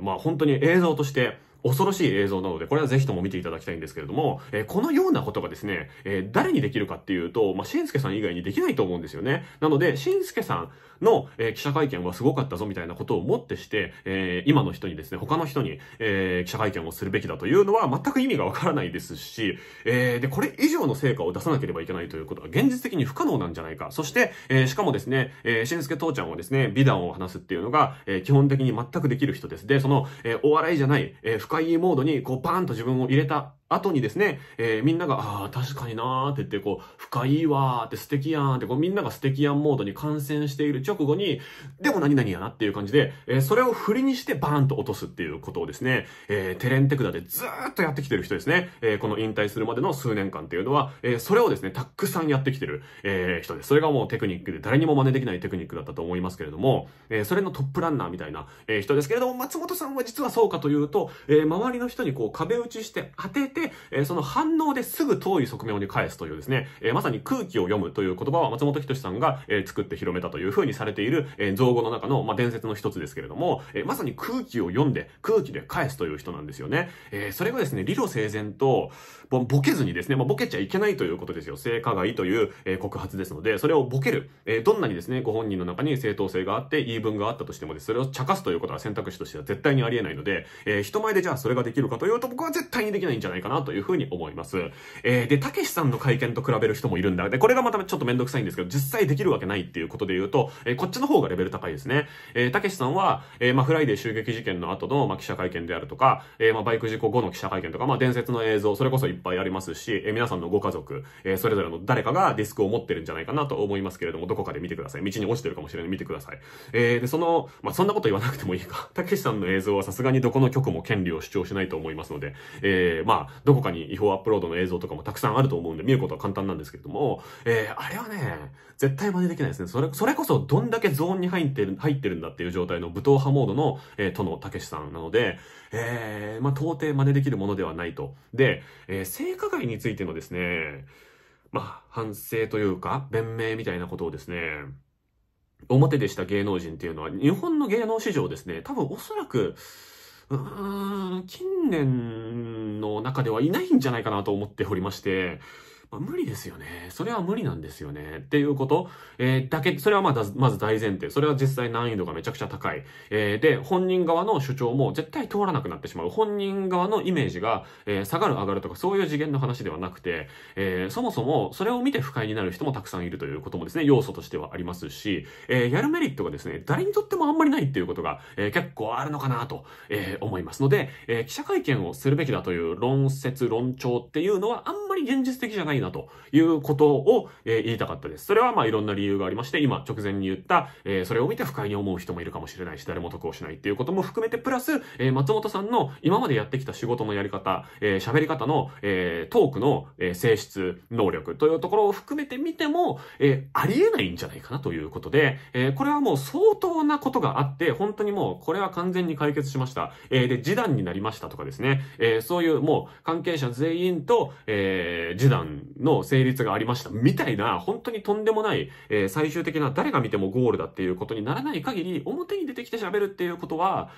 まあ本当に映像として、恐ろしい映像なので、これはぜひとも見ていただきたいんですけれども、えー、このようなことがですね、えー、誰にできるかっていうと、まあ、しんすけさん以外にできないと思うんですよね。なので、しんすけさんの、えー、記者会見はすごかったぞみたいなことをもってして、えー、今の人にですね、他の人に、えー、記者会見をするべきだというのは全く意味がわからないですし、えー、で、これ以上の成果を出さなければいけないということは現実的に不可能なんじゃないか。そして、えー、しかもですね、えー、しんすけ父ちゃんはですね、美談を話すっていうのが、えー、基本的に全くできる人です。で、その、えー、お笑いじゃない、えー、深いモードにこうバーンと自分を入れた後にですね、えー、みんなが、ああ、確かになーって言って、こう、深いわーって素敵やーって、こう、みんなが素敵やんモードに感染している直後に、でも何々やなっていう感じで、えー、それを振りにしてバーンと落とすっていうことをですね、えー、テレンテクダでずーっとやってきてる人ですね、えー、この引退するまでの数年間っていうのは、えー、それをですね、たくさんやってきてる、えー、人です。それがもうテクニックで、誰にも真似できないテクニックだったと思いますけれども、えー、それのトップランナーみたいな、えー、人ですけれども、松本さんは実はそうかというと、えー、周りの人にこう、壁打ちして当てて、、えその反応ですぐ遠い側面に返すというですね、えまさに空気を読むという言葉は松本人志さんが、え作って広めたというふうにされている、え造語の中の、まあ、伝説の一つですけれども、えまさに空気を読んで、空気で返すという人なんですよね。えそれがですね、理路整然と、ボケずにですね、まあ、ボケちゃいけないということですよ。性加害という、え告発ですので、それをボケる、えどんなにですね、ご本人の中に正当性があって、言い分があったとしてもです、それを茶化すということは選択肢としては絶対にありえないので、え人前でじゃあそれができるかというと、僕は絶対にできないんじゃないかかなというふうに思います。えー、で、たけしさんの会見と比べる人もいるんだ。で、これがまたちょっとめんどくさいんですけど、実際できるわけないっていうことで言うと、えー、こっちの方がレベル高いですね。えー、たけしさんは、えー、まあ、フライデー襲撃事件の後の、まあ、記者会見であるとか、えー、まあ、バイク事故後の記者会見とか、まあ、伝説の映像、それこそいっぱいありますし、えー、皆さんのご家族、えー、それぞれの誰かがディスクを持ってるんじゃないかなと思いますけれども、どこかで見てください。道に落ちてるかもしれない。見てください。えー、で、その、まあ、そんなこと言わなくてもいいか。たけしさんの映像はさすがにどこの局も権利を主張しないと思いますので、えー、まあ、どこかに違法アップロードの映像とかもたくさんあると思うんで見ることは簡単なんですけれども、えー、あれはね、絶対真似できないですね。それ、それこそどんだけゾーンに入ってる、入ってるんだっていう状態の武闘派モードの、えー、殿しさんなので、えー、まあ、到底真似できるものではないと。で、えー、性加害についてのですね、まあ、反省というか、弁明みたいなことをですね、表でした芸能人っていうのは、日本の芸能史上ですね、多分おそらく、うーん、近年の中ではいないんじゃないかなと思っておりまして、まあ、無理ですよね。それは無理なんですよね。っていうこと、えー、だけ、それはまだ、まず大前提。それは実際難易度がめちゃくちゃ高い。えー、で、本人側の主張も絶対通らなくなってしまう。本人側のイメージが、えー、下がる上がるとかそういう次元の話ではなくて、えー、そもそもそれを見て不快になる人もたくさんいるということもですね、要素としてはありますし、えー、やるメリットがですね、誰にとってもあんまりないっていうことが、えー、結構あるのかなと、えー、思いますので、えー、記者会見をするべきだという論説、論調っていうのはあんまり現実的じゃないないなということを、え言いたかったです。それはまあいろんな理由がありまして、今直前に言った、えそれを見て不快に思う人もいるかもしれないし、誰も得をしないっていうことも含めて、プラス、え松本さんの今までやってきた仕事のやり方、え喋り方の、えトークの、え性質、能力というところを含めてみても、えありえないんじゃないかなということで、えこれはもう相当なことがあって、本当にもうこれは完全に解決しました。えで、示談になりましたとかですね、えそういうもう関係者全員と、え示談の成立がありました。みたいな、本当にとんでもない、えー、最終的な誰が見てもゴールだっていうことにならない限り、表に出てきて喋るっていうことは、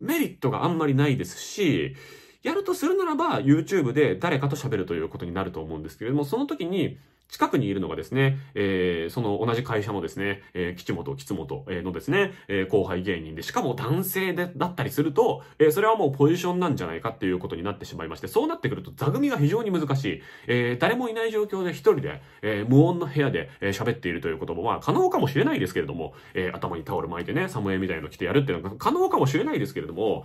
メリットがあんまりないですし、やるとするならば、YouTube で誰かと喋るということになると思うんですけれども、その時に、近くにいるのがですね、えー、その同じ会社のですね、えー、吉本、吉本のですね、えー、後輩芸人で、しかも男性でだったりすると、えー、それはもうポジションなんじゃないかっていうことになってしまいまして、そうなってくると座組が非常に難しい。えー、誰もいない状況で一人で、えー、無音の部屋で喋、えー、っているということも、まあ可能かもしれないですけれども、えー、頭にタオル巻いてね、サムエみたいなの着てやるっていうのは可能かもしれないですけれども、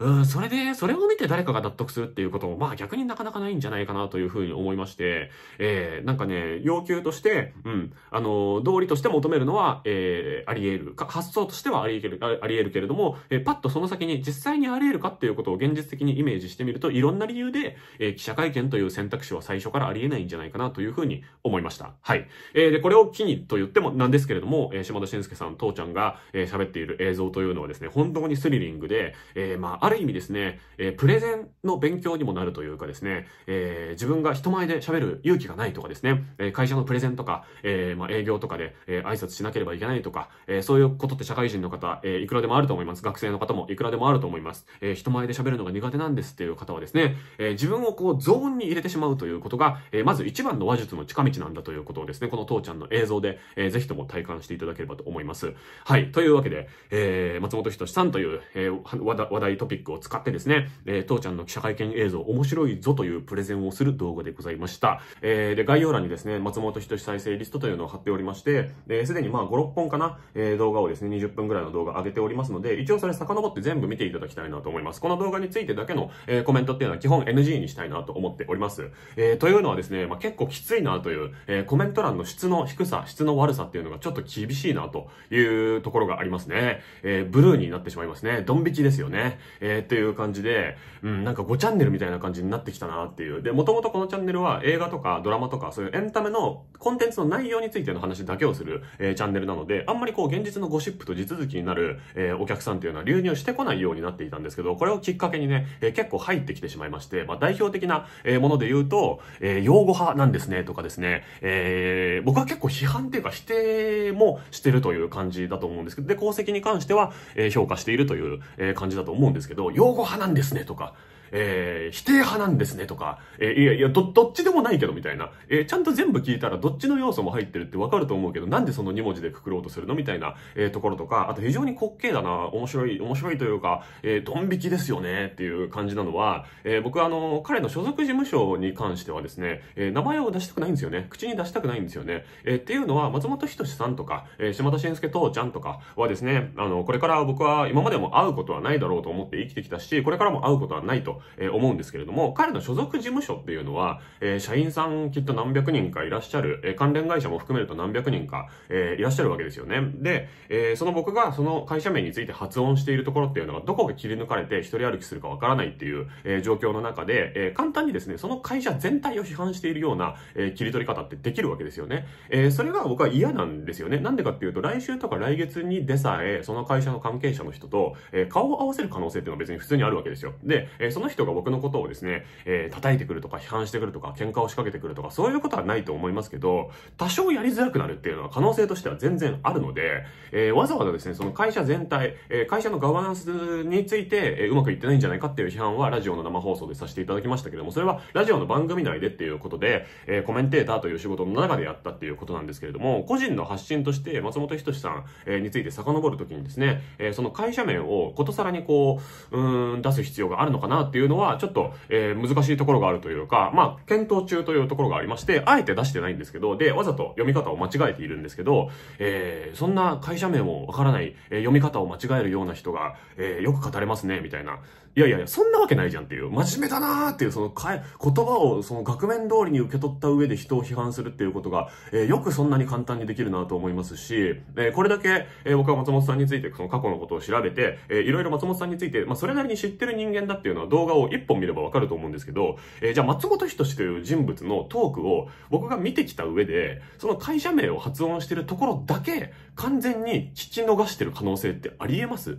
うん、それで、それを見て誰かが納得するっていうことも、まあ逆になかなかないんじゃないかなというふうに思いまして、えー、なんかね、要求として、うん、あの、道理として求めるのは、えー、あり得るか。発想としてはあり得る、あり得るけれども、えー、パッとその先に実際にあり得るかっていうことを現実的にイメージしてみると、いろんな理由で、えー、記者会見という選択肢は最初からあり得ないんじゃないかなというふうに思いました。はい。えー、で、これを機にと言ってもなんですけれども、えー、島田晋介さん、父ちゃんが喋、えー、っている映像というのはですね、本当にスリリングで、えー、まあ、ある意味ですね、えー、プレゼンの勉強にもなるというかですね、えー、自分が人前で喋る勇気がないとかですね、え会社のプレゼンとか、えまあ、営業とかで、え挨拶しなければいけないとか、えそういうことって社会人の方、えいくらでもあると思います。学生の方もいくらでもあると思います。え人前で喋るのが苦手なんですっていう方はですね、え自分をこうゾーンに入れてしまうということが、えまず一番の話術の近道なんだということをですね、この父ちゃんの映像で、えー、ぜひとも体感していただければと思います。はい。というわけで、えー、松本人志さんという、えー、話題トピックックを使ってですね、えー、父ちゃんの記者会見映像面白いぞというプレゼンをする動画でございました。えー、で、概要欄にですね、松本人志再生リストというのを貼っておりまして、すでにまあ5、6本かな、えー、動画をですね、20分ぐらいの動画上げておりますので、一応それ遡って全部見ていただきたいなと思います。この動画についてだけの、えー、コメントっていうのは基本 NG にしたいなと思っております。えー、というのはですね、まあ、結構きついなという、えー、コメント欄の質の低さ、質の悪さっていうのがちょっと厳しいなというところがありますね。えー、ブルーになってしまいますね。ドン引きですよね。えー、という感じで、うん、なんか5チャンネルみたいな感じになってきたなっていう。で、もともとこのチャンネルは映画とかドラマとか、そういうエンタメのコンテンツの内容についての話だけをする、えー、チャンネルなので、あんまりこう現実のゴシップと地続きになる、えー、お客さんっていうのは流入してこないようになっていたんですけど、これをきっかけにね、えー、結構入ってきてしまいまして、まあ代表的な、えもので言うと、えー、用語派なんですねとかですね、えー、僕は結構批判っていうか否定もしてるという感じだと思うんですけど、で、功績に関しては、えー、評価しているという、えー、感じだと思うんですけど、けど、擁護派なんですねとか、えー、否定派なんですねとか、えー、いやいやど、どっちでもないけどみたいな、えー、ちゃんと全部聞いたらどっちの要素も入ってるってわかると思うけど、なんでその2文字でくくろうとするのみたいな、えー、ところとか、あと非常に滑稽だな、面白い、面白いというか、えー、ドン引きですよねっていう感じなのは、えー、僕はあの、彼の所属事務所に関してはですね、えー、名前を出したくないんですよね。口に出したくないんですよね。えー、っていうのは、松本人志さんとか、えー、島田紳介父ちゃんとかはですね、あの、これから僕は今までも会うことはないだろうと思って生きてきたし、これからも会うことはないとえ思うんですけれども、彼の所属事務所っていうのは、え社員さんきっと何百人かいらっしゃる、え関連会社も含めると何百人か、えいらっしゃるわけですよね。で、えその僕がその会社名について発音しているところっていうのがどこが切り抜かれて一人歩きするかわからないっていう、え状況の中で、え簡単にですね、その会社全体を批判しているような、え切り取り方ってできるわけですよね。えそれが僕は嫌なんですよね。なんでかっていうと、来週とか来月にでさえ、その会社の関係者の人と、え顔を合わせる可能性っていうのは別に普通にあるわけですよ。で、えその人が僕のことをですね、えー、叩いてくるとか批判してくるとか喧嘩を仕掛けてくるとかそういうことはないと思いますけど、多少やりづらくなるっていうのは可能性としては全然あるので、えー、わざわざですね、その会社全体、えー、会社のガバナンスについて、えー、うまくいってないんじゃないかっていう批判はラジオの生放送でさせていただきましたけども、それはラジオの番組内でっていうことで、えー、コメンテーターという仕事の中でやったっていうことなんですけれども、個人の発信として松本人志さん、えについて遡るときにですね、えー、その会社名をことさらにこう、うん、出す必要があるのかなっていういうのは、ちょっと、えー、難しいところがあるというか、まあ、検討中というところがありまして、あえて出してないんですけど、で、わざと読み方を間違えているんですけど、えー、そんな会社名もわからない、えー、読み方を間違えるような人が、えー、よく語れますね、みたいな。いやいやいや、そんなわけないじゃんっていう、真面目だなーっていう、そのかえ、言葉をその額面通りに受け取った上で人を批判するっていうことが、えー、よくそんなに簡単にできるなと思いますし、えー、これだけ、えー、僕は松本さんについて、その過去のことを調べて、えー、いろいろ松本さんについて、まあ、それなりに知ってる人間だっていうのは動画を一本見ればわかると思うんですけど、えー、じゃあ松本人志という人物のトークを僕が見てきた上で、その会社名を発音してるところだけ、完全に聞き逃してる可能性ってありえます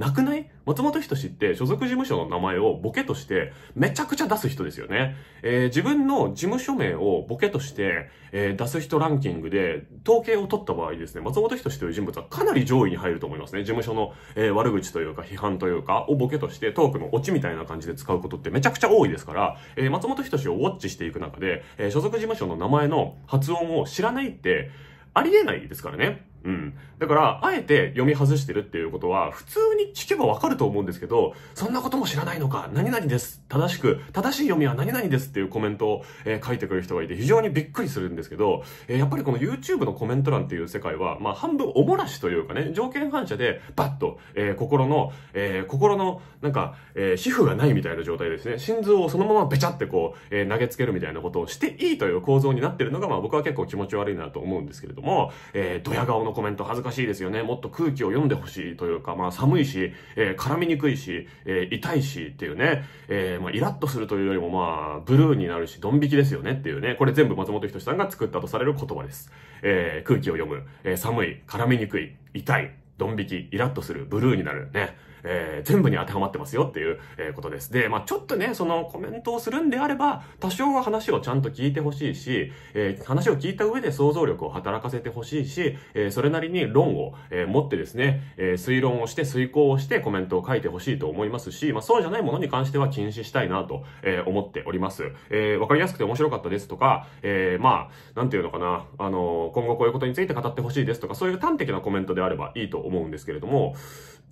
なくない松本人志って所属事務所の名前をボケとしてめちゃくちゃ出す人ですよね。えー、自分の事務所名をボケとして、えー、出す人ランキングで統計を取った場合ですね、松本人志という人物はかなり上位に入ると思いますね。事務所の、えー、悪口というか批判というかをボケとしてトークのオチみたいな感じで使うことってめちゃくちゃ多いですから、えー、松本人志をウォッチしていく中で、え所属事務所の名前の発音を知らないってありえないですからね。うん。だから、あえて読み外してるっていうことは、普通に聞けばわかると思うんですけど、そんなことも知らないのか、何々です。正しく、正しい読みは何々ですっていうコメントを、えー、書いてくる人がいて、非常にびっくりするんですけど、えー、やっぱりこの YouTube のコメント欄っていう世界は、まあ、半分おもらしというかね、条件反射で、バッと、えー、心の、え心の、なんか、え皮膚がないみたいな状態ですね。心臓をそのままべちゃってこう、え投げつけるみたいなことをしていいという構造になってるのが、まあ、僕は結構気持ち悪いなと思うんですけれども、えドヤ顔ののコメント恥ずかしいですよね。もっと空気を読んでほしいというか、まあ寒いし、えー、絡みにくいし、えー、痛いしっていうね、えー、まあイラッとするというよりもまあ、ブルーになるし、ドン引きですよねっていうね、これ全部松本人志さんが作ったとされる言葉です。えー、空気を読む、えー、寒い、絡みにくい、痛い、ドン引き、イラッとする、ブルーになる、ね。えー、全部に当てはまってますよっていう、えことです。で、まあちょっとね、そのコメントをするんであれば、多少は話をちゃんと聞いてほしいし、えー、話を聞いた上で想像力を働かせてほしいし、えー、それなりに論を、えー、持ってですね、えー、推論をして遂行をしてコメントを書いてほしいと思いますし、まあそうじゃないものに関しては禁止したいなと、えー、思っております。えー、わかりやすくて面白かったですとか、えー、まあ、なんていうのかな、あの今後こういうことについて語ってほしいですとか、そういう端的なコメントであればいいと思うんですけれども、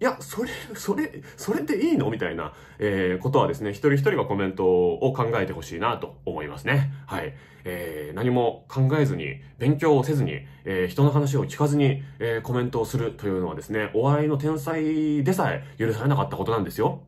いや、それ、それ、それでいいのみたいな、えー、ことはですね、一人一人がコメントを考えてほしいなと思いますね。はい。えー、何も考えずに、勉強をせずに、えー、人の話を聞かずに、えー、コメントをするというのはですね、お笑いの天才でさえ許されなかったことなんですよ。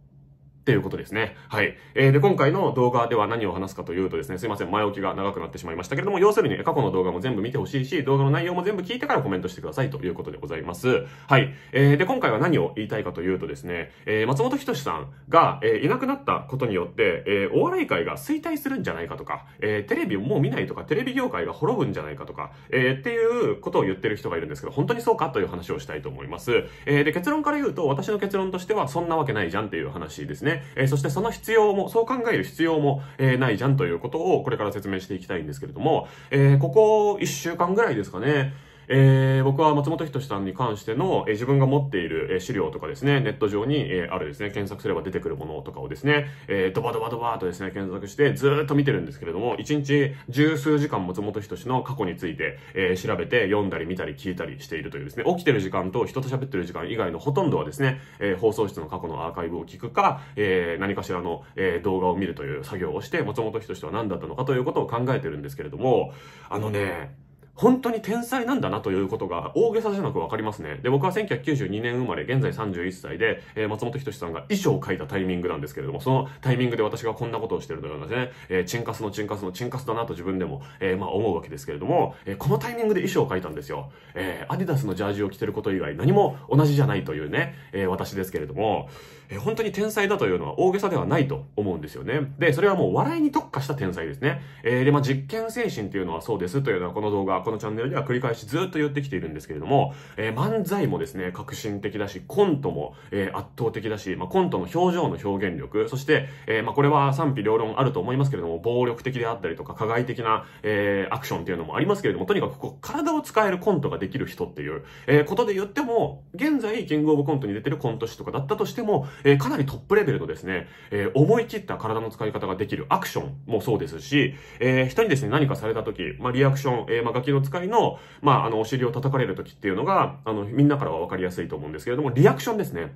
っていうことですね。はい。えー、で、今回の動画では何を話すかというとですね、すいません、前置きが長くなってしまいましたけれども、要するに過去の動画も全部見てほしいし、動画の内容も全部聞いてからコメントしてくださいということでございます。はい。えー、で、今回は何を言いたいかというとですね、えー、松本人志さんが、えー、いなくなったことによって、えー、お笑い界が衰退するんじゃないかとか、えー、テレビをもう見ないとか、テレビ業界が滅ぶんじゃないかとか、えー、っていうことを言ってる人がいるんですけど、本当にそうかという話をしたいと思います。えー、で、結論から言うと、私の結論としては、そんなわけないじゃんっていう話ですね。ね。えー、そしてその必要も、そう考える必要も、えー、ないじゃんということをこれから説明していきたいんですけれども、えー、ここ1週間ぐらいですかね、えー、僕は松本人志さんに関しての、えー、自分が持っている、え資料とかですね、ネット上に、えー、あるですね、検索すれば出てくるものとかをですね、えー、ドバドバドバーとですね、検索してずっと見てるんですけれども、1日十数時間松本人志の過去について、えー、調べて読んだり見たり聞いたりしているというですね、起きてる時間と人と喋ってる時間以外のほとんどはですね、えー、放送室の過去のアーカイブを聞くか、えー、何かしらの、えー、動画を見るという作業をして、松本人志とは何だったのかということを考えてるんですけれども、あのね、本当に天才なんだなということが大げさじゃなくわかりますね。で、僕は1992年生まれ、現在31歳で、えー、松本人志さんが衣装を書いたタイミングなんですけれども、そのタイミングで私がこんなことをしてるのいうのね、えー、チンカスのチンカスのチンカスだなと自分でも、えー、まあ思うわけですけれども、えー、このタイミングで衣装を書いたんですよ。えー、アディダスのジャージを着てること以外何も同じじゃないというね、えー、私ですけれども、え本当に天才だというのは大げさではないと思うんですよね。で、それはもう笑いに特化した天才ですね。えー、で、まあ、実験精神というのはそうですというのはこの動画、このチャンネルでは繰り返しずっと言ってきているんですけれども、えー、漫才もですね、革新的だし、コントも、えー、圧倒的だし、まあ、コントの表情の表現力、そして、えまあ、これは賛否両論あると思いますけれども、暴力的であったりとか、加害的な、えアクションっていうのもありますけれども、とにかくこう、体を使えるコントができる人っていう、えことで言っても、現在、キングオブコントに出てるコント師とかだったとしても、えー、かなりトップレベルのですね、えー、思い切った体の使い方ができるアクションもそうですし、えー、人にですね、何かされた時、まあ、リアクション、えー、まあ、ガキの使いの、まあ、あの、お尻を叩かれる時っていうのが、あの、みんなからはわかりやすいと思うんですけれども、リアクションですね。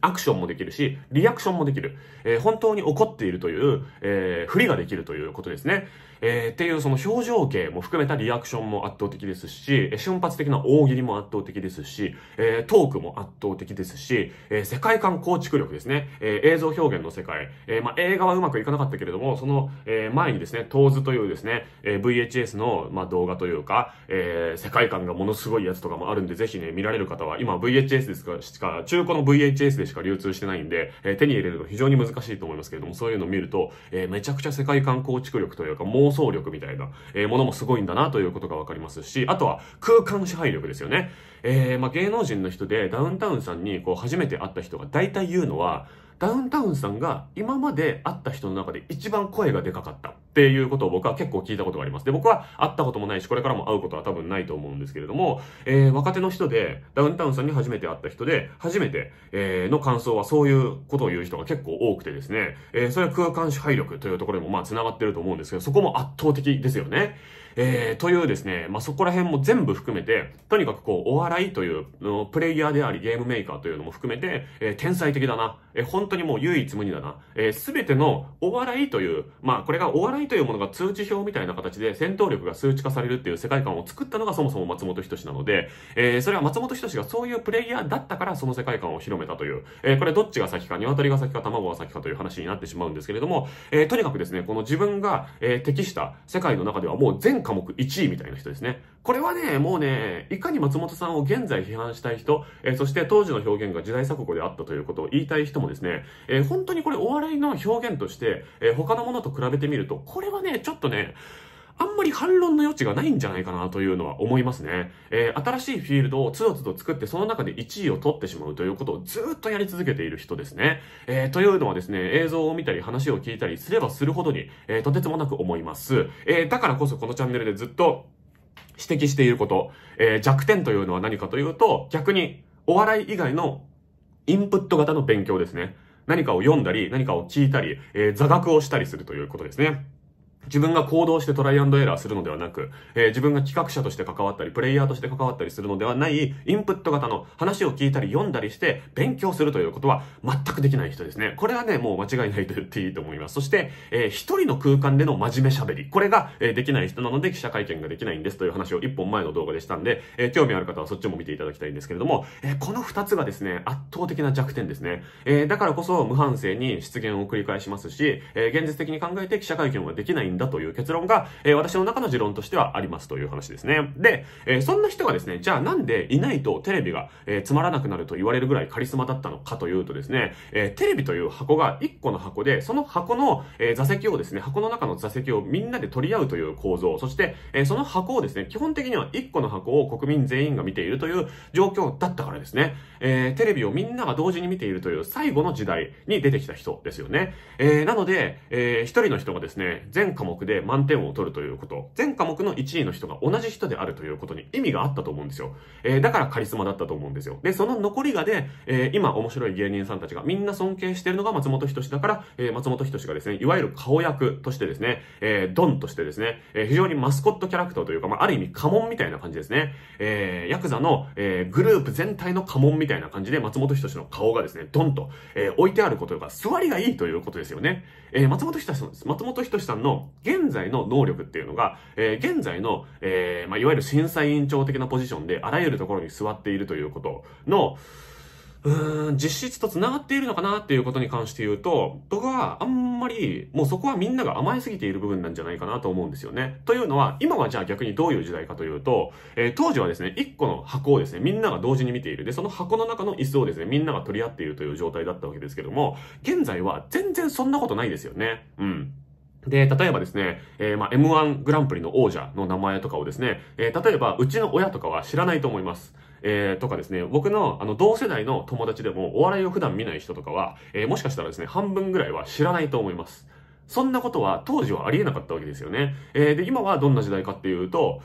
アクションもできるし、リアクションもできる。えー、本当に怒っているという、えー、振りができるということですね。えー、っていうその表情系も含めたリアクションも圧倒的ですし、瞬発的な大喜利も圧倒的ですし、えー、トークも圧倒的ですし、えー、世界観構築力ですね。えー、映像表現の世界。えー、まあ、映画はうまくいかなかったけれども、その、えー、前にですね、トーズというですね、えー、VHS の、まあ、動画というか、えー、世界観がものすごいやつとかもあるんで、ぜひね、見られる方は、今 VHS ですか、しか、中古の VHS でしか流通してないんで、えー、手に入れるの非常に難しいと思いますけれども、そういうのを見ると、えー、めちゃくちゃ世界観構築力というか、もう妄想力みたいな、えものもすごいんだなということがわかりますし、あとは空間支配力ですよね。えー、まあ、芸能人の人でダウンタウンさんにこう初めて会った人が大体言うのは、ダウンタウンさんが今まで会った人の中で一番声がでかかったっていうことを僕は結構聞いたことがあります。で、僕は会ったこともないし、これからも会うことは多分ないと思うんですけれども、えー、若手の人で、ダウンタウンさんに初めて会った人で、初めて、えー、の感想はそういうことを言う人が結構多くてですね、えー、それは空間支配力というところにもまあ繋がってると思うんですけど、そこも圧倒的ですよね。えー、というですね、まあ、そこら辺も全部含めて、とにかくこう、お笑いという、プレイヤーであり、ゲームメーカーというのも含めて、えー、天才的だな。えー、本当にもう唯一無二だな。えー、全てのお笑いという、まあ、これがお笑いというものが通知表みたいな形で戦闘力が数値化されるっていう世界観を作ったのがそもそも松本人志なので、えー、それは松本人志がそういうプレイヤーだったからその世界観を広めたという、えー、これどっちが先か、鶏が先か、卵が先かという話になってしまうんですけれども、えー、とにかくですね、この自分が、えー、適した世界の中ではもう全科目1位みたいな人ですね。これはね、もうね、いかに松本さんを現在批判したい人、えー、そして当時の表現が時代錯誤であったということを言いたい人もですね、えー、本当にこれお笑いの表現として、えー、他のものと比べてみると、これはね、ちょっとね、あんまり反論の余地がないんじゃないかなというのは思いますね。えー、新しいフィールドをつどつど作って、その中で1位を取ってしまうということをずっとやり続けている人ですね。えー、というのはですね、映像を見たり話を聞いたりすればするほどに、えー、とてつもなく思います。えだからこそこのチャンネルでずっと指摘していること、え弱点というのは何かというと、逆にお笑い以外のインプット型の勉強ですね。何かを読んだり、何かを聞いたり、え座学をしたりするということですね。自分が行動してトライアンドエラーするのではなく、えー、自分が企画者として関わったり、プレイヤーとして関わったりするのではない、インプット型の話を聞いたり読んだりして、勉強するということは全くできない人ですね。これはね、もう間違いないと言っていいと思います。そして、えー、一人の空間での真面目喋り。これが、えー、できない人なので記者会見ができないんですという話を一本前の動画でしたんで、えー、興味ある方はそっちも見ていただきたいんですけれども、えー、この二つがですね、圧倒的な弱点ですね。えー、だからこそ無反省に失言を繰り返しますし、えー、現実的に考えて記者会見はできないんだという結論が、えー、私の中の持論としてはありますという話ですね。で、えー、そんな人がですね、じゃあなんでいないとテレビが、えー、つまらなくなると言われるぐらいカリスマだったのかというとですね、えテレビという箱が1個の箱で、その箱の、え座席をですね、箱の中の座席をみんなで取り合うという構造、そして、えその箱をですね、基本的には1個の箱を国民全員が見ているという状況だったからですね、えテレビをみんなが同時に見ているという最後の時代に出てきた人ですよね。えなので、えー、人の人がですね、全科目で満点を取るということ、全科目の1位の人が同じ人であるということに意味があったと思うんですよ。えー、だからカリスマだったと思うんですよ。で、その残りがで、えー、今面白い芸人さんたちがみんな尊敬してるのが松本人志だから、えー、松本人志がですね、いわゆる顔役としてですね、えドンとしてですね、え非常にマスコットキャラクターというか、まあ、ある意味家紋みたいな感じですね。えヤクザの、えグループ全体の家紋みたいな感じで松本人志の顔がですね、ドンと、え置いてあることが座りがいいということですよね。えー、松本人志さんです。松本人志さんの現在の能力っていうのが、えー、現在の、えー、まあ、いわゆる審査委員長的なポジションであらゆるところに座っているということの、うん、実質と繋がっているのかなっていうことに関して言うと、僕はあんまり、もうそこはみんなが甘えすぎている部分なんじゃないかなと思うんですよね。というのは、今はじゃあ逆にどういう時代かというと、えー、当時はですね、1個の箱をですね、みんなが同時に見ている。で、その箱の中の椅子をですね、みんなが取り合っているという状態だったわけですけども、現在は全然そんなことないですよね。うん。で、例えばですね、えー、ま M1 グランプリの王者の名前とかをですね、えー、例えば、うちの親とかは知らないと思います。えー、とかですね、僕のあの同世代の友達でもお笑いを普段見ない人とかは、えー、もしかしたらですね、半分ぐらいは知らないと思います。そんなことは当時はありえなかったわけですよね。えー、で、今はどんな時代かっていうと、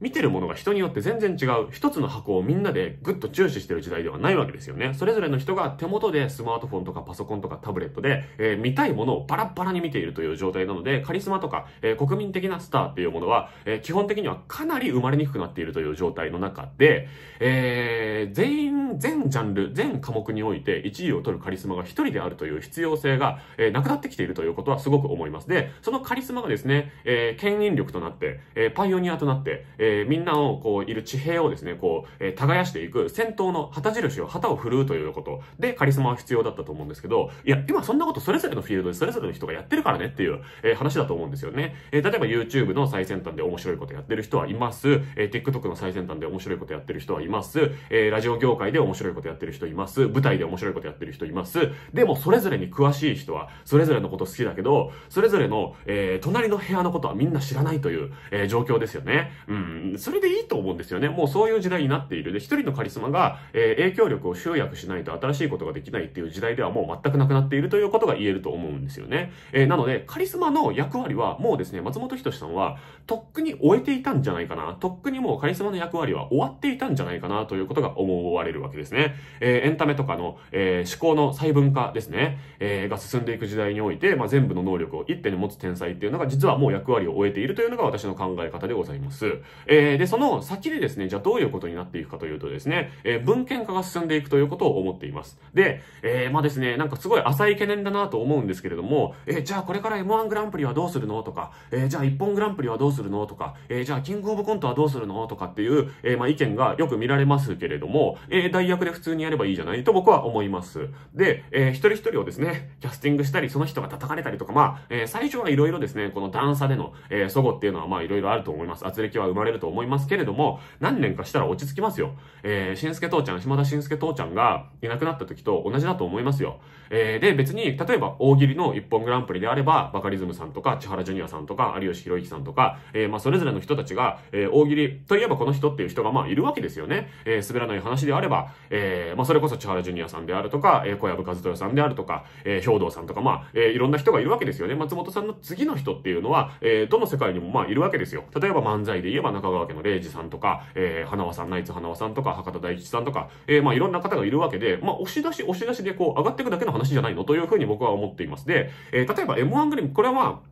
見てるものが人によって全然違う一つの箱をみんなでぐっと注視してる時代ではないわけですよね。それぞれの人が手元でスマートフォンとかパソコンとかタブレットで、えー、見たいものをバラバラに見ているという状態なので、カリスマとか、えー、国民的なスターっていうものは、えー、基本的にはかなり生まれにくくなっているという状態の中で、えー、全員、全ジャンル、全科目において1位を取るカリスマが一人であるという必要性が、えー、なくなってきているということはすごく思います。で、そのカリスマがですね、えー、牽引力となって、えー、パイオニアとなって、えーえー、みんなを、こう、いる地平をですね、こう、えー、耕していく、戦闘の旗印を、旗を振るうということ。で、カリスマは必要だったと思うんですけど、いや、今そんなことそれぞれのフィールドでそれぞれの人がやってるからねっていう、えー、話だと思うんですよね。えー、例えば YouTube の最先端で面白いことやってる人はいます。えー、TikTok の最先端で面白いことやってる人はいます。えー、ラジオ業界で面白いことやってる人います。舞台で面白いことやってる人います。でも、それぞれに詳しい人は、それぞれのこと好きだけど、それぞれの、えー、隣の部屋のことはみんな知らないという、えー、状況ですよね。うん。、それでいいと思うんですよね。もうそういう時代になっている。で、一人のカリスマが、えー、影響力を集約しないと新しいことができないっていう時代ではもう全くなくなっているということが言えると思うんですよね。えー、なので、カリスマの役割はもうですね、松本人志さんは、とっくに終えていたんじゃないかな。とっくにもうカリスマの役割は終わっていたんじゃないかなということが思われるわけですね。えー、エンタメとかの、え思考の細分化ですね、えが進んでいく時代において、まあ、全部の能力を一手に持つ天才っていうのが実はもう役割を終えているというのが私の考え方でございます。えー、で、その先でですね、じゃあどういうことになっていくかというとですね、えー、文献化が進んでいくということを思っています。で、えー、まあですね、なんかすごい浅い懸念だなと思うんですけれども、えー、じゃあこれから M1 グランプリはどうするのとか、えー、じゃあ一本グランプリはどうするのとか、えー、じゃあキングオブコントはどうするのとかっていう、えー、まあ意見がよく見られますけれども、えー、代役で普通にやればいいじゃないと僕は思います。で、えー、一人一人をですね、キャスティングしたり、その人が叩かれたりとか、まあ、えー、最初はいろいろですね、この段差での、えー、祖語っていうのはまあいろいろあると思います。圧力は生まれるると思いますけれども、何年かしたら落ち着きますよ。えー、しんすけ父ちゃん、島田しんすけ父ちゃんがいなくなった時と同じだと思いますよ。えー、で、別に、例えば大喜利の一本グランプリであれば、バカリズムさんとか、千原ジュニアさんとか、有吉弘行さんとか、えー、まあ、それぞれの人たちが、えー、大喜利といえばこの人っていう人がまあ、いるわけですよね。えー、滑らない話であれば、えー、まあ、それこそ千原ジュニアさんであるとか、えー、小籔和豊さんであるとか、えー、兵道さんとか、まあ、えー、いろんな人がいるわけですよね。松本さんの次の人っていうのは、えー、どの世界にもまあ、いるわけですよ。例えば漫才で言えば中川家の礼二さんとか、えー、花輪さん、ナイツ花輪さんとか、博多大吉さんとか、えー、まあいろんな方がいるわけで、まあ押し出し押し出しでこう上がっていくだけの話じゃないのというふうに僕は思っています。で、えー、例えば M1 グリム、これはまあ、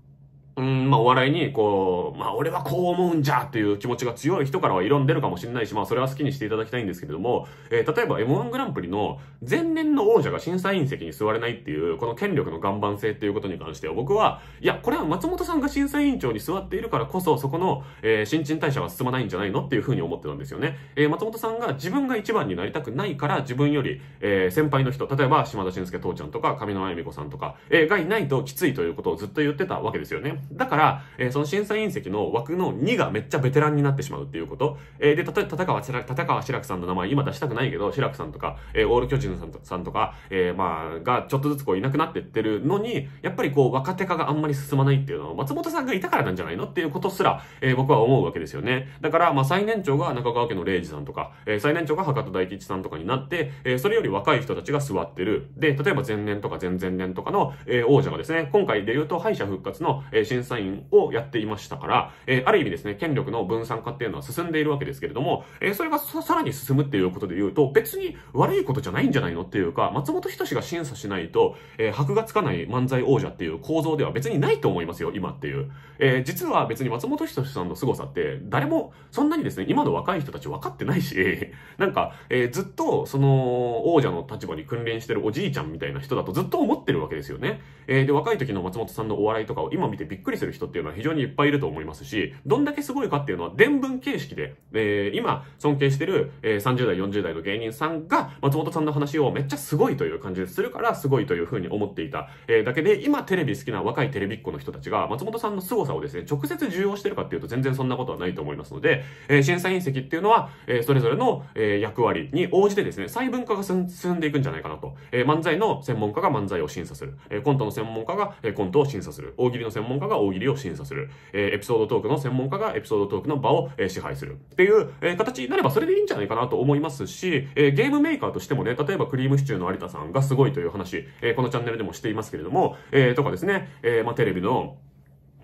うん、まあお笑いに、こう、まあ俺はこう思うんじゃっていう気持ちが強い人からは挑んでるかもしれないし、まあそれは好きにしていただきたいんですけれども、えー、例えば M1 グランプリの前年の王者が審査員席に座れないっていう、この権力の岩盤性っていうことに関しては僕は、いや、これは松本さんが審査委員長に座っているからこそ、そこの、えー、新陳代謝が進まないんじゃないのっていうふうに思ってたんですよね。えー、松本さんが自分が一番になりたくないから、自分より、えー、先輩の人、例えば島田紳介父ちゃんとか、上沼恵美子さんとか、えー、がいないときついということをずっと言ってたわけですよね。だから、えー、その審査員席の枠の2がめっちゃベテランになってしまうっていうこと。えー、で、たとえ、立川志らく、立川志らくさんの名前今出したくないけど、志らくさんとか、えー、オール巨人さんとさんとか、えー、まあ、がちょっとずつこういなくなってってるのに、やっぱりこう若手化があんまり進まないっていうのは、松本さんがいたからなんじゃないのっていうことすら、えー、僕は思うわけですよね。だから、まあ最年長が中川家の礼二さんとか、えー、最年長が博多大吉さんとかになって、えー、それより若い人たちが座ってる。で、例えば前年とか前々年とかの、えー、王者がですね、今回で言うと敗者復活の、えー、審査員をやっていましたから、えー、ある意味ですね、権力の分散化っていうのは進んでいるわけですけれども、えー、それがさらに進むっていうことで言うと、別に悪いことじゃないんじゃないのっていうか、松本人志が審査しないと、えー、箔がつかない漫才王者っていう構造では別にないと思いますよ、今っていう。えー、実は別に松本人志さんの凄さって、誰も、そんなにですね、今の若い人たち分かってないし、なんか、えー、ずっと、その、王者の立場に訓練してるおじいちゃんみたいな人だとずっと思ってるわけですよね。えー、で、若い時の松本さんのお笑いとかを今見てびっくりくりする人っていうのは非常にいっぱいいると思いますし、どんだけすごいかっていうのは伝聞形式で、えー、今尊敬してる、え30代、40代の芸人さんが松本さんの話をめっちゃすごいという感じでするからすごいというふうに思っていた、えだけで、今テレビ好きな若いテレビっ子の人たちが松本さんの凄さをですね、直接受容してるかっていうと全然そんなことはないと思いますので、え審査員席っていうのは、えそれぞれの、え役割に応じてですね、細分化が進んでいくんじゃないかなと。え漫才の専門家が漫才を審査する。えコントの専門家が、えコントを審査する。大喜利の専門家が大喜利を審査する、えー、エピソードトークの専門家がエピソードトークの場を、えー、支配するっていう、えー、形になればそれでいいんじゃないかなと思いますし、えー、ゲームメーカーとしてもね、例えばクリームシチューの有田さんがすごいという話、えー、このチャンネルでもしていますけれども、えー、とかですね、えー、まあテレビの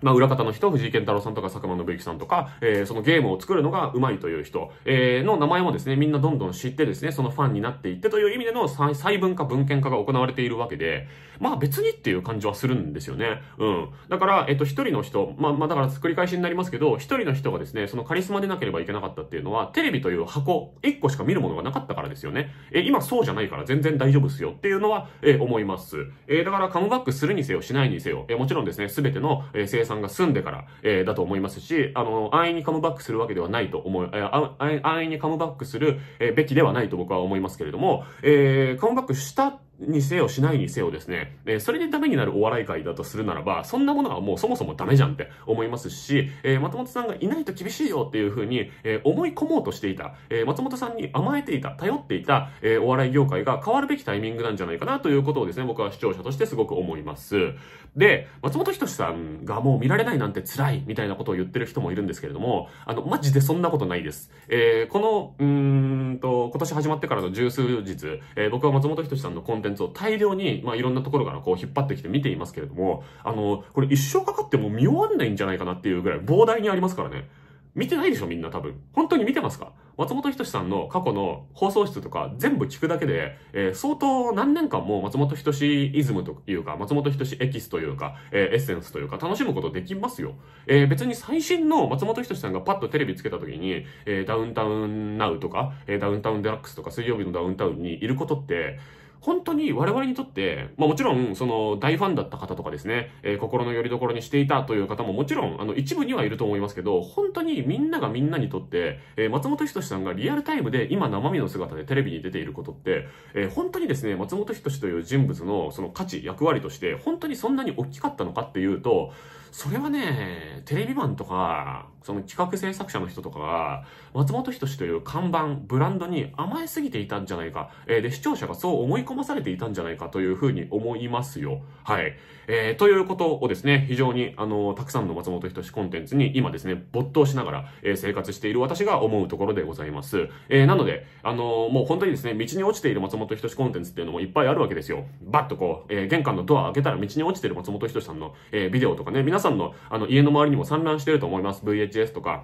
まあ、裏方の人、藤井健太郎さんとか佐久間信之さんとか、えー、そのゲームを作るのが上手いという人、えー、の名前もですね、みんなどんどん知ってですね、そのファンになっていってという意味での細分化、文献化が行われているわけで、まあ別にっていう感じはするんですよね。うん。だから、えっと、一人の人、まあ、まあだから繰り返しになりますけど、一人の人がですね、そのカリスマでなければいけなかったっていうのは、テレビという箱、一個しか見るものがなかったからですよね。えー、今そうじゃないから全然大丈夫っすよっていうのは、えー、思います。えー、だからカムバックするにせよ、しないにせよ、えー、もちろんですね、すべての、えー、生産んが住んでから、えー、だと思いますし、あの、安易にカムバックするわけではないと思い、えー、安易にカムバックする、えべきではないと僕は思いますけれども、えー、カムバックしたにせよしないにせよですね、えそれでダメになるお笑い界だとするならば、そんなものはもうそもそもダメじゃんって思いますし、えー、松本さんがいないと厳しいよっていうふうに、えー、思い込もうとしていた、えー、松本さんに甘えていた、頼っていた、えお笑い業界が変わるべきタイミングなんじゃないかなということをですね、僕は視聴者としてすごく思います。で、松本人志さんがもう見られないなんて辛いみたいなことを言ってる人もいるんですけれども、あの、マジでそんなことないです。えこの、うーん、と、今年始まってからの十数日、えー、僕は松本人志さんのコンテンツを大量に、まあ、いろんなところからこう引っ張ってきて見ていますけれども、あの、これ一生かかっても見終わんないんじゃないかなっていうぐらい膨大にありますからね。見てないでしょみんな多分。本当に見てますか松本人志さんの過去の放送室とか全部聞くだけで、えー、相当何年間も松本人志イズムというか、松本人志エキスというか、えー、エッセンスというか、楽しむことできますよ。えー、別に最新の松本人志さんがパッとテレビつけた時に、えダウンタウンナウとか、えダウンタウンデラックスとか、水曜日のダウンタウンにいることって、本当に我々にとって、まあもちろん、その大ファンだった方とかですね、えー、心の拠り所にしていたという方ももちろん、あの、一部にはいると思いますけど、本当にみんながみんなにとって、えー、松本人志さんがリアルタイムで今生身の姿でテレビに出ていることって、えー、本当にですね、松本人志という人物のその価値、役割として、本当にそんなに大きかったのかっていうと、それはね、テレビマンとか、その企画制作者の人とかが、松本人志という看板、ブランドに甘えすぎていたんじゃないか、えー、で、視聴者がそう思い込まされていたんじゃないかというふうに思いますよ。はい。えー、ということをですね、非常に、あの、たくさんの松本人志コンテンツに今ですね、没頭しながら、えー、生活している私が思うところでございます。えー、なので、あのもう本当にですね、道に落ちている松本人志コンテンツっていうのもいっぱいあるわけですよ。バッとこう、え玄関のドア開けたら道に落ちてる松本人志さんの、えビデオとかね、皆さんの、あの、家の周りにも散乱してると思います。VHS とか、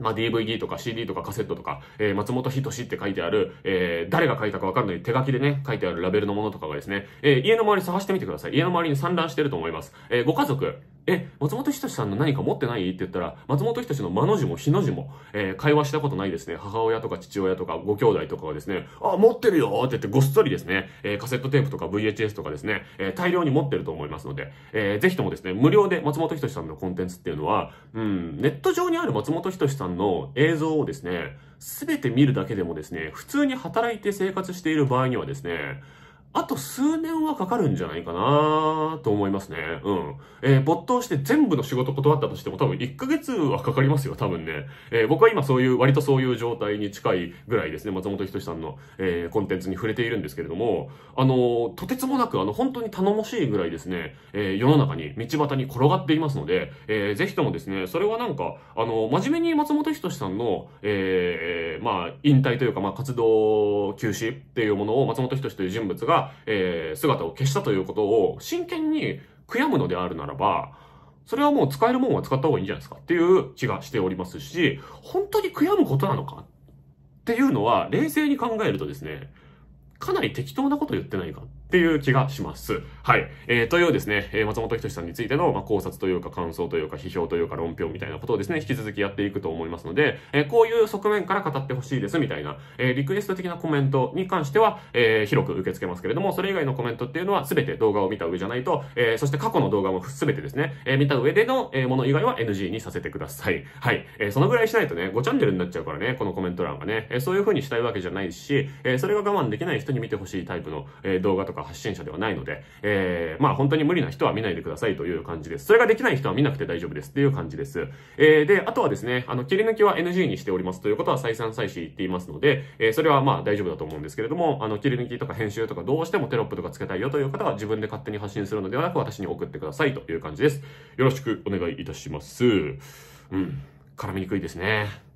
まあ、DVD とか CD とかカセットとか、えー、松本人志って書いてある、えー、誰が書いたかわかんない手書きでね、書いてあるラベルのものとかがですね、えー、家の周り探してみてください。家の周りに散乱してると思います。えご家族、え、松本人志さんの何か持ってないって言ったら、松本人志の間の字も日の字も、えー、会話したことないですね。母親とか父親とかご兄弟とかはですね、あ、持ってるよって言ってごっそりですね、えー、カセットテープとか VHS とかですね、えー、大量に持ってると思いますので、えー、ぜひともですね、無料で松本人志さんのコンテンツっていうのは、うん、ネット上にある松本人志さんの映像をですね、すべて見るだけでもですね、普通に働いて生活している場合にはですね、あと数年はかかるんじゃないかなと思いますね。うん。えー、没頭して全部の仕事断ったとしても多分1ヶ月はかかりますよ、多分ね。えー、僕は今そういう、割とそういう状態に近いぐらいですね、松本人志さんの、えー、コンテンツに触れているんですけれども、あのとてつもなく、あの、本当に頼もしいぐらいですね、え世の中に、道端に転がっていますので、えー、ぜひともですね、それはなんか、あの真面目に松本人志さんの、えまあ、引退というか、まあ、活動休止っていうものを松本人志という人物が、えー、姿を消したということを真剣に悔やむのであるならば、それはもう使えるもんは使った方がいいんじゃないですかっていう気がしておりますし、本当に悔やむことなのかっていうのは冷静に考えるとですね、かなり適当なこと言ってないかっていう気がします。はい。えー、というですね、え松本人志さんについての、まあ、考察というか感想というか批評というか論評みたいなことをですね、引き続きやっていくと思いますので、えー、こういう側面から語ってほしいですみたいな、えー、リクエスト的なコメントに関しては、えー、広く受け付けますけれども、それ以外のコメントっていうのは全て動画を見た上じゃないと、えー、そして過去の動画も全てですね、えー、見た上での、えー、もの以外は NG にさせてください。はい。えー、そのぐらいしないとね、5チャンネルになっちゃうからね、このコメント欄がね、えー、そういう風にしたいわけじゃないし、えー、それが我慢できない人に見てほしいタイプの、えー、動画とか発信者ではないので、えーえー、まあ本当に無理な人は見ないでくださいという感じです。それができない人は見なくて大丈夫ですっていう感じです。えー、で、あとはですね、あの、切り抜きは NG にしておりますということは再三再四言っていますので、えー、それはまあ大丈夫だと思うんですけれども、あの、切り抜きとか編集とかどうしてもテロップとかつけたいよという方は自分で勝手に発信するのではなく私に送ってくださいという感じです。よろしくお願いいたします。うん。絡みにくいですね。